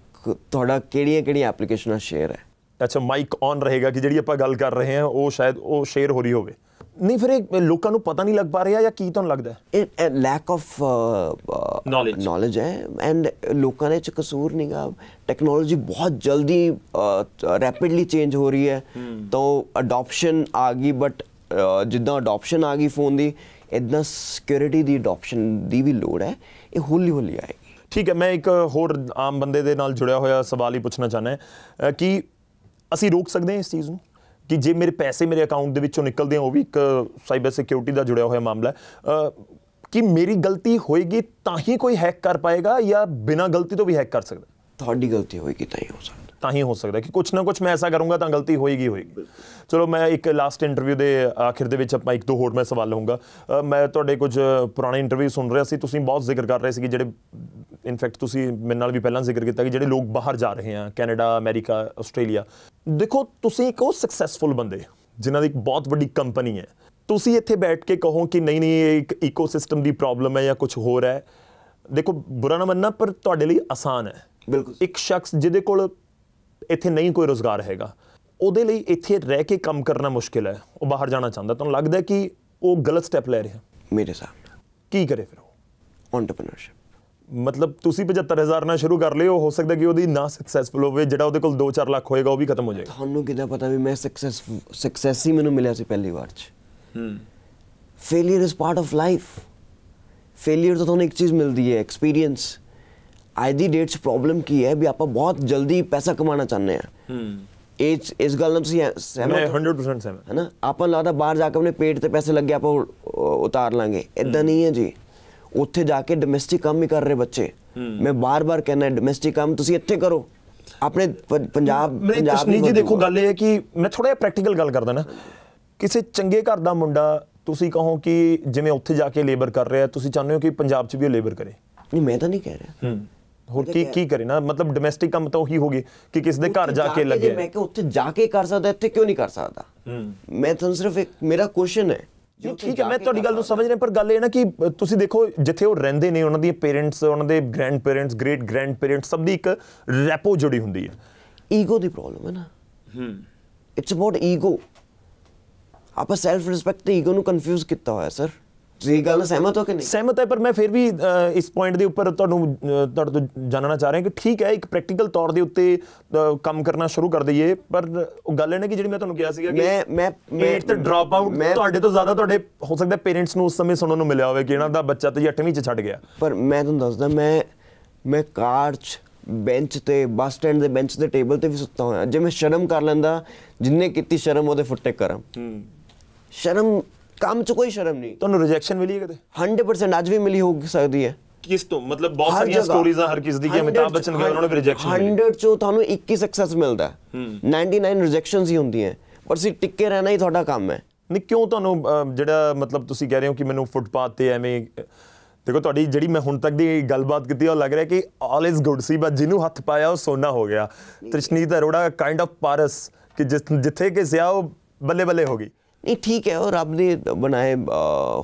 ਤੁਹਾਡਾ ਕਿਹੜੀਆਂ ਕਿਹੜੀਆਂ ਐਪਲੀਕੇਸ਼ਨਾਂ ਸ਼ੇਅਰ ਹੈ ਅੱਛਾ ਮਾਈਕ ਔਨ ਰਹੇਗਾ ਕਿ ਜਿਹੜੀ ਆਪਾਂ ਗੱਲ ਕਰ ਰਹੇ ਹਾਂ ਉਹ ਸ਼ਾਇਦ ਉਹ ਸ਼ੇਅਰ ਹੋ ਰਹੀ ਹੋਵੇ ਨਹੀਂ ਫਿਰ ਇਹ ਲੋਕਾਂ ਨੂੰ ਪਤਾ ਨਹੀਂ ਲੱਗ ਪਾ ਰਿਹਾ ਜਾਂ ਕੀ ਤੁਹਾਨੂੰ ਲੱਗਦਾ ਇਹ ਲੈਕ ਆਫ ਨੋਲੇਜ ਹੈ ਐਂਡ ਲੋਕਾਂ ਦੇ ਚ ਕਸੂਰ ਨਹੀਂਗਾ ਟੈਕਨੋਲੋਜੀ ਬਹੁਤ ਜਲਦੀ ਰੈਪਿਡਲੀ ਚੇਂਜ ਹੋ ਰਹੀ ਹੈ ਤਾਂ ਅਡਾਪਸ਼ਨ ਆ ਗਈ ਬਟ ਜਿੱਦਾਂ ਅਡਾਪਸ਼ਨ ਆ ਗਈ ਫੋਨ ਦੀ ਇਦਾਂ ਸਿਕਿਉਰਿਟੀ ਦੀ ਅਡਾਪਸ਼ਨ ਦੀ ਵੀ ਲੋੜ ਹੈ ਇਹ ਹੌਲੀ ਹੌਲੀ ਆਏਗੀ ਠੀਕ ਹੈ ਮੈਂ ਇੱਕ ਹੋਰ ਆਮ ਬੰਦੇ ਦੇ ਨਾਲ ਜੁੜਿਆ ਹੋਇਆ ਸਵਾਲ ਹੀ ਪੁੱਛਣਾ ਚਾਹਨਾ ਹੈ ਕਿ ਅਸੀਂ ਰੋਕ ਸਕਦੇ ਹਾਂ ਇਸ ਚੀਜ਼ ਨੂੰ ਕਿ ਜੇ ਮੇਰੇ ਪੈਸੇ ਮੇਰੇ ਅਕਾਊਂਟ ਦੇ ਵਿੱਚੋਂ ਨਿਕਲਦੇ ਆ ਉਹ ਵੀ ਇੱਕ ਸਾਈਬਰ ਸਿਕਿਉਰਿਟੀ ਦਾ ਜੁੜਿਆ ਹੋਇਆ ਮਾਮਲਾ ਹੈ ਕਿ ਮੇਰੀ ਗਲਤੀ ਹੋਏਗੀ ਤਾਂ ਹੀ ਕੋਈ ਹੈਕ ਕਰ ਪਾਏਗਾ ਜਾਂ ਬਿਨਾਂ ਗਲਤੀ ਤੋਂ ਵੀ ਹੈਕ ਕਰ ਸਕਦਾ ਤੁਹਾਡੀ ਗਲਤੀ ਹੋਏਗੀ ਤਾਂ ਹੀ ਹੋ ਸਕਦਾ ਤਾਂ ਹੀ ਹੋ ਸਕਦਾ ਕਿ ਕੁਝ ਨਾ ਕੁਝ ਮੈਂ ਐਸਾ ਕਰੂੰਗਾ ਤਾਂ ਗਲਤੀ ਹੋਏਗੀ ਹੋਏਗੀ ਚਲੋ ਮੈਂ ਇੱਕ ਲਾਸਟ ਇੰਟਰਵਿਊ ਦੇ ਆਖਿਰ ਦੇ ਵਿੱਚ ਆਪਾਂ ਇੱਕ ਦੋ ਹੋਰ ਮੈਂ ਸਵਾਲ ਲਵਾਂਗਾ ਮੈਂ ਤੁਹਾਡੇ ਕੁਝ ਪੁਰਾਣੇ ਇੰਟਰਵਿਊ ਸੁਣ ਰਿਹਾ ਸੀ ਤੁਸੀਂ ਬਹੁਤ ਜ਼ਿਕਰ ਕਰ ਰਹੇ ਸੀ ਕਿ ਜਿਹੜੇ ਇਨਫੈਕਟ ਤੁਸੀਂ ਮੇਰੇ ਨਾਲ ਵੀ ਪਹਿਲਾਂ ਜ਼ਿਕਰ ਕੀਤਾ ਕਿ ਜਿਹੜੇ ਲੋਕ ਬਾਹਰ ਜਾ ਰਹੇ ਆ ਕੈਨੇਡਾ ਅਮਰੀਕਾ ਆਸਟ੍ਰੇਲੀਆ ਦੇਖੋ ਤੁਸੀਂ ਇੱਕ ਉਹ ਸਕਸੈਸਫੁਲ ਬੰਦੇ ਜਿਨ੍ਹਾਂ ਦੀ ਇੱਕ ਬਹੁਤ ਵੱਡੀ ਕੰਪਨੀ ਹੈ ਤੁਸੀਂ ਇੱਥੇ ਬੈਠ ਕੇ ਕਹੋ ਕਿ ਨਹੀਂ ਨਹੀਂ ਇਹ ਇੱਕ ਇਕੋਸਿਸਟਮ ਦੀ ਪ੍ਰੋਬਲਮ ਹੈ ਜਾਂ ਕੁਝ ਹੋਰ ਹੈ ਦੇਖੋ ਬੁਰਾ ਨਾ ਮੰਨਣਾ ਪਰ ਤੁਹਾਡੇ ਲਈ ਆਸਾਨ ਹੈ ਬਿਲਕੁਲ ਇੱਕ ਸ਼ਖਸ ਜਿਹਦੇ ਕੋਲ ਇੱਥੇ ਨਹੀਂ ਕੋਈ ਰੋਜ਼ਗਾਰ ਹੈਗਾ ਉਹਦੇ ਲਈ ਇੱਥੇ ਰਹਿ ਕੇ ਕੰਮ ਕਰਨਾ ਮੁਸ਼ਕਿਲ ਹੈ ਉਹ ਬਾਹਰ ਜਾਣਾ ਚਾਹੁੰਦਾ ਤੁਹਾਨੂੰ ਲੱਗਦਾ ਕਿ ਉਹ ਗਲਤ ਸਟੈਪ ਲੈ ਰਿਹਾ ਮੇਰੇ ਸਾਹਮਣੇ ਕੀ ਕਰੇ ਫਿਰ ਉਹ ਐਂਟਰਪ੍ਰੀਨਰਸ਼ਿਪ ਮਤਲਬ ਤੁਸੀਂ 75000 ਨਾਲ ਸ਼ੁਰੂ ਕਰ ਲਿਓ ਹੋ ਸਕਦਾ ਕਿ ਉਹਦੀ ਨਾ ਸਕਸੈਸਫੁਲ ਹੋਵੇ ਜਿਹੜਾ ਉਹਦੇ ਕੋਲ 2-4 ਲੱਖ ਹੋਏਗਾ ਉਹ ਵੀ ਖਤਮ ਹੋ ਜਾਏਗਾ ਤੁਹਾਨੂੰ ਕਿਦਾਂ ਪਤਾ ਵੀ ਮੈਂ ਸਕਸੈਸ ਸਕਸੈਸ ਹੀ ਮੈਨੂੰ ਮਿਲਿਆ ਸੀ ਪਹਿਲੀ ਵਾਰ 'ਚ hmm failure is part of life failure ਤੋਂ ਤੁਹਾਨੂੰ ਇੱਕ ਚੀਜ਼ ਮਿਲਦੀ ਹੈ ਐਕਸਪੀਰੀਅੰਸ ਆਈ ਦੀ ਡੇਟਸ ਪ੍ਰੋਬਲਮ ਕੀ ਹੈ ਵੀ ਆਪਾਂ ਬਹੁਤ ਜਲਦੀ ਪੈਸਾ ਕਮਾਉਣਾ ਚਾਹੁੰਦੇ ਆ ਹਮ ਇਸ ਇਸ ਗੱਲ ਨਾਲ ਤੁਸੀਂ ਸਹਿਮਤ 100% ਸਹਿਮਤ ਹੈ ਨਾ ਆਪਾਂ ਲਾਦਾ ਬਾਹਰ ਜਾ ਕੇ ਆਪਣੇ ਪੇਟ ਤੇ ਪੈਸੇ ਲੱਗੇ ਆਪਾਂ ਉਤਾਰ ਲਾਂਗੇ ਇਦਾਂ ਨਹੀਂ ਹੈ ਜੀ ਉੱਥੇ ਜਾ ਕੇ ਡੋਮੈਸਟਿਕ ਕੰਮ ਹੀ ਕਰ ਰਹੇ ਬੱਚੇ ਮੈਂ ਬਾਰ-ਬਾਰ ਕਹਿੰਦਾ ਡੋਮੈਸਟਿਕ ਕੰਮ ਤੁਸੀਂ ਇੱਥੇ ਕਰੋ ਆਪਣੇ ਪੰਜਾਬ ਪੰਜਾਬ ਜੀ ਦੇਖੋ ਗੱਲ ਇਹ ਹੈ ਕਿ ਮੈਂ ਥੋੜਾ ਜਿਹਾ ਪ੍ਰੈਕਟੀਕਲ ਗੱਲ ਕਰਦਾ ਨਾ ਕਿਸੇ ਚੰਗੇ ਘਰ ਦਾ ਮੁੰਡਾ ਤੁਸੀਂ ਕਹੋ ਕਿ ਜਿਵੇਂ ਉੱਥੇ ਜਾ ਕੇ ਲੇਬਰ ਕਰ ਰਿਹਾ ਤੁਸੀਂ ਚਾਹੁੰਦੇ ਹੋ ਕਿ ਪੰਜਾਬ 'ਚ ਵੀ ਉਹ ਲੇਬਰ ਕਰੇ ਨਹੀਂ ਮੈਂ ਤਾਂ ਨਹੀਂ ਕਹਿ ਰਿਹਾ ਹੋਰ ਕੀ ਕੀ ਕਰੇ ਨਾ ਮਤਲਬ ਡੋਮੈਸਟਿਕ ਕੰਮ ਤਾਂ ਉਹੀ ਹੋ ਕਿ ਕਿਸ ਦੇ ਘਰ ਜਾ ਕੇ ਲੱਗੇ ਮੈਂ ਕਿ ਉੱਥੇ ਜਾ ਕੇ ਕਰ ਸਕਦਾ ਇੱਥੇ ਕਿਉਂ ਨਹੀਂ ਕਰ ਸਕਦਾ ਮੈਂ ਤੁਹਾਨੂੰ ਸਿਰਫ ਇੱਕ ਮੇਰਾ ਕੁਐਸਚਨ ਹੈ ਜੀ ਠੀਕ ਹੈ ਮੈਂ ਤੁਹਾਡੀ ਗੱਲ ਨੂੰ ਸਮਝ ਰਿਹਾ ਪਰ ਗੱਲ ਇਹ ਨਾ ਕਿ ਤੁਸੀਂ ਦੇਖੋ ਜਿੱਥੇ ਉਹ ਰਹਿੰਦੇ ਨੇ ਉਹਨਾਂ ਦੇ ਪੇਰੈਂਟਸ ਉਹਨਾਂ ਦੇ grandparents great grandparents ਸਭ ਦੀ ਇੱਕ ਰੈਪੋ ਜੁੜੀ ਹੁੰਦੀ ਹੈ ਈਗੋ ਦੀ ਪ੍ਰੋਬਲਮ ਹੈ ਨਾ ਹਮ ਇਟਸ ਅਬਾਊਟ ਈਗੋ ਆਪਾਂ ਸੈਲਫ ਰਿਸਪੈਕਟ ਤੇ ਈਗੋ ਨੂੰ ਕਨਫਿਊਜ਼ ਕੀਤਾ ਹੋਇਆ ਸਰ ਤੁਸੀਂ ਗੱਲ ਸਹਿਮਤ ਹੋ ਕਿ ਨਹੀਂ ਸਹਿਮਤ ਹੈ ਪਰ ਮੈਂ ਫਿਰ ਵੀ ਇਸ ਪੁਆਇੰਟ ਦੇ ਉੱਪਰ ਤੁਹਾਨੂੰ ਤੁਹਾਡੇ ਤੋਂ ਜਾਣਨਾ ਚਾਹ ਰਿਹਾ ਕਿ ਠੀਕ ਹੈ ਇੱਕ ਪ੍ਰੈਕਟੀਕਲ ਤੌਰ ਦੇ ਉੱਤੇ ਕੰਮ ਕਰਨਾ ਸ਼ੁਰੂ ਕਰ ਦਈਏ ਪਰ ਗੱਲ ਇਹ ਨੇ ਕਿ ਜਿਹੜੀ ਮੈਂ ਤੁਹਾਨੂੰ ਕਿਹਾ ਸੀਗਾ ਕਿ ਮੈਂ ਮੈਂ ਮੈਂ ਤੇ ਡ੍ਰੌਪ ਆਊਟ ਤੁਹਾਡੇ ਤੋਂ ਜ਼ਿਆਦਾ ਤੁਹਾਡੇ ਹੋ ਸਕਦਾ ਪੇਰੈਂਟਸ ਨੂੰ ਉਸ ਸਮੇਂ ਸੁਣਨ ਨੂੰ ਮਿਲਿਆ ਹੋਵੇ ਕਿ ਇਹਨਾਂ ਦਾ ਬੱਚਾ ਤਾਂ 8ਵੀਂ ਚ ਛੱਡ ਗਿਆ ਪਰ ਮੈਂ ਤੁਹਾਨੂੰ ਦੱਸਦਾ ਮੈਂ ਮੈਂ ਕਾਰ 'ਚ ਬੈਂਚ ਤੇ ਬੱਸ ਸਟੈਂਡ ਦੇ ਬੈਂਚ ਤੇ ਟੇਬਲ ਤੇ ਵੀ ਸੁੱਤਾ ਹੋਇਆ ਜੇ ਮੈਂ ਸ਼ਰਮ ਕਰ ਲੈਂਦਾ ਜਿੰਨੇ ਕੀਤੀ ਸ਼ਰਮ ਉਹਦੇ ਫੁੱਟੇ ਹੂੰ ਸ਼ਰਮ ਕੰਮ 'ਚ ਕੋਈ ਸ਼ਰਮ ਨਹੀਂ ਤੁਹਾਨੂੰ ਰਿਜੈਕਸ਼ਨ ਮਿਲੀ ਕਦੇ 100% ਅੱਜ ਵੀ ਮਿਲੀ ਹੋ ਸਕਦੀ ਹੈ ਕਿਸ ਤੋਂ ਮਤਲਬ ਬਹੁਤ ਸਾਰੀਆਂ ਸਟੋਰੀਜ਼ਾਂ ਹਰ ਕਿਸ ਦੀ ਕਿ ਅਮਿਤਾਭ ਬਚਨ ਗਏ ਉਹਨਾਂ ਨੇ ਵੀ ਰਿਜੈਕਸ਼ਨ ਮਿਲੀ 100 ਚੋਂ ਤੁਹਾਨੂੰ 21 ਸਕਸੈਸ ਮਿਲਦਾ 99 ਰਿਜੈਕਸ਼ਨਸ ਹੀ ਹੁੰਦੀਆਂ ਪਰ ਸੀ ਟਿੱਕੇ ਰਹਿਣਾ ਹੀ ਤੁਹਾਡਾ ਕੰਮ ਹੈ ਨਹੀਂ ਕਿਉਂ ਤੁਹਾਨੂੰ ਜਿਹੜਾ ਮਤਲਬ ਤੁਸੀਂ ਕਹਿ ਰਹੇ ਹੋ ਕਿ ਮੈਨੂੰ ਫੁੱਟਪਾਥ ਤੇ ਐਵੇਂ ਦੇਖੋ ਤੁਹਾਡੀ ਜਿਹੜੀ ਮੈਂ ਹੁਣ ਤੱਕ ਦੀ ਗੱਲਬਾਤ ਕੀਤੀ ਉਹ ਲੱਗ ਰਿਹਾ ਕਿ ਆਲ ਇਜ਼ ਗੁੱਡ ਸੀ ਬਸ ਜਿਹਨੂੰ ਹੱਥ ਪਾਇਆ ਉਹ ਸੋਨਾ ਹੋ ਗਿਆ ਤ੍ਰਿਸ਼ਨੀਤ ਅਰੋੜਾ ਕਾਈਂਡ ਆਫ ਪਾਰਸ ਕਿ ਜਿੱਥੇ ਕਿ ਜ਼ਿਆ ਉਹ ਬੱਲੇ ਬੱਲੇ ਹੋ ਗਈ ਨਹੀਂ ਠੀਕ ਹੈ ਉਹ ਰੱਬ ਦੇ ਬਣਾਏ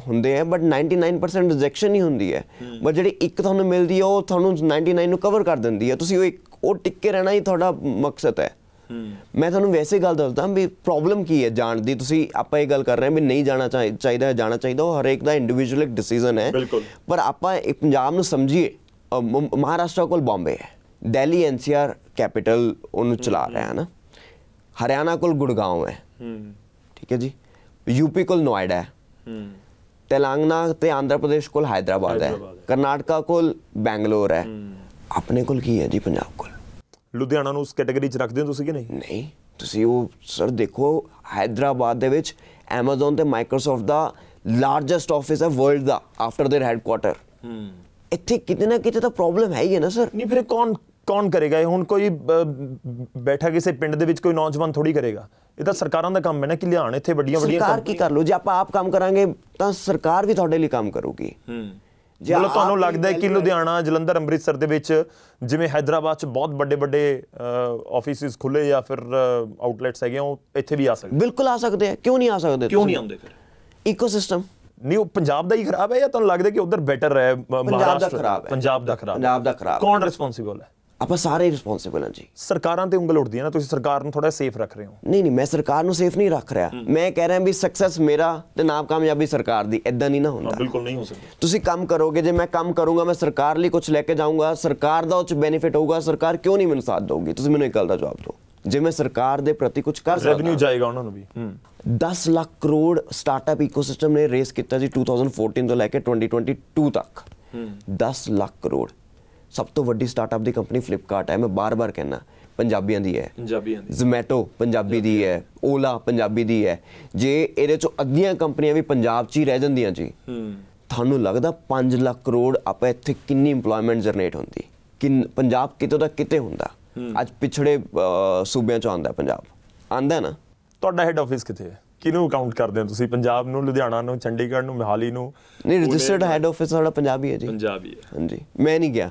ਹੁੰਦੇ ਆ ਬਟ 99% ਰਿਜੈਕਸ਼ਨ ਹੀ ਹੁੰਦੀ ਹੈ ਬਟ ਜਿਹੜੀ ਇੱਕ ਤੁਹਾਨੂੰ ਮਿਲਦੀ ਹੈ ਉਹ ਤੁਹਾਨੂੰ 99 ਨੂੰ ਕਵਰ ਕਰ ਦਿੰਦੀ ਹੈ ਤੁਸੀਂ ਉਹ ਇੱਕ ਉਹ ਟਿਕ ਕੇ ਰਹਿਣਾ ਹੀ ਤੁਹਾਡਾ ਮਕਸਦ ਹੈ ਮੈਂ ਤੁਹਾਨੂੰ ਵੈਸੇ ਗੱਲ ਦੱਸਦਾ ਵੀ ਪ੍ਰੋਬਲਮ ਕੀ ਹੈ ਜਾਣ ਦੀ ਤੁਸੀਂ ਆਪਾਂ ਇਹ ਗੱਲ ਕਰ ਰਹੇ ਹਾਂ ਵੀ ਨਹੀਂ ਜਾਣਾ ਚਾਹੀਦਾ ਹੈ ਜਾਣਾ ਚਾਹੀਦਾ ਉਹ ਹਰੇਕ ਦਾ ਇੰਡੀਵਿਜੂਅਲ ਡਿਸੀਜਨ ਹੈ ਪਰ ਆਪਾਂ ਪੰਜਾਬ ਨੂੰ ਸਮਝੀਏ ਮਹਾਰਾਸ਼ਟਰ ਕੋਲ ਬੰਬੇ ਹੈ ਦਿੱਲੀ ਐਨਸੀਆਰ ਕੈਪੀਟਲ ਉਹਨੂੰ ਚਲਾ ਰਿਹਾ ਹੈ ਨਾ ਹਰਿਆਣਾ ਕੋਲ ਗੁੜਗਾਉਂ ਹੈ ਠੀਕ ਹੈ ਜੀ ਯੂਪੀ ਕੋਲ ਨੋਇਡਾ ਹੈ ਹੂੰ तेलंगाना ਤੇ ਆਂਧਰਾ ਪ੍ਰਦੇਸ਼ ਕੋਲ ਹਾਈਦਰਾਬਾਦ ਹੈ ਕਰਨਾਟਕਾ ਕੋਲ ਬੈਂਗਲੌਰ ਹੈ ਆਪਣੇ ਕੋਲ ਕੀ ਹੈ ਜੀ ਪੰਜਾਬ ਕੋਲ ਲੁਧਿਆਣਾ ਨੂੰ ਉਸ ਕੈਟਾਗਰੀ 'ਚ ਰੱਖਦੇ ਹੋ ਤੁਸੀਂ ਕਿ ਨਹੀਂ ਨਹੀਂ ਤੁਸੀਂ ਉਹ ਸਰ ਦੇਖੋ ਹਾਈਦਰਾਬਾਦ ਦੇ ਵਿੱਚ Amazon ਤੇ Microsoft ਦਾ ਲਾਰਜੈਸਟ ਆਫਿਸ ਹੈ ਵਰਲਡ ਦਾ ਆਫਟਰ देयर ਹੂੰ ਇੱਥੇ ਕਿਤਨਾ ਕਿਤੇ ਤਾਂ ਪ੍ਰੋਬਲਮ ਹੈ ਹੀ ਹੈ ਨਾ ਸਰ ਨਹੀਂ ਫਿਰ ਕੌਣ ਕੌਣ ਕਰੇਗਾ ਇਹ ਹੁਣ ਕੋਈ ਬੈਠਾ ਕਿਸੇ ਪਿੰਡ ਦੇ ਵਿੱਚ ਕੋਈ ਨੌਜਵਾਨ ਥੋੜੀ ਕਰੇਗਾ ਇਹ ਤਾਂ ਸਰਕਾਰਾਂ ਦਾ ਕੰਮ ਹੈ ਨਾ ਕਿ ਲਿਆਣ ਇੱਥੇ ਵੱਡੀਆਂ ਵੱਡੀਆਂ ਸਰਕਾਰ ਕੀ ਕਰ ਲੋ ਜੇ ਆਪਾਂ ਆਪ ਕੰਮ ਕਰਾਂਗੇ ਤਾਂ ਸਰਕਾਰ ਵੀ ਤੁਹਾਡੇ ਲਈ ਕੰਮ ਕਰੂਗੀ ਹੂੰ ਜੇ ਤੁਹਾਨੂੰ ਲੱਗਦਾ ਹੈ ਕਿ ਲੁਧਿਆਣਾ ਜਲੰਧਰ ਅੰਮ੍ਰਿਤਸਰ ਦੇ ਵਿੱਚ ਜਿਵੇਂ ਹైదరాబాద్ 'ਚ ਬਹੁਤ ਵੱਡੇ ਵੱਡੇ ਆਫਿਸਿਸ ਖੁੱਲੇ ਜਾਂ ਫਿਰ ਆਊਟਲੈਟਸ ਹੈਗੇ ਉਹ ਇੱਥੇ ਵੀ ਆ ਸਕਦੇ ਬਿਲਕੁਲ ਆ ਸਕਦੇ ਆ ਕਿਉਂ ਨਹੀਂ ਆ ਸਕਦੇ ਕਿਉਂ ਨਹੀਂ ਆਉਂਦੇ ਫਿਰ ਇਕੋਸਿਸਟਮ ਨਿਊ ਪੰਜਾਬ ਦਾ ਹੀ ਖਰਾਬ ਹੈ ਜਾਂ ਤੁਹਾਨੂੰ ਲੱਗਦਾ ਕਿ ਉਧਰ ਬੈਟਰ ਹੈ ਮਹਾਰਾਸ਼ਟਰ ਪੰਜਾਬ ਦਾ ਖਰਾਬ ਹੈ ਪੰਜਾਬ ਦਾ ਖਰਾਬ ਕੌਣ ਰਿਸਪੌਂਸਿਬਲ ਹੈ ਆਪਾਂ ਸਾਰੇ ਰਿਸਪੌਂਸਿਬਲ ਹਾਂ ਜੀ ਸਰਕਾਰਾਂ ਤੇ ਉਂਗਲ ਉੱਠਦੀ ਹੈ ਨਾ ਤੁਸੀਂ ਸਰਕਾਰ ਨੂੰ ਥੋੜਾ ਸੇਫ ਰੱਖ ਰਹੇ ਹੋ ਨਹੀਂ ਨਹੀਂ ਮੈਂ ਸਰਕਾਰ ਨੂੰ ਸੇਫ ਨਹੀਂ ਰੱਖ ਰਿਹਾ ਮੈਂ ਕਹਿ ਰਿਹਾ ਵੀ ਸਕਸੈਸ ਮੇਰਾ ਤੇ ਨਾ ਕਾਮਯਾਬੀ ਸਰਕਾਰ ਦੀ ਇਦਾਂ ਨਹੀਂ ਨਾ ਹੁੰਦਾ ਬਿਲਕੁਲ ਨਹੀਂ ਹੋ ਸਕਦਾ ਤੁਸੀਂ ਕੰਮ ਕਰੋਗੇ ਜੇ ਮੈਂ ਕੰਮ ਕਰੂੰਗਾ ਮੈਂ ਸਰਕਾਰ ਲਈ ਕੁਝ ਲੈ ਕੇ ਜਾਊਂਗਾ ਸਰਕਾਰ ਦਾ ਉਹ ਚ ਬੈਨੀਫਿਟ ਹੋਊਗਾ ਸਰਕਾਰ ਕਿਉਂ ਨਹੀਂ ਮੈਨੂੰ ਸਾਥ ਦੇਊਗੀ ਤੁਸੀਂ ਮੈਨੂੰ ਇੱਕ ਗੱਲ ਦਾ ਜਵਾਬ ਦਿਓ ਜੇ ਮੈਂ ਸਰਕਾਰ ਦੇ ਪ੍ਰਤੀ ਕੁਝ ਕਰ ਸਕਦਾ ਰੈਵਨਿਊ ਜਾਏਗਾ ਉਹਨਾਂ ਨੂੰ ਵੀ 10 ਲੱਖ ਕਰੋੜ ਸਟਾਰਟਅਪ ਇਕੋਸਿਸਟਮ ਨੇ ਰੇਸ ਕੀਤਾ ਜੀ 2014 ਤੋਂ ਲੈ ਕੇ 2022 ਤੱਕ 10 ਲੱਖ ਕਰੋੜ ਸਭ ਤੋਂ ਵੱਡੀ ਸਟਾਰਟਅਪ ਦੀ ਕੰਪਨੀ ਫਲਿੱਪਕਾਰਟ ਹੈ ਮੈਂ ਬਾਰ-ਬਾਰ ਕਹਿੰਦਾ ਪੰਜਾਬੀਆਂ ਦੀ ਹੈ ਪੰਜਾਬੀਆਂ ਦੀ ਜ਼ੋਮੈਟੋ ਪੰਜਾਬੀ ਦੀ ਹੈ ਓਲਾ ਪੰਜਾਬੀ ਦੀ ਹੈ ਜੇ ਇਹਦੇ ਚੋਂ ਅੱਧੀਆਂ ਕੰਪਨੀਆਂ ਵੀ ਪੰਜਾਬ 'ਚ ਹੀ ਰਹਿ ਜਾਂਦੀਆਂ ਜੀ ਤੁਹਾਨੂੰ ਲੱਗਦਾ 5 ਲੱਖ ਕਰੋੜ ਆਪਾਂ ਇੱਥੇ ਕਿੰਨੀ ਏਮਪਲੋਇਮੈਂਟ ਜਨਰੇਟ ਹੁੰਦੀ ਕਿ ਪੰਜਾਬ ਕਿਤੋਂ ਦਾ ਕਿਤੇ ਹੁੰਦਾ ਅੱਜ ਪਿਛੜੇ ਸੂਬਿਆਂ 'ਚ ਆਂਦਾ ਪੰਜਾਬ ਆਂਦਾ ਨਾ ਤੁਹਾਡਾ ਹੈੱਡ ਆਫਿਸ ਕਿੱਥੇ ਹੈ ਕਿਨੂੰ ਕਾਊਂਟ ਕਰਦੇ ਹੋ ਤੁਸੀਂ ਪੰਜਾਬ ਨੂੰ ਲੁਧਿਆਣਾ ਨੂੰ ਚੰਡੀਗੜ੍ਹ ਨੂੰ ਮਹਾਲੀ ਨੂੰ ਨਹੀਂ ਰਜਿਸਟਰਡ ਹੈੱਡ ਆਫਿਸ ਸਾਡਾ ਪੰਜਾਬੀ ਹੈ ਜੀ ਪੰਜਾਬੀ ਹੈ ਹਾਂਜੀ ਮੈਂ ਨਹੀਂ ਗਿਆ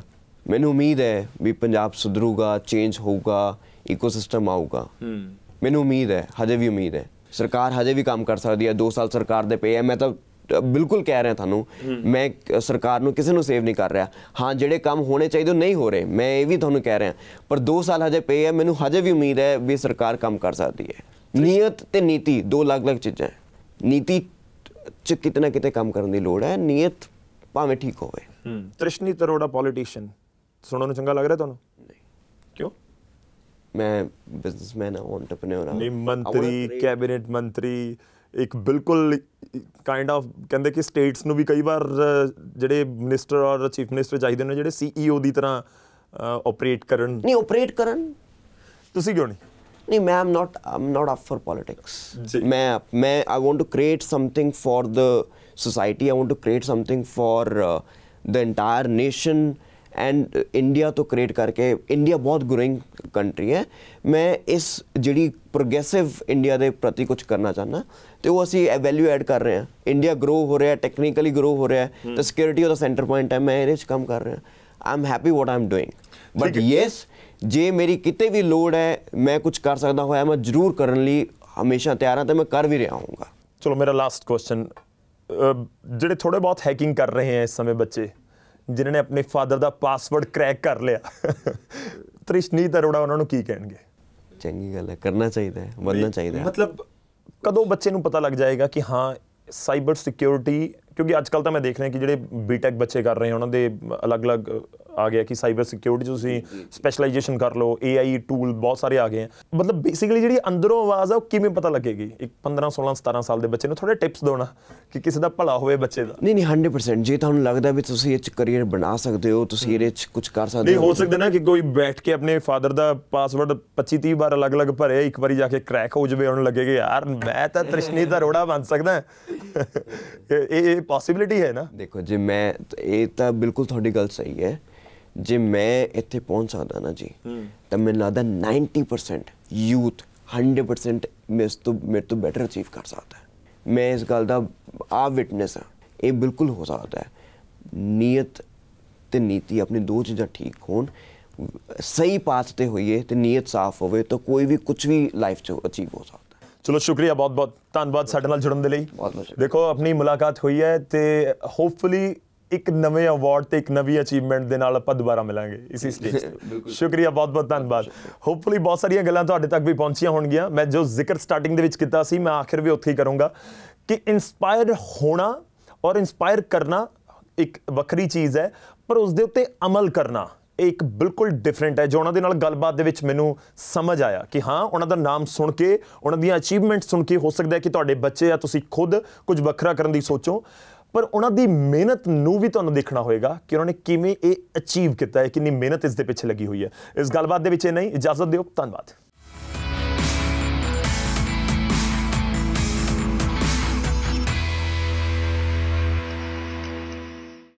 ਮੈਨੂੰ ਉਮੀਦ ਹੈ ਵੀ ਪੰਜਾਬ ਸੁਧਰੂਗਾ ਚੇਂਜ ਹੋਊਗਾ ਇਕੋਸਿਸਟਮ ਆਊਗਾ ਮੈਨੂੰ ਉਮੀਦ ਹੈ ਹਜੇ ਵੀ ਉਮੀਦ ਹੈ ਸਰਕਾਰ ਹਜੇ ਵੀ ਕੰਮ ਕਰ ਸਕਦੀ ਹੈ 2 ਸਾਲ ਸਰਕਾਰ ਦੇ ਪਏ ਹੈ ਮੈਂ ਤਾਂ ਬਿਲਕੁਲ ਕਹਿ ਰਿਹਾ ਤੁਹਾਨੂੰ ਮੈਂ ਸਰਕਾਰ ਨੂੰ ਕਿਸੇ ਨੂੰ ਸੇਵ ਨਹੀਂ ਕਰ ਰਿਹਾ ਹਾਂ ਜਿਹੜੇ ਕੰਮ ਹੋਣੇ ਚਾਹੀਦੇ ਨਹੀਂ ਹੋ ਰਹੇ ਮੈਂ ਇਹ ਵੀ ਤੁਹਾਨੂੰ ਕਹਿ ਰਿਹਾ ਪਰ 2 ਸਾਲ ਹਜੇ ਪਏ ਹੈ ਮੈਨੂੰ ਹਜੇ ਵੀ ਉਮੀਦ ਹੈ ਵੀ ਸਰਕਾਰ ਕੰਮ ਕਰ ਸਕਦੀ ਹੈ ਨੀਅਤ ਤੇ ਨੀਤੀ ਦੋ ਅਲੱਗ-ਅਲੱਗ ਚੀਜ਼ਾਂ ਹੈ ਨੀਤੀ ਚ ਕਿਤਨਾ ਕਿਤੇ ਕੰਮ ਕਰਨ ਦੀ ਲੋੜ ਹੈ ਨੀਅਤ ਭਾਵੇਂ ਠੀਕ ਹੋਵੇ ਤ੍ਰਿਸ਼ਨੀ ਤਰੋੜਾ ਪੋਲੀਟੀਸ਼ੀਅਨ ਸੁਣਨ ਨੂੰ ਚੰਗਾ ਲੱਗ ਰਿਹਾ ਤੁਹਾਨੂੰ ਨਹੀਂ ਕਿਉਂ ਮੈਂ ਬਿਜ਼ਨਸਮੈਨ ਹਾਂ ਐਂਟਰਪ੍ਰੈਨਿਓਰ ਹਾਂ ਨਹੀਂ ਮੰਤਰੀ ਕੈਬਨਿਟ ਮੰਤਰੀ ਇੱਕ ਬਿਲਕੁਲ ਕਾਈਂਡ ਆਫ ਕਹਿੰਦੇ ਕਿ ਸਟੇਟਸ ਨੂੰ ਵੀ ਕਈ ਵਾਰ ਜਿਹੜੇ ਮਿਨਿਸਟਰ ਔਰ ਚੀਫ ਮਿਨਿਸਟਰ ਚਾਹੀਦੇ ਨੇ ਜਿਹੜੇ ਸੀਈਓ ਦੀ ਤਰ੍ਹਾਂ ਆਪਰੇਟ ਕਰਨ ਨਹੀਂ ਆਪਰੇਟ ਕਰਨ ਤੁਸੀਂ ਕਿਉਂ ਨਹੀਂ ਨਹੀਂ ਮੈਂ I'm not I'm not up for politics ਮੈਂ ਮੈਂ I want to create something for the society I want to create something for the entire nation and India uh, ਤੋਂ ਕ੍ਰੀਏਟ ਕਰਕੇ ਇੰਡੀਆ ਬਹੁਤ ਗਰੋਇੰਗ ਕੰਟਰੀ ਹੈ ਮੈਂ ਇਸ ਜਿਹੜੀ progressive India ਦੇ ਪ੍ਰਤੀ ਕੁਝ ਕਰਨਾ ਚਾਹਨਾ ਤੇ ਉਹ ਅਸੀਂ ਵੈਲਿਊ ਐਡ ਕਰ ਰਹੇ ਹਾਂ ਇੰਡੀਆ ਗਰੋ ਹੋ ਰਿਹਾ ਟੈਕਨੀਕਲੀ ਗਰੋ ਹੋ ਰਿਹਾ ਤੇ ਸਿਕਿਉਰਿਟੀ ਉਹਦਾ ਸੈਂਟਰ ਪੁਆਇੰਟ ਹੈ ਮੈਂ ਇਹਦੇ ਵਿੱਚ ਕੰਮ ਕਰ ਰਿਹਾ I'm happy what I'm doing but yes ਜੇ ਮੇਰੀ ਕਿਤੇ ਵੀ ਲੋਡ ਹੈ ਮੈਂ ਕੁਝ ਕਰ ਸਕਦਾ ਹੋਇਆ ਮੈਂ ਜ਼ਰੂਰ ਕਰਨ ਲਈ ਹਮੇਸ਼ਾ ਤਿਆਰ ਹਾਂ ਤੇ ਮੈਂ ਕਰ ਵੀ ਰਿਹਾ ਹਾਂਗਾ ਚਲੋ ਮੇਰਾ ਲਾਸਟ ਕੁਐਸਚਨ ਜਿਹੜੇ ਥੋੜੇ ਬਹੁਤ ਹੈਕਿੰਗ ਕਰ ਰਹੇ ਹੈ ਇਸ ਸਮੇਂ ਬੱਚੇ ਜਿਨ੍ਹਾਂ ਨੇ ਆਪਣੇ ਫਾਦਰ ਦਾ ਪਾਸਵਰਡ ਕ੍ਰੈਕ ਕਰ ਲਿਆ ਦਾ ਰੋੜਾ ਉਹਨਾਂ ਨੂੰ ਕੀ ਕਹਿਣਗੇ ਚੰਗੀ ਗੱਲ ਹੈ ਕਰਨਾ ਚਾਹੀਦਾ ਹੈ ਵਰਨਾ ਚਾਹੀਦਾ ਹੈ ਮਤਲਬ ਕਦੋਂ ਬੱਚੇ ਨੂੰ ਪਤਾ ਲੱਗ ਜਾਏਗਾ ਕਿ ਹਾਂ ਸਾਈਬਰ ਸਿਕਿਉਰਿਟੀ ਕਿਉਂਕਿ ਅੱਜ ਕੱਲ ਤਾਂ ਮੈਂ ਦੇਖ ਰਿਹਾ ਕਿ ਜਿਹੜੇ ਬੀਟੈਕ ਬੱਚੇ ਕਰ ਰਹੇ ਹਨ ਉਹਨਾਂ ਦੇ ਅਲੱਗ-ਅਲੱਗ ਆ ਗਿਆ ਕਿ ਸਾਈਬਰ ਸਿਕਿਉਰਿਟੀ ਤੁਸੀਂ ਸਪੈਸ਼ਲਾਈਜੇਸ਼ਨ ਕਰ ਲਓ AI ਟੂਲ ਬਹੁਤ ਸਾਰੇ ਆ ਗਏ ਮਤਲਬ ਬੇਸਿਕਲੀ ਜਿਹੜੀ ਅੰਦਰੋਂ ਆਵਾਜ਼ ਆ ਉਹ ਕਿਵੇਂ ਪਤਾ ਲੱਗੇਗੀ ਇੱਕ 15 16 17 ਸਾਲ ਦੇ ਬੱਚੇ ਨੂੰ ਥੋੜੇ ਟਿਪਸ ਦੋ ਨਾ ਕਿ ਕਿਸੇ ਦਾ ਭਲਾ ਹੋਵੇ ਬੱਚੇ ਦਾ ਨਹੀਂ ਨਹੀਂ 100% ਜੇ ਤੁਹਾਨੂੰ ਲੱਗਦਾ ਵੀ ਤੁਸੀਂ ਇਹ ਚ ਕਰੀਅਰ ਬਣਾ ਸਕਦੇ ਹੋ ਤੁਸੀਂ ਇਹਦੇ ਚ ਕੁਝ ਕਰ ਸਕਦੇ ਹੋ ਨਹੀਂ ਹੋ ਸਕਦਾ ਨਾ ਕਿ ਕੋਈ ਬੈਠ ਕੇ ਆਪਣੇ ਫਾਦਰ ਦਾ ਪਾਸਵਰਡ 25 30 ਵਾਰ ਅਲੱਗ-ਅਲੱਗ ਭਰੇ ਇੱਕ ਵਾਰੀ ਜਾ ਕੇ ਕ੍ਰੈਕ ਹੋ ਜਵੇ ਉਹਨੂੰ ਲੱਗੇਗਾ ਯਾਰ ਮੈਂ ਤਾਂ ਤ੍ਰਿਸ਼ਨੀ ਦਾ ਰੋੜਾ ਬਣ ਸਕਦਾ ਇਹ ਇਹ ਪੋਸਿਬਿਲਿਟੀ ਹੈ ਨਾ ਦੇਖੋ ਜੇ ਮੈਂ ਇਹ ਤਾਂ ਬਿਲਕੁਲ ਤੁਹਾਡੀ ਗੱਲ ਸਹੀ ਹੈ ਜੇ ਮੈਂ ਇੱਥੇ ਪਹੁੰਚ ਸਕਦਾ ਨਾ ਜੀ ਤਾਂ ਮੈਨੂੰ ਲੱਗਦਾ 90% ਯੂਥ 100% ਮੇਸ ਤੋਂ ਮੇਰੇ ਤੋਂ ਬੈਟਰ ਅਚੀਵ ਕਰ ਸਕਦਾ ਹੈ ਮੈਂ ਇਸ ਗੱਲ ਦਾ ਆ ਵਿਟਨੈਸ ਹਾਂ ਇਹ ਬਿਲਕੁਲ ਹੋ ਸਕਦਾ ਹੈ ਨੀਅਤ ਤੇ ਨੀਤੀ ਆਪਣੇ ਦੋ ਚੀਜ਼ਾਂ ਠੀਕ ਹੋਣ ਸਹੀ ਪਾਥ ਤੇ ਹੋਈਏ ਤੇ ਨੀਅਤ ਸਾਫ਼ ਹੋਵੇ ਤਾਂ ਕੋਈ ਵੀ ਕੁਝ ਵੀ ਲਾਈਫ 'ਚ ਅਚੀਵ ਹੋ ਸਕਦਾ ਚਲੋ ਸ਼ੁਕਰੀਆ ਬਹੁਤ ਬਹੁਤ ਧੰਨਵਾਦ ਸਾਡੇ ਨਾਲ ਜੁੜਨ ਦੇ ਲਈ ਦੇਖੋ ਆਪਣੀ ਮੁਲਾਕਾਤ ਹੋਈ ਹੈ ਤੇ ਹੋਪਫੁਲੀ ਇੱਕ ਨਵੇਂ ਅਵਾਰਡ ਤੇ ਇੱਕ ਨਵੀਂ ਅਚੀਵਮੈਂਟ ਦੇ ਨਾਲ ਆਪਾਂ ਦੁਬਾਰਾ ਮਿਲਾਂਗੇ ਇਸੇ ਸਟੇਜ ਤੇ ਸ਼ੁਕਰੀਆ ਬਹੁਤ ਬਹੁਤ ਧੰਨਵਾਦ ਹੋਪਫੁਲੀ ਬਹੁਤ ਸਾਰੀਆਂ ਗੱਲਾਂ ਤੁਹਾਡੇ ਤੱਕ ਵੀ ਪਹੁੰਚੀਆਂ ਹੋਣਗੀਆਂ ਮੈਂ ਜੋ ਜ਼ਿਕਰ ਸਟਾਰਟਿੰਗ ਦੇ ਵਿੱਚ ਕੀਤਾ ਸੀ ਮੈਂ ਆਖਿਰ ਵੀ ਉੱਥੇ ਹੀ ਕਰੂੰਗਾ ਕਿ ਇਨਸਪਾਇਰ ਹੋਣਾ ਔਰ ਇਨਸਪਾਇਰ ਕਰਨਾ ਇੱਕ ਵੱਖਰੀ ਚੀਜ਼ ਹੈ ਪਰ ਉਸ ਦੇ ਉੱਤੇ ਅਮਲ ਕਰਨਾ ਇੱਕ ਬਿਲਕੁਲ ਡਿਫਰੈਂਟ ਹੈ ਜੋ ਉਹਨਾਂ ਦੇ ਨਾਲ ਗੱਲਬਾਤ ਦੇ ਵਿੱਚ ਮੈਨੂੰ ਸਮਝ ਆਇਆ ਕਿ ਹਾਂ ਉਹਨਾਂ ਦਾ ਨਾਮ ਸੁਣ ਕੇ ਉਹਨਾਂ ਦੀਆਂ ਅਚੀਵਮੈਂਟਸ ਸੁਣ ਕੇ ਹੋ ਸਕਦਾ ਹੈ ਕਿ ਤੁਹਾਡੇ ਬੱਚੇ ਆ ਤੁਸੀਂ ਖੁਦ ਕੁਝ ਵੱਖਰਾ ਕਰਨ ਦੀ ਸੋਚੋ ਪਰ ਉਹਨਾਂ ਦੀ ਮਿਹਨਤ ਨੂੰ ਵੀ ਤੁਹਾਨੂੰ ਦੇਖਣਾ ਹੋਏਗਾ ਕਿ ਉਹਨਾਂ ਨੇ ਕਿਵੇਂ ਇਹ ਅਚੀਵ ਕੀਤਾ ਹੈ ਕਿੰਨੀ ਮਿਹਨਤ ਇਸ ਦੇ ਪਿੱਛੇ ਲੱਗੀ ਹੋਈ ਹੈ ਇਸ ਗੱਲਬਾਤ ਦੇ ਵਿੱਚ ਇਹ ਨਹੀਂ ਇਜਾਜ਼ਤ ਦਿਓ ਧੰਨਵਾਦ